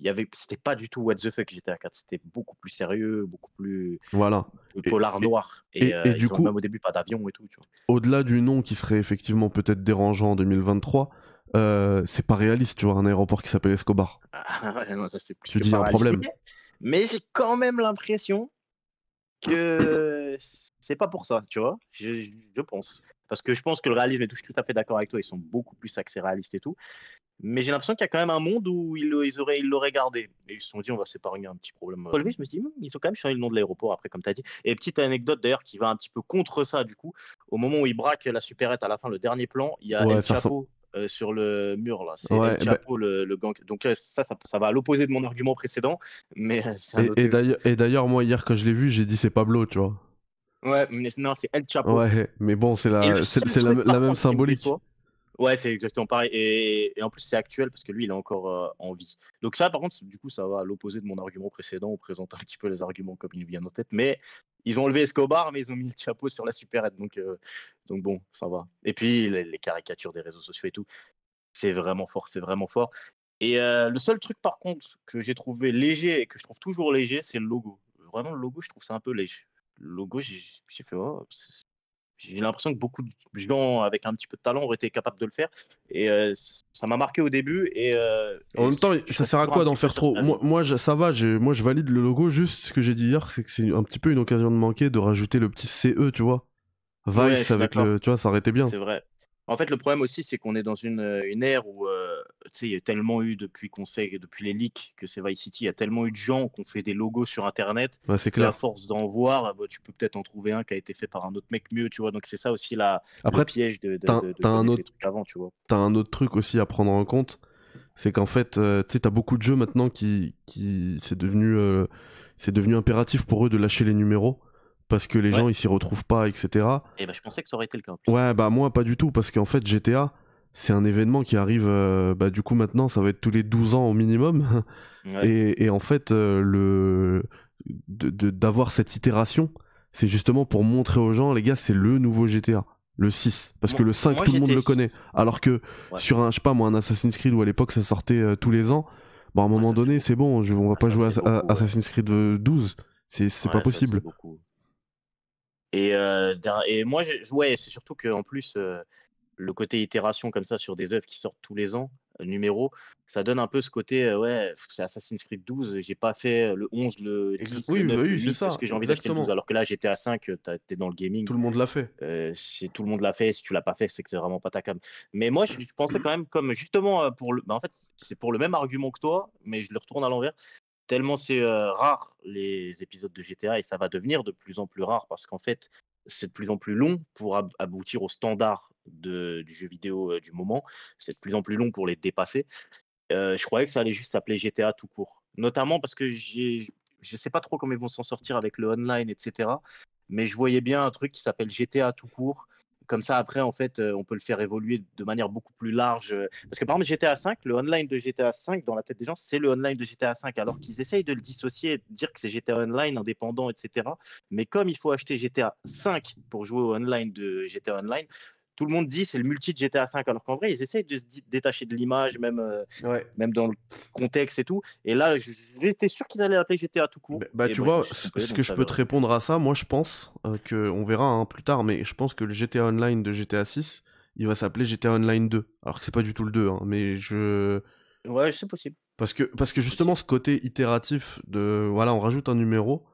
y avait, c'était pas du tout what the fuck GTA 4, c'était beaucoup plus sérieux, beaucoup plus. Voilà. Polar noir. Et, et, euh, du coup, même au début, pas d'avion et tout. Au-delà du nom qui serait effectivement peut-être dérangeant en 2023. Euh, c'est pas réaliste, tu vois, un aéroport qui s'appelle Escobar. Ah, c'est plus un problème. Mais j'ai quand même l'impression que c'est pas pour ça, tu vois, je, pense. Parce que je pense que le réalisme, est tout, tout à fait d'accord avec toi, ils sont beaucoup plus axés réaliste et tout. Mais j'ai l'impression qu'il y a quand même un monde où ils, auraient, ils l'auraient gardé. Et ils se sont dit, on va s'épargner un petit problème. Euh, je me suis dit, hmm, ils ont quand même changé le nom de l'aéroport après, comme tu as dit. Et petite anecdote d'ailleurs qui va un petit peu contre ça, du coup, au moment où ils braquent la supérette à la fin, le dernier plan, il y a un Chapeau. sur le mur là. C'est ouais, bah chapeau, le, gang. Donc euh, ça, ça, va à l'opposé de mon argument précédent. Mais euh, et, d'ailleurs, moi hier quand je l'ai vu, j'ai dit c'est Pablo, tu vois. Ouais, mais non, c'est El Chapo. Ouais, mais bon, c'est la, même symbolique. Ouais, c'est exactement pareil. Et, en plus, c'est actuel parce que lui, il est encore euh, en vie. Donc, ça, par contre, du coup, ça va à l'opposé de mon argument précédent. On présente un petit peu les arguments comme ils viennent en tête. Mais ils ont enlevé Escobar, mais ils ont mis le chapeau sur la supérette. Donc, euh, donc bon, ça va. Et puis, les, caricatures des réseaux sociaux et tout, c'est vraiment fort. C'est vraiment fort. Et euh, le seul truc, par contre, que j'ai trouvé léger et que je trouve toujours léger, c'est le logo. Vraiment, le logo, je trouve ça un peu léger logo, j'ai fait, oh, j'ai l'impression que beaucoup de gens avec un petit peu de talent auraient été capables de le faire. Et euh, ça m'a marqué au début. Et, euh, en même temps, ça sert à quoi d'en faire trop moi, moi, ça va, je, moi je valide le logo. Juste ce que j'ai dit hier, c'est que c'est un petit peu une occasion de manquer de rajouter le petit CE, tu vois. Vice avec le. Tu vois, ça aurait été bien. C'est vrai. En fait, le problème aussi, c'est qu'on est dans une, euh, ère où euh, sais, il y a tellement eu, depuis qu'on sait, depuis les leaks, que c'est Vice City, il y a tellement eu de gens qui ont fait des logos sur Internet. c'est À force d'en voir, bah, tu peux peut-être en trouver un qui a été fait par un autre mec mieux, tu vois. Donc, c'est ça aussi la, Après, le piège de, autre, avant, tu vois. T'as un autre truc aussi à prendre en compte, c'est qu'en fait, euh, tu sais, t'as beaucoup de jeux maintenant qui, qui c'est devenu, c'est devenu impératif pour eux de lâcher les numéros parce que les gens ils s'y retrouvent pas, etc. Et bah, je pensais que ça aurait été le cas. Ouais, bah moi pas du tout, parce qu'en fait GTA, c'est un événement qui arrive, euh, bah du coup maintenant ça va être tous les 12 ans au minimum. Et, en fait, euh, le d'avoir cette itération, c'est justement pour montrer aux gens, les gars, c'est le nouveau GTA. Le 6, parce que le 5, tout le monde le connaît. Alors que sur un, je sais pas moi, un Assassin's Creed où à l'époque ça sortait euh, tous les ans, bah, à un moment donné, c'est bon, on va ah, pas jouer à, Assassin's Creed 12. C'est pas possible. Et, euh, et moi, ouais, c'est surtout qu'en plus, euh, le côté itération comme ça sur des œuvres qui sortent tous les ans, euh, numéro, ça donne un peu ce côté, ouais, c'est Assassin's Creed 12, j'ai pas fait le 11, le 10, oui, le bah oui, c'est ça. Parce que j'ai envie d'acheter 12, alors que là j'étais à 5, t'es dans le gaming. Tout le monde l'a fait. si tout le monde l'a fait, si tu l'as pas fait, c'est que c'est vraiment pas ta cam. Mais moi je, pensais quand même comme justement pour le. Bah, en fait, c'est pour le même argument que toi, mais je le retourne à l'envers tellement c'est euh, rare les épisodes de GTA et ça va devenir de plus en plus rare parce qu'en fait c'est de plus en plus long pour aboutir au standard du jeu vidéo euh, du moment, c'est de plus en plus long pour les dépasser. Euh, je croyais que ça allait juste s'appeler GTA tout court, notamment parce que je ne sais pas trop comment ils vont s'en sortir avec le online, etc. Mais je voyais bien un truc qui s'appelle GTA tout court comme ça, après, en fait, euh, on peut le faire évoluer de manière beaucoup plus large. Euh, parce que par exemple, GTA V, le online de GTA V, dans la tête des gens, c'est le online de GTA V, alors qu'ils essayent de le dissocier, de dire que c'est GTA Online, indépendant, etc. Mais comme il faut acheter GTA V pour jouer au online de GTA Online, tout le monde dit c'est le multi de GTA 5 alors qu'en vrai ils essayent de se détacher de l'image même euh, même dans le contexte et tout et là j'étais sûr qu'ils allaient appeler GTA tout court bah, bah tu vois, vois ce que je peux te répondre à ça moi je pense euh, que on verra hein, plus tard mais je pense que le GTA Online de GTA 6 il va s'appeler GTA Online 2 alors que c'est pas du tout le 2 hein, mais je ouais c'est possible parce que parce que justement ce côté itératif de voilà on rajoute un numéro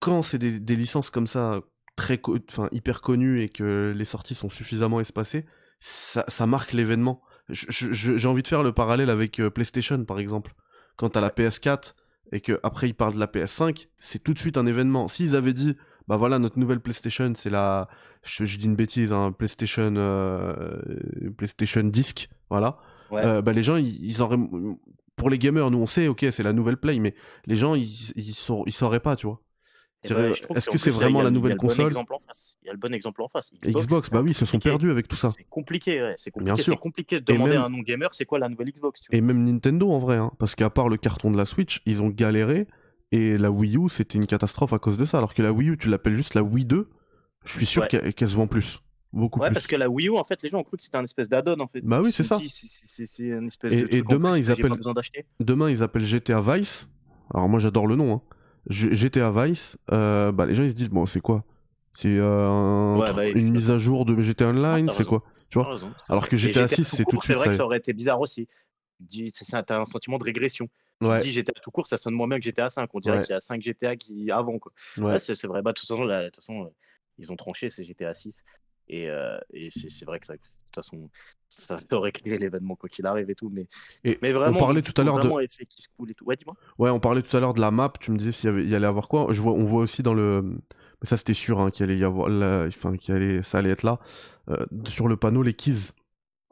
quand c'est des licences comme ça très enfin hyper connu et que les sorties sont suffisamment espacées, ça, marque l'événement. J'ai envie de faire le parallèle avec euh, PlayStation par exemple. Quand à la PS4 et que après ils parlent de la PS5, c'est tout de suite un événement. S'ils avaient dit bah voilà notre nouvelle PlayStation, c'est la je, dis une bêtise, un hein, PlayStation euh, PlayStation Disc, voilà. Euh, bah les gens ils, auraient pour les gamers nous on sait ok c'est la nouvelle play mais les gens ils ils, sont, ils sauraient pas tu vois eh ben, est-ce que c'est vraiment la nouvelle console Il y a le bon exemple en face. Xbox, Xbox bah oui, ils se sont perdus avec tout ça. C'est compliqué, ouais, c'est compliqué. compliqué de demander à un non-gamer c'est quoi la nouvelle Xbox. Et même Nintendo en vrai, hein, parce qu'à part le carton de la Switch, ils ont galéré et la Wii U c'était une catastrophe à cause de ça. Alors que la Wii U, tu l'appelles juste la Wii 2, je suis sûr qu'elle se vend plus. Beaucoup ouais, plus. parce que la Wii U, en fait, les gens ont cru que c'était un espèce d'add-on, en fait. Bah oui, c'est ça. et, demain, ils appellent... demain, ils appellent GTA Vice. Alors moi, j'adore le nom. Hein. GTA Vice, euh, bah, les gens ils se disent bon c'est quoi C'est euh, bah, une mise à jour de GTA Online, ah, c'est quoi Tu vois Alors que GTA, 6 c'est tout de suite. C'est vrai que ça aurait été bizarre aussi. C'est un sentiment de régression. Ouais. Tu dis GTA tout court, ça sonne moins bien que GTA 5. On dirait qu'il y a 5 GTA qui avant quoi. C'est vrai. Bah, de toute façon, euh, ils ont tranché c'est GTA 6 et, et c'est vrai que ça, de toute façon, ça aurait créé l'événement quoi qu'il arrive et tout. Mais, vraiment, on parlait tout à l'heure de. se coule et tout. Ouais, ouais, on parlait tout à l'heure de la map. Tu me disais s'il y, allait avoir quoi. Je vois, on voit aussi dans le. ça, c'était sûr hein, qu'il allait y avoir. Enfin, allait... ça allait être là. Euh, sur le panneau, les keys.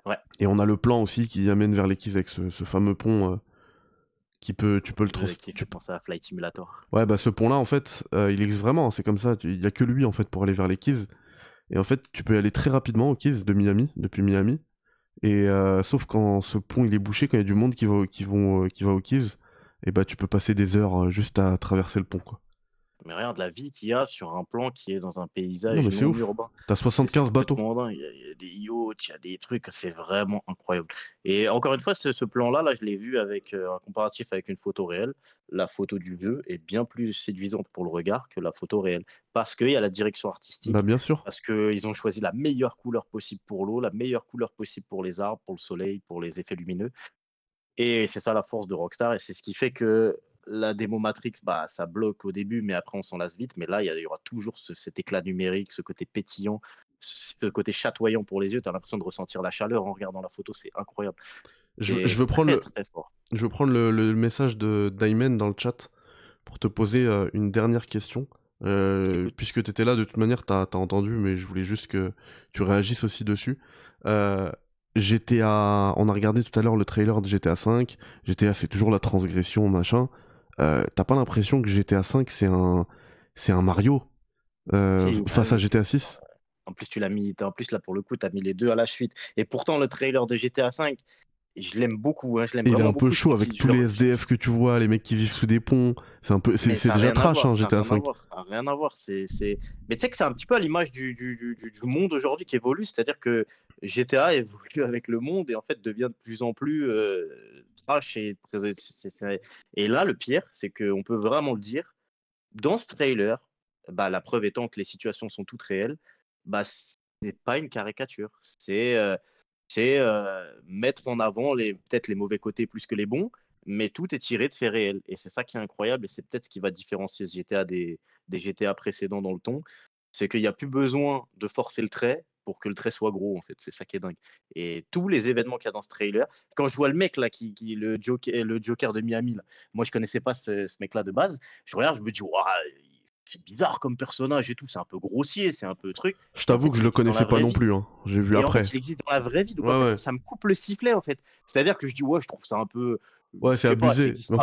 Ouais. Et on a le plan aussi qui amène vers les keys avec ce, fameux pont. Euh, qui peut, tu peux le Tu penses à Flight Simulator. Ouais, bah ce pont-là, en fait, euh, il existe vraiment. Hein, c'est comme ça. Il n'y a que lui, en fait, pour aller vers les keys. Et en fait, tu peux aller très rapidement au Keys de Miami, depuis Miami. Et euh, sauf quand ce pont il est bouché, quand il y a du monde qui va, qui vont, euh, qui va au Keys, et bah tu peux passer des heures euh, juste à traverser le pont quoi. Mais regarde la vie qu'il y a sur un plan qui est dans un paysage non, urbain. T'as 75 bateaux. Il y, a, des yachts, il y a des trucs, c'est vraiment incroyable. Et encore une fois, ce, plan-là, là, je l'ai vu avec euh, un comparatif avec une photo réelle. La photo du lieu est bien plus séduisante pour le regard que la photo réelle. Parce qu'il y a la direction artistique. Bah, bien sûr. Parce qu'ils ont choisi la meilleure couleur possible pour l'eau, la meilleure couleur possible pour les arbres, pour le soleil, pour les effets lumineux. Et c'est ça la force de Rockstar, et c'est ce qui fait que la démo Matrix, bah, ça bloque au début, mais après on s'en lasse vite. Mais là, il y, aura toujours cet éclat numérique, ce côté pétillant, ce côté chatoyant pour les yeux. Tu as l'impression de ressentir la chaleur en regardant la photo, c'est incroyable. Je, veux prendre le, message de dans le chat pour te poser euh, une dernière question. Euh, puisque tu étais là, de toute manière, tu as, entendu, mais je voulais juste que tu réagisses aussi dessus. Euh, GTA, on a regardé tout à l'heure le trailer de GTA 5. GTA, c'est toujours la transgression, machin euh, t'as pas l'impression que GTA 5 c'est un c'est un Mario euh, face à GTA 6 en plus, tu l'as mis, en plus, là, pour le coup, tu as mis les deux à la suite. Et pourtant, le trailer de GTA 5 je l'aime beaucoup. Hein, je l'aime il est un peu chaud avec tous les SDF que tu vois, les mecs qui vivent sous des ponts. C'est un peu, c'est, déjà trash, GTA V. Hein, ça n'a rien à voir. C'est, c'est... Mais tu sais que c'est un petit peu à l'image du, du, du, monde aujourd'hui qui évolue. C'est-à-dire que GTA évolue avec le monde et en fait devient de plus en plus euh, trash. Et, là, le pire, c'est qu'on peut vraiment le dire. Dans ce trailer, bah, la preuve étant que les situations sont toutes réelles, bah, c'est pas une caricature. C'est. Euh, c'est euh, mettre en avant les, peut-être les mauvais côtés plus que les bons, mais tout est tiré de fait réel Et c'est ça qui est incroyable, et c'est peut-être ce qui va différencier ce GTA des, GTA précédents dans le ton, c'est qu'il n'y a plus besoin de forcer le trait pour que le trait soit gros, en fait. C'est ça qui est dingue. Et tous les événements qu'il y a dans ce trailer, quand je vois le mec, là, qui, qui le, Joker, le Joker de Miami, moi, je connaissais pas ce, mec-là de base, je regarde, je me dis, waouh, c'est bizarre comme personnage et tout, c'est un peu grossier, c'est un peu truc. Je t'avoue que je le connaissais pas non plus, hein. j'ai vu après. En il existe dans la vraie vie, ça me coupe le sifflet en fait. C'est-à-dire que je dis, ouais, je trouve ça un peu. Ouais, c'est abusé. en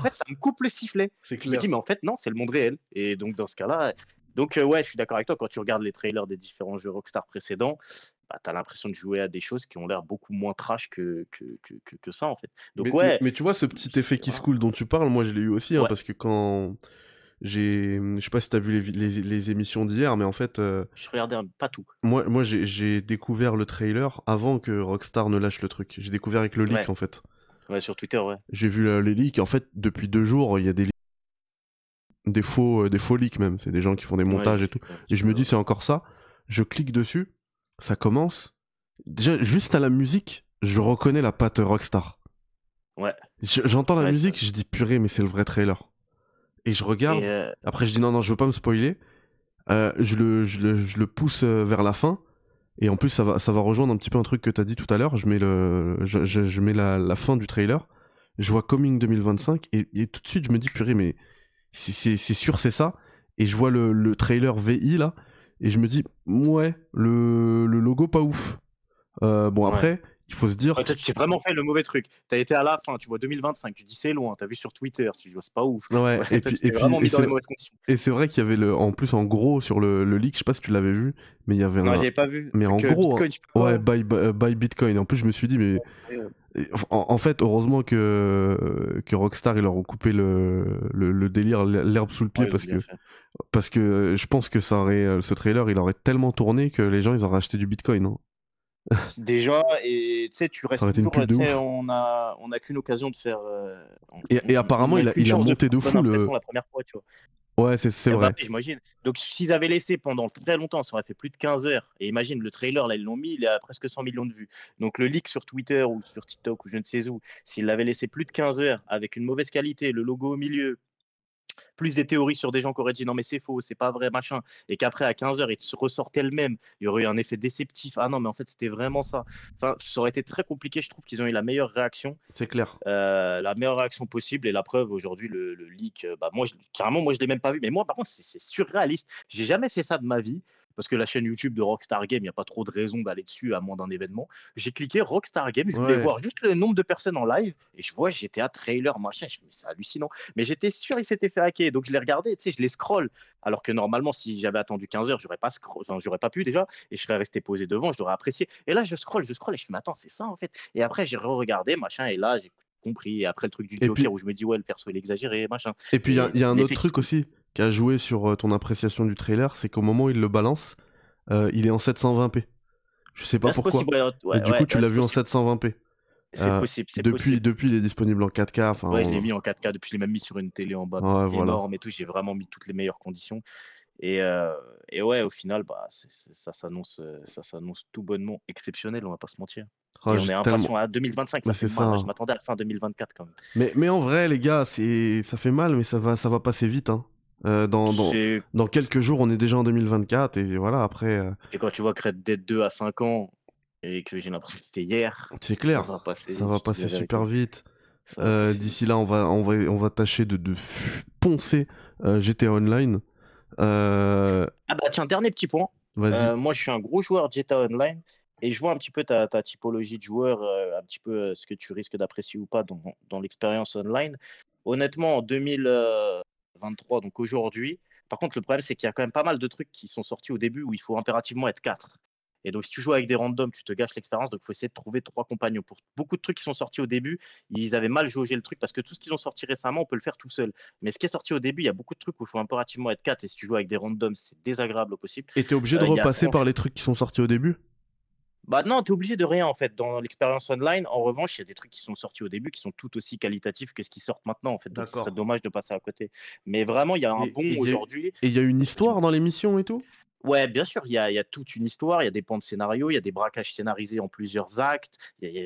fait, ça me coupe le sifflet. Clair. Je me dis, mais en fait, non, c'est le monde réel. Et donc, dans ce cas-là. Donc, euh, ouais, je suis d'accord avec toi, quand tu regardes les trailers des différents jeux Rockstar précédents, bah, l'impression de jouer à des choses qui ont l'air beaucoup moins trash que que, ça, en fait. Donc, mais, ouais. Mais, tu vois, ce petit effet qui se coule dont tu parles, moi, je l'ai eu aussi, hein, parce que quand j'ai, je sais pas si t'as vu les, émissions d'hier, mais en fait. Euh, je regardais pas tout. Moi, j'ai, découvert le trailer avant que Rockstar ne lâche le truc. J'ai découvert avec le leak, en fait. Ouais, sur Twitter, ouais. J'ai vu euh, les leaks. En fait, depuis deux jours, il y a des des faux, euh, des faux leaks même. C'est des gens qui font des montages et tout. Et je me dis, c'est encore ça. Je clique dessus, ça commence. Déjà, juste à la musique, je reconnais la patte Rockstar. Ouais. J'entends la musique, je dis purée, mais c'est le vrai trailer et je regarde. Euh, après, je dis non, non, je veux pas me spoiler. Euh, je, le, je, le, pousse euh, vers la fin. Et en plus, ça va, ça va rejoindre un petit peu un truc que tu as dit tout à l'heure. Je mets, le, je, je mets la, la, fin du trailer. Je vois Coming 2025. Et, tout de suite, je me dis, purée, mais c'est sûr, c'est ça. Et je vois le, le, trailer VI là. Et je me dis, ouais, le, le logo pas ouf. bon, après, il faut se dire. Ouais, tu t'es vraiment fait le mauvais truc. tu as été à la fin, tu vois 2025, tu dis c'est loin, as vu sur Twitter, tu dis oh, c'est pas ouf. Ouais, et puis, vraiment mis dans les mauvaises conditions. Et c'est vrai qu'il y avait le, en plus en gros sur le, le leak, je sais pas si tu l'avais vu, mais il y avait. Non, un... j'avais pas vu. Mais en gros, Bitcoin, ouais, buy, Bitcoin. En plus, je me suis dit mais. en, fait, heureusement que, que Rockstar ils leur ont coupé le, le, délire, l'herbe sous le pied, parce que parce euh, que je pense que ça aurait, euh, ce trailer il aurait tellement tourné que les gens ils auraient acheté du Bitcoin. Hein. déjà et tu sais tu restes toujours, on a on a qu'une occasion de faire euh, et, apparemment il a, il a monté de, fou le la première fois tu vois ouais c'est vrai j'imagine donc s'ils avaient laissé pendant très longtemps ça aurait fait plus de 15 heures et imagine le trailer là ils l'ont mis il a presque 100 millions de vues donc le leak sur Twitter ou sur TikTok ou je ne sais où s'ils l'avaient laissé plus de 15 heures avec une mauvaise qualité le logo au milieu plus des théories sur des gens qui auraient dit non mais c'est faux, c'est pas vrai, machin, et qu'après à 15h ils se ressortaient le même, il y aurait eu un effet déceptif, ah non mais en fait c'était vraiment ça. Enfin, ça aurait été très compliqué, je trouve qu'ils ont eu la meilleure réaction. C'est clair. Euh, la meilleure réaction possible, et la preuve aujourd'hui, le, leak, euh, bah, moi, je, carrément, moi je l'ai même pas vu, mais moi par contre c'est surréaliste, j'ai jamais fait ça de ma vie, parce que la chaîne YouTube de Rockstar Game, il n'y a pas trop de raison d'aller dessus à moins d'un événement. J'ai cliqué Rockstar Game, je voulais voir juste le nombre de personnes en live, et je vois j'étais à trailer, machin, c'est hallucinant. Mais j'étais sûr il s'était fait hacker, donc je l'ai regardé, tu sais, je les scroll, alors que normalement, si j'avais attendu 15 heures, j'aurais pas, scroll... enfin, j'aurais pas pu déjà, et je serais resté posé devant, je apprécié. Et là, je scroll, je scroll, et je fais mais attends, c'est ça en fait. Et après, j'ai re-regardé, machin, et là, j'ai compris. Et après, le truc du Joker où je me dis, ouais, le perso, il est exagéré, machin. Et puis, il y, a un autre truc aussi, qui a joué sur euh, ton appréciation du trailer, c'est qu'au moment où il le balance, euh, il est en 720p. Je sais pas pourquoi. Possible, ouais, et du coup, tu l'as vu en 720p. C'est euh, possible, c'est depuis, possible. Depuis, il est disponible en 4K. ouais, je l'ai mis en 4K. Depuis, je l'ai même mis sur une télé en bas ouais, énorme et tout. J'ai vraiment mis toutes les meilleures conditions. Et, ouais, au final, bah, ça s'annonce, ça s'annonce tout bonnement exceptionnel. On va pas se mentir. Ah, et on est impatient à 2025. Ça Ça. Hein, je hein. m'attendais à la fin 2024 quand même. Mais, mais en vrai, les gars, ça fait mal, mais ça va, ça va passer vite. Hein. Euh, dans, dans, quelques jours, on est déjà en 2024 et voilà, après. Euh, et quand tu vois Red Dead 2 à 5 ans et que j'ai l'impression que c'était hier. C'est clair. Ça va passer, ça va passer super vite. Euh, d'ici là, on va, on va, on va tâcher de, poncer GTA Online. Ah bah tiens, dernier petit point. moi, je suis un gros joueur GTA Online et je vois un petit peu ta, typologie de joueur, un petit peu ce que tu risques d'apprécier ou pas dans, dans l'expérience online. Honnêtement, en 2000. 23, donc aujourd'hui. Par contre, le problème, c'est qu'il y a quand même pas mal de trucs qui sont sortis au début où il faut impérativement être 4. Et donc, si tu joues avec des randoms, tu te gâches l'expérience. Donc, il faut essayer de trouver trois compagnons. Pour beaucoup de trucs qui sont sortis au début, ils avaient mal jaugé le truc parce que tout ce qu'ils ont sorti récemment, on peut le faire tout seul. Mais ce qui est sorti au début, il y a beaucoup de trucs où il faut impérativement être 4. Et si tu joues avec des randoms, c'est désagréable au possible. Et tu es obligé de euh, repasser par les trucs qui sont sortis au début bah non, tu es obligé de rien en fait. Dans l'expérience online, en revanche, il y a des trucs qui sont sortis au début qui sont tout aussi qualitatifs que ce qui sortent maintenant en fait. Donc c'est dommage de passer à côté. Mais vraiment, il y a un bon aujourd'hui. Et il y a une histoire dans l'émission et tout Ouais, bien sûr, il y, a, toute une histoire, il y a des pans de scénario, il y a des braquages scénarisés en plusieurs actes.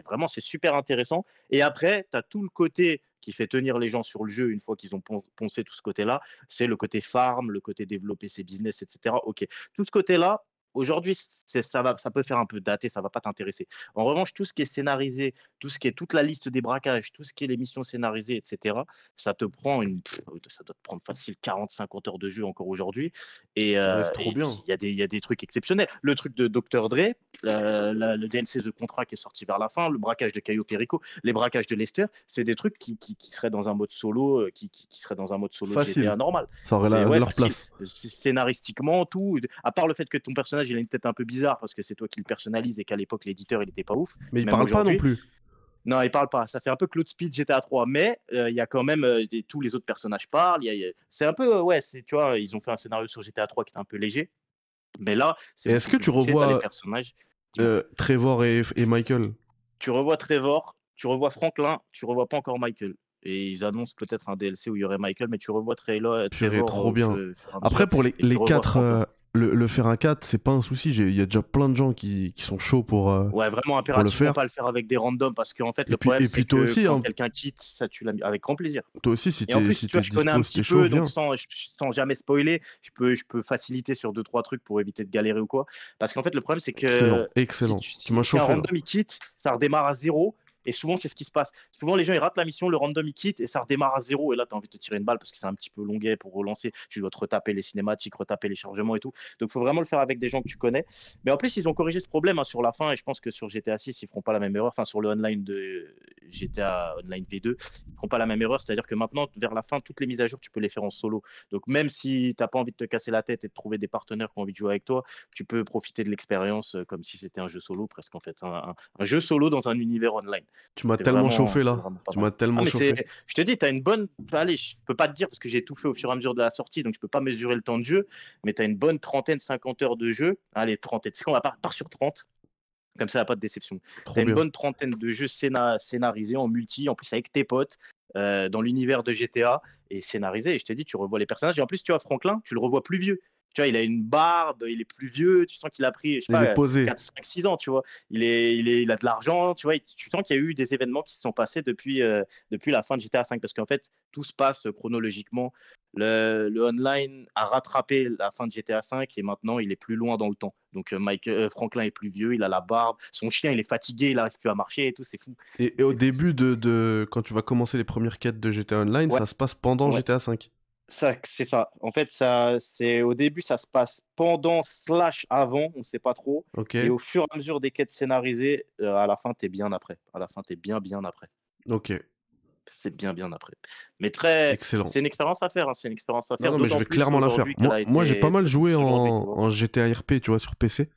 vraiment, c'est super intéressant. Et après, tu as tout le côté qui fait tenir les gens sur le jeu une fois qu'ils ont poncé tout ce côté-là. C'est le côté farm, le côté développer ses business, etc. Ok, tout ce côté-là, Aujourd'hui, ça, va, ça peut faire un peu daté, ça va pas t'intéresser. En revanche, tout ce qui est scénarisé, tout ce qui est toute la liste des braquages, tout ce qui est Les missions scénarisées etc., ça te prend une, ça doit te prendre facile 40-50 heures de jeu encore aujourd'hui. Et euh, il y, a des trucs exceptionnels. Le truc de Dr Dre, le DLC The Contrat qui est sorti vers la fin, le braquage de Caillou Perico, les braquages de Lester, c'est des trucs qui, seraient dans un mode solo, qui, seraient dans un mode solo euh, normal. Ça aurait leur place. Scénaristiquement, tout. À part le fait que ton personnage il a une tête un peu bizarre parce que c'est toi qui le personnalise et qu'à l'époque, l'éditeur, il était pas ouf. Mais il parle pas non plus. Non, il parle pas. Ça fait un peu Claude Speed GTA 3, mais euh, il y a quand même euh, tous les autres personnages parlent. C'est un peu euh, ouais, c'est tu vois, ils ont fait un scénario sur GTA 3 qui est un peu léger, mais là, c'est. Est-ce que tu revois les personnages Trevor et, Michael Tu revois Trevor, tu revois Franklin, tu revois pas encore Michael. Et ils annoncent peut-être un DLC où il y aurait Michael, mais tu revois Tu verrais trop bien. Après pour les, les quatre le, faire à 4, c'est pas un souci. Il y a déjà plein de gens qui, qui sont chauds pour. le euh, faire. ouais, vraiment impérativement pas le faire avec des randoms parce qu'en fait, le problème, c'est que aussi, quand hein. quelqu'un quitte, ça tue l'as avec grand plaisir. Toi aussi, si tu Et si tu connais un petit peu, chaud, donc sans, jamais spoiler, je peux, je peux faciliter sur 2-3 trucs pour éviter de galérer ou quoi. Parce qu'en fait, le problème, c'est que. Excellent, excellent. Si tu, m'as chauffé. un random, il quitte, ça redémarre à zéro. Et souvent, c'est ce qui se passe. Souvent, les gens, ils ratent la mission, le random, ils quitte et ça redémarre à zéro. Et là, tu as envie de tirer une balle parce que c'est un petit peu longuet pour relancer. Tu dois te retaper les cinématiques, retaper les chargements et tout. Donc, il faut vraiment le faire avec des gens que tu connais. Mais en plus, ils ont corrigé ce problème hein, sur la fin. Et je pense que sur GTA 6, ils feront pas la même erreur. Enfin, sur le online de GTA Online V2, ils feront pas la même erreur. C'est-à-dire que maintenant, vers la fin, toutes les mises à jour, tu peux les faire en solo. Donc, même si tu pas envie de te casser la tête et de trouver des partenaires qui ont envie de jouer avec toi, tu peux profiter de l'expérience euh, comme si c'était un jeu solo, presque en fait. un jeu solo dans un univers online. Tu m'as tellement chauffé là. tellement ah, Je te dis, tu as une bonne. Allez, je peux pas te dire parce que j'ai tout fait au fur et à mesure de la sortie, donc je peux pas mesurer le temps de jeu, mais tu as une bonne trentaine, cinquante heures de jeu. Allez, 30 et qu'on va part, sur 30. Comme ça, a pas de déception. Tu as une bonne trentaine de jeux scénarisés en multi, en plus avec tes potes, euh, dans l'univers de GTA, et scénarisés. Et je te dis, tu revois les personnages. Et en plus, tu vois, Franklin, tu le revois plus vieux. Tu vois, il a une barbe, il est plus vieux, tu sens qu'il a pris, je sais pas, 4, 5, 6 ans, tu vois. Il, est, il, est, il a de l'argent, tu vois. Tu sens qu'il y a eu des événements qui se sont passés depuis, euh, depuis la fin de GTA V. parce qu'en fait, tout se passe chronologiquement. Le, online a rattrapé la fin de GTA V et maintenant, il est plus loin dans le temps. Donc, euh, Mike, euh, Franklin est plus vieux, il a la barbe, son chien, il est fatigué, il n'arrive plus à marcher et tout, c'est fou. Et, au début, de, quand tu vas commencer les premières quêtes de GTA Online, ça se passe pendant GTA V c'est ça. En fait, ça, c'est au début, ça se passe pendant slash avant, on sait pas trop. Et au fur et à mesure des quêtes scénarisées, euh, à la fin, t'es bien après. À la fin, t'es bien, bien après. Ok. C'est bien, bien après. Mais très. Excellent. C'est une expérience à faire. Hein. C'est une expérience à faire. je vais clairement la faire. Moi, j'ai pas mal joué en... en, GTA tu vois, sur PC.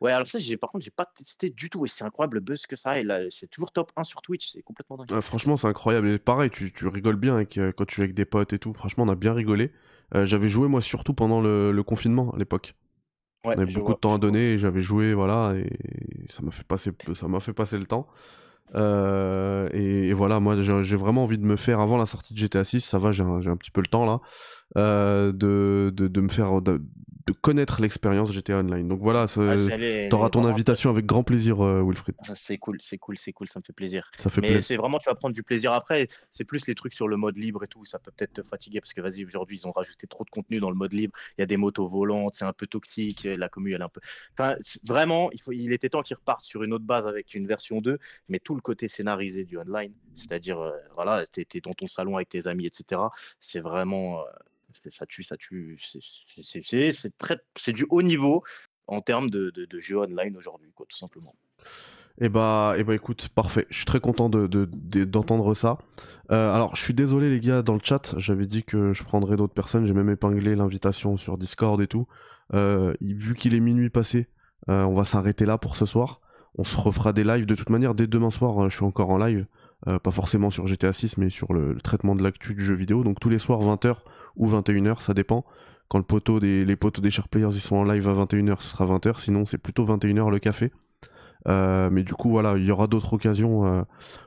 Ouais, alors ça, par contre, j'ai pas testé du tout. Et c'est incroyable le buzz que ça a. Et là, c'est toujours top 1 sur Twitch. C'est complètement dingue. franchement, c'est incroyable. Et pareil, tu, rigoles bien euh, quand tu es avec des potes et tout. Franchement, on a bien rigolé. Euh, j'avais joué, moi, surtout pendant le, confinement à l'époque. Ouais, on avait beaucoup de temps à donner. Et j'avais joué, voilà. Et ça m'a fait passer, ça m'a fait passer le temps. Euh, et, voilà, moi j'ai vraiment envie de me faire, avant la sortie de GTA 6, ça va, j'ai un, petit peu le temps là, de, de, me faire, de connaître l'expérience GTA Online. Donc voilà, tu ah, t'auras ton invitation avec grand plaisir, euh, Wilfried. Ah, c'est cool, c'est cool, c'est cool, ça me fait plaisir. Ça fait Mais c'est vraiment, tu vas prendre du plaisir après. C'est plus les trucs sur le mode libre et tout, ça peut peut-être te fatiguer parce que vas-y, aujourd'hui, ils ont rajouté trop de contenu dans le mode libre. Il y a des motos volantes, c'est un peu toxique, euh, la commu, elle est un peu. vraiment, il, faut, il était temps qu'ils repartent sur une autre base avec une version 2, mais tout le côté scénarisé du online, c'est-à-dire, euh, voilà, t'es dans ton salon avec tes amis, etc. C'est vraiment ça tue, ça tue. C'est du haut niveau en termes de, de, de jeu online aujourd'hui, tout simplement. et eh bah, et eh bah écoute, parfait. Je suis très content d'entendre de, ça. Euh, alors, je suis désolé les gars dans le chat. J'avais dit que je prendrais d'autres personnes. J'ai même épinglé l'invitation sur Discord et tout. Euh, vu qu'il est minuit passé, euh, on va s'arrêter là pour ce soir. On se refera des lives de toute manière. Dès demain soir, je suis encore en live. pas forcément sur GTA 6, mais sur le, le traitement de l'actu du jeu vidéo. Donc tous les soirs, 20h, ou 21h, ça dépend. Quand les poteaux des Sharp Players ils sont en live à 21h, ce sera 20h, sinon c'est plutôt 21h le café. Euh, mais du coup, voilà, il y aura d'autres occasions euh,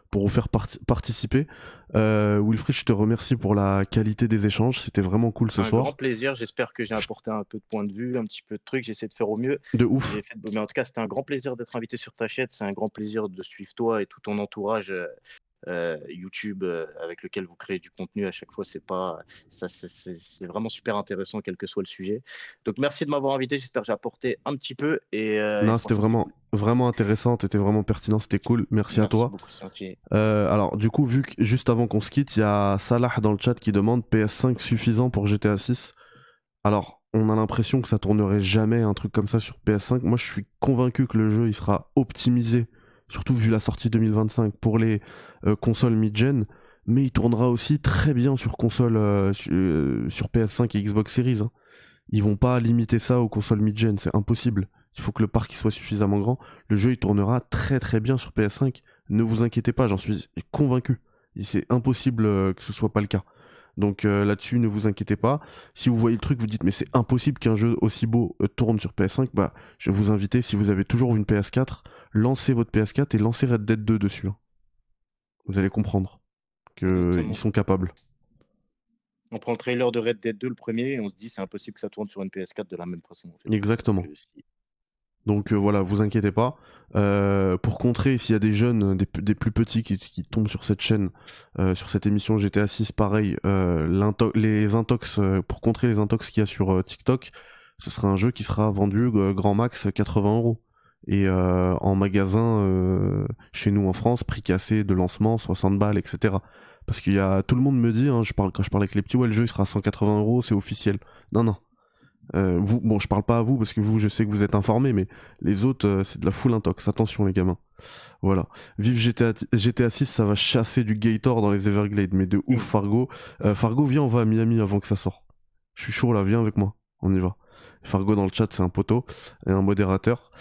pour vous faire participer. Euh, Wilfried, je te remercie pour la qualité des échanges. C'était vraiment cool ce soir. Un grand plaisir. J'espère que j'ai apporté un peu de point de vue, un petit peu de trucs. J'essaie de faire au mieux. De ouf. Mais en tout cas, c'était un grand plaisir d'être invité sur ta chaîne. C'est un grand plaisir de suivre toi et tout ton entourage euh, YouTube euh, avec lequel vous créez du contenu à chaque fois. C'est pas, ça, c'est vraiment super intéressant, quel que soit le sujet. Donc merci de m'avoir invité. J'espère que j'ai apporté un petit peu. Et euh, non, c'était vraiment, vraiment intéressant. C'était vraiment pertinent. C'était cool. Merci, à toi. Beaucoup, alors du coup, vu que juste avant qu'on se quitte, il y a Salah dans le chat qui demande PS5 suffisant pour GTA 6. Alors, on a l'impression que ça tournerait jamais un truc comme ça sur PS5. Moi, je suis convaincu que le jeu il sera optimisé surtout vu la sortie 2025 pour les euh, consoles mid-gen, mais il tournera aussi très bien sur console euh, euh, sur, PS5 et Xbox Series. Ils hein. Ils vont pas limiter ça aux consoles mid-gen, c'est impossible. Il faut que le parc soit suffisamment grand. Le jeu il tournera très très bien sur PS5. Ne vous inquiétez pas, j'en suis convaincu. C'est impossible que ce soit pas le cas. Donc là-dessus, ne vous inquiétez pas. Si vous voyez le truc, vous dites mais c'est impossible qu'un jeu aussi beau tourne sur PS5. Bah, je vais vous inviter si vous avez toujours une PS4 lancez votre PS4 et lancez Red Dead 2 dessus. Hein. Vous allez comprendre qu'ils sont capables. On prend le trailer de Red Dead 2, le premier, et on se dit c'est impossible que ça tourne sur une PS4 de la même façon. Exactement. Euh, Donc euh, voilà, vous inquiétez pas. Euh, pour contrer, s'il y a des jeunes, des, plus petits qui, tombent sur cette chaîne, sur cette émission GTA 6, pareil, les intox, pour contrer les intox qu'il y a sur TikTok, ce sera un jeu qui sera vendu grand max 80 euros. Et euh, en magasin, euh, chez nous en France, prix cassé de lancement, 60 balles, etc. Parce qu'il y a tout le monde me dit, hein, je parle, quand je parle avec les petits, ouais, le jeu il sera à 180 euros, c'est officiel. Non, non. Euh, vous, bon, je parle pas à vous parce que vous, je sais que vous êtes informés, mais les autres, c'est de la foule intox. Attention, les gamins. Voilà. Vive GTA, 6, ça va chasser du Gator dans les Everglades, mais de ouf, Fargo. Fargo, viens, on va à Miami avant que ça sorte. Je suis chaud là, viens avec moi. On y va. Fargo dans le chat, c'est un poteau et un modérateur.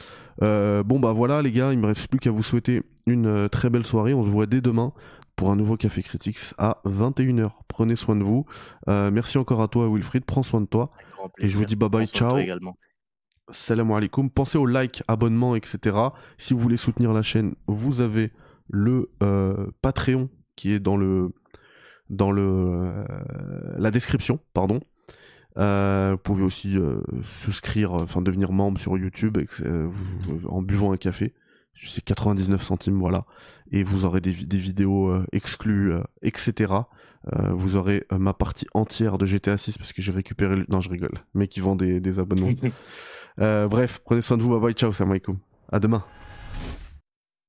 Euh, bon bah voilà les gars, il me reste plus qu'à vous souhaiter une euh, très belle soirée. On se voit dès demain pour un nouveau Café Critics à 21h. Prenez soin de vous. Euh, merci encore à toi Wilfried, prends soin de toi. Et je vous dis bye bye, ciao. Salam alaikum. Pensez au like, abonnement, etc. Si vous voulez soutenir la chaîne, vous avez le Patreon qui est dans le dans le la description, pardon. Euh, vous pouvez aussi euh, souscrire, euh, enfin devenir membre sur YouTube en buvant un café c'est 99 centimes, voilà. Et vous aurez des, vidéos exclus, exclues, etc. vous aurez ma partie entière de GTA 6 parce que j'ai récupéré... Le... Non, je rigole. Mais qui vend des, abonnements. bref, prenez soin de vous. Bye bye. Ciao, salam alaikum. À demain.